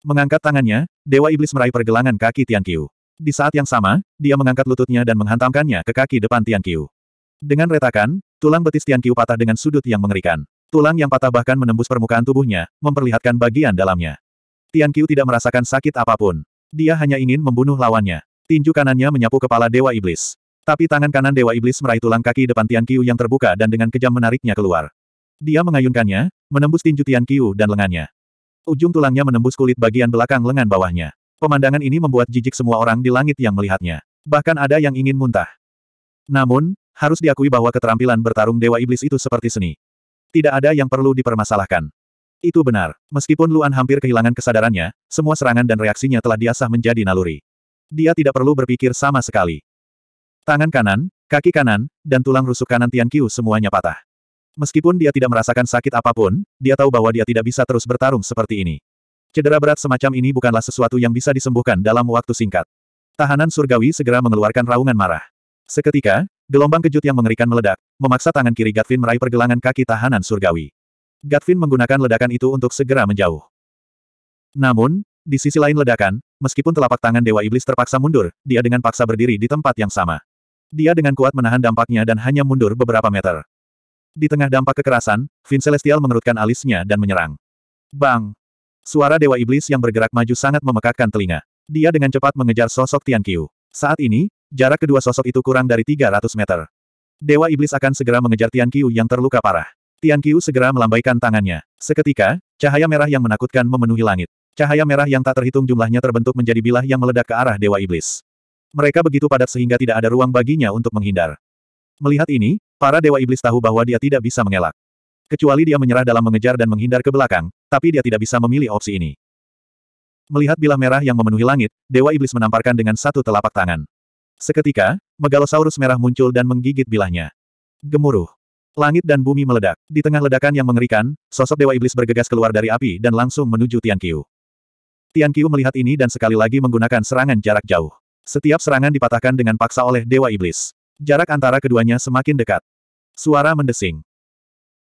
Mengangkat tangannya, Dewa Iblis meraih pergelangan kaki Tian Qiu. Di saat yang sama, dia mengangkat lututnya dan menghantamkannya ke kaki depan Tian Qiu. Dengan retakan, tulang betis Tian Qiu patah dengan sudut yang mengerikan. Tulang yang patah bahkan menembus permukaan tubuhnya, memperlihatkan bagian dalamnya. Tian Qiu tidak merasakan sakit apapun. Dia hanya ingin membunuh lawannya. Tinju kanannya menyapu kepala Dewa Iblis. Tapi tangan kanan Dewa Iblis meraih tulang kaki depan Tian Qiu yang terbuka dan dengan kejam menariknya keluar. Dia mengayunkannya, menembus tinju Tian Qiu dan lengannya. Ujung tulangnya menembus kulit bagian belakang lengan bawahnya. Pemandangan ini membuat jijik semua orang di langit yang melihatnya. Bahkan ada yang ingin muntah. Namun, harus diakui bahwa keterampilan bertarung Dewa Iblis itu seperti seni. Tidak ada yang perlu dipermasalahkan. Itu benar. Meskipun Luan hampir kehilangan kesadarannya, semua serangan dan reaksinya telah diasah menjadi naluri. Dia tidak perlu berpikir sama sekali. Tangan kanan, kaki kanan, dan tulang rusuk kanan Tian Qiu semuanya patah. Meskipun dia tidak merasakan sakit apapun, dia tahu bahwa dia tidak bisa terus bertarung seperti ini. Cedera berat semacam ini bukanlah sesuatu yang bisa disembuhkan dalam waktu singkat. Tahanan surgawi segera mengeluarkan raungan marah. Seketika, gelombang kejut yang mengerikan meledak, memaksa tangan kiri Gatvin meraih pergelangan kaki tahanan surgawi. Gatvin menggunakan ledakan itu untuk segera menjauh. Namun, di sisi lain ledakan, meskipun telapak tangan Dewa Iblis terpaksa mundur, dia dengan paksa berdiri di tempat yang sama. Dia dengan kuat menahan dampaknya dan hanya mundur beberapa meter. Di tengah dampak kekerasan, Vin Celestial mengerutkan alisnya dan menyerang. Bang! Suara Dewa Iblis yang bergerak maju sangat memekakkan telinga. Dia dengan cepat mengejar sosok Tian Qiu. Saat ini, jarak kedua sosok itu kurang dari 300 meter. Dewa Iblis akan segera mengejar Tian Qiu yang terluka parah. Tian Qiu segera melambaikan tangannya. Seketika, cahaya merah yang menakutkan memenuhi langit. Cahaya merah yang tak terhitung jumlahnya terbentuk menjadi bilah yang meledak ke arah Dewa Iblis. Mereka begitu padat sehingga tidak ada ruang baginya untuk menghindar. Melihat ini, para dewa iblis tahu bahwa dia tidak bisa mengelak. Kecuali dia menyerah dalam mengejar dan menghindar ke belakang, tapi dia tidak bisa memilih opsi ini. Melihat bilah merah yang memenuhi langit, dewa iblis menamparkan dengan satu telapak tangan. Seketika, megalosaurus merah muncul dan menggigit bilahnya. Gemuruh. Langit dan bumi meledak. Di tengah ledakan yang mengerikan, sosok Dewa Iblis bergegas keluar dari api dan langsung menuju Tian Qiu. Tian Qiu melihat ini dan sekali lagi menggunakan serangan jarak jauh. Setiap serangan dipatahkan dengan paksa oleh Dewa Iblis. Jarak antara keduanya semakin dekat. Suara mendesing.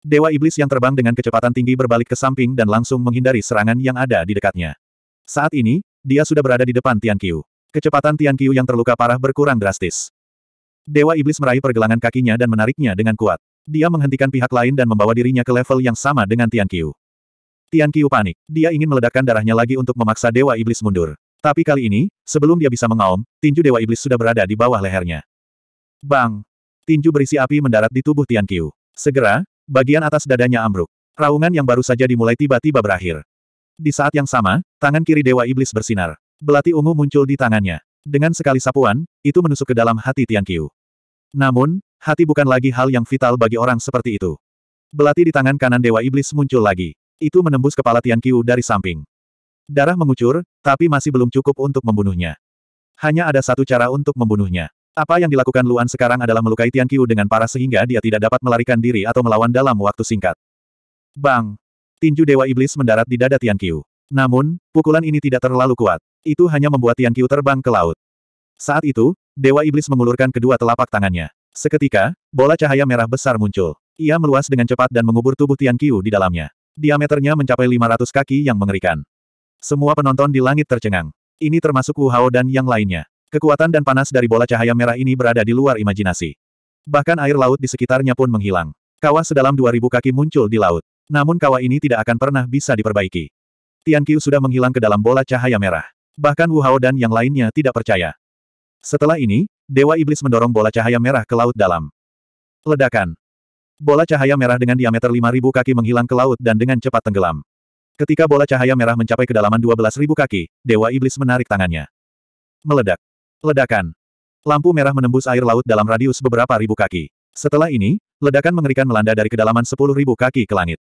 Dewa Iblis yang terbang dengan kecepatan tinggi berbalik ke samping dan langsung menghindari serangan yang ada di dekatnya. Saat ini, dia sudah berada di depan Tian Qiu. Kecepatan Tian Qiu yang terluka parah berkurang drastis. Dewa Iblis meraih pergelangan kakinya dan menariknya dengan kuat. Dia menghentikan pihak lain dan membawa dirinya ke level yang sama dengan Tian Qiu. Tian Qiu panik. Dia ingin meledakkan darahnya lagi untuk memaksa Dewa Iblis mundur. Tapi kali ini, sebelum dia bisa mengaum, tinju Dewa Iblis sudah berada di bawah lehernya. Bang! Tinju berisi api mendarat di tubuh Tian Qiu. Segera, bagian atas dadanya ambruk. Raungan yang baru saja dimulai tiba-tiba berakhir. Di saat yang sama, tangan kiri Dewa Iblis bersinar. Belati ungu muncul di tangannya. Dengan sekali sapuan, itu menusuk ke dalam hati Tian Qiu. Namun, hati bukan lagi hal yang vital bagi orang seperti itu. Belati di tangan kanan Dewa Iblis muncul lagi. Itu menembus kepala Tian Qiu dari samping. Darah mengucur, tapi masih belum cukup untuk membunuhnya. Hanya ada satu cara untuk membunuhnya. Apa yang dilakukan Luan sekarang adalah melukai Tian Qiu dengan parah sehingga dia tidak dapat melarikan diri atau melawan dalam waktu singkat. Bang! Tinju Dewa Iblis mendarat di dada Tian Qiu. Namun, pukulan ini tidak terlalu kuat. Itu hanya membuat Tian Qiu terbang ke laut. Saat itu, Dewa Iblis mengulurkan kedua telapak tangannya. Seketika, bola cahaya merah besar muncul. Ia meluas dengan cepat dan mengubur tubuh Tian Qiu di dalamnya. Diameternya mencapai 500 kaki yang mengerikan. Semua penonton di langit tercengang. Ini termasuk Wu Hao dan yang lainnya. Kekuatan dan panas dari bola cahaya merah ini berada di luar imajinasi. Bahkan air laut di sekitarnya pun menghilang. Kawah sedalam 2000 kaki muncul di laut. Namun kawah ini tidak akan pernah bisa diperbaiki. Tian Qiu sudah menghilang ke dalam bola cahaya merah. Bahkan Wu Hao dan yang lainnya tidak percaya. Setelah ini, Dewa Iblis mendorong bola cahaya merah ke laut dalam. Ledakan. Bola cahaya merah dengan diameter 5000 kaki menghilang ke laut dan dengan cepat tenggelam. Ketika bola cahaya merah mencapai kedalaman 12.000 kaki, Dewa Iblis menarik tangannya. Meledak. Ledakan. Lampu merah menembus air laut dalam radius beberapa ribu kaki. Setelah ini, ledakan mengerikan melanda dari kedalaman 10.000 kaki ke langit.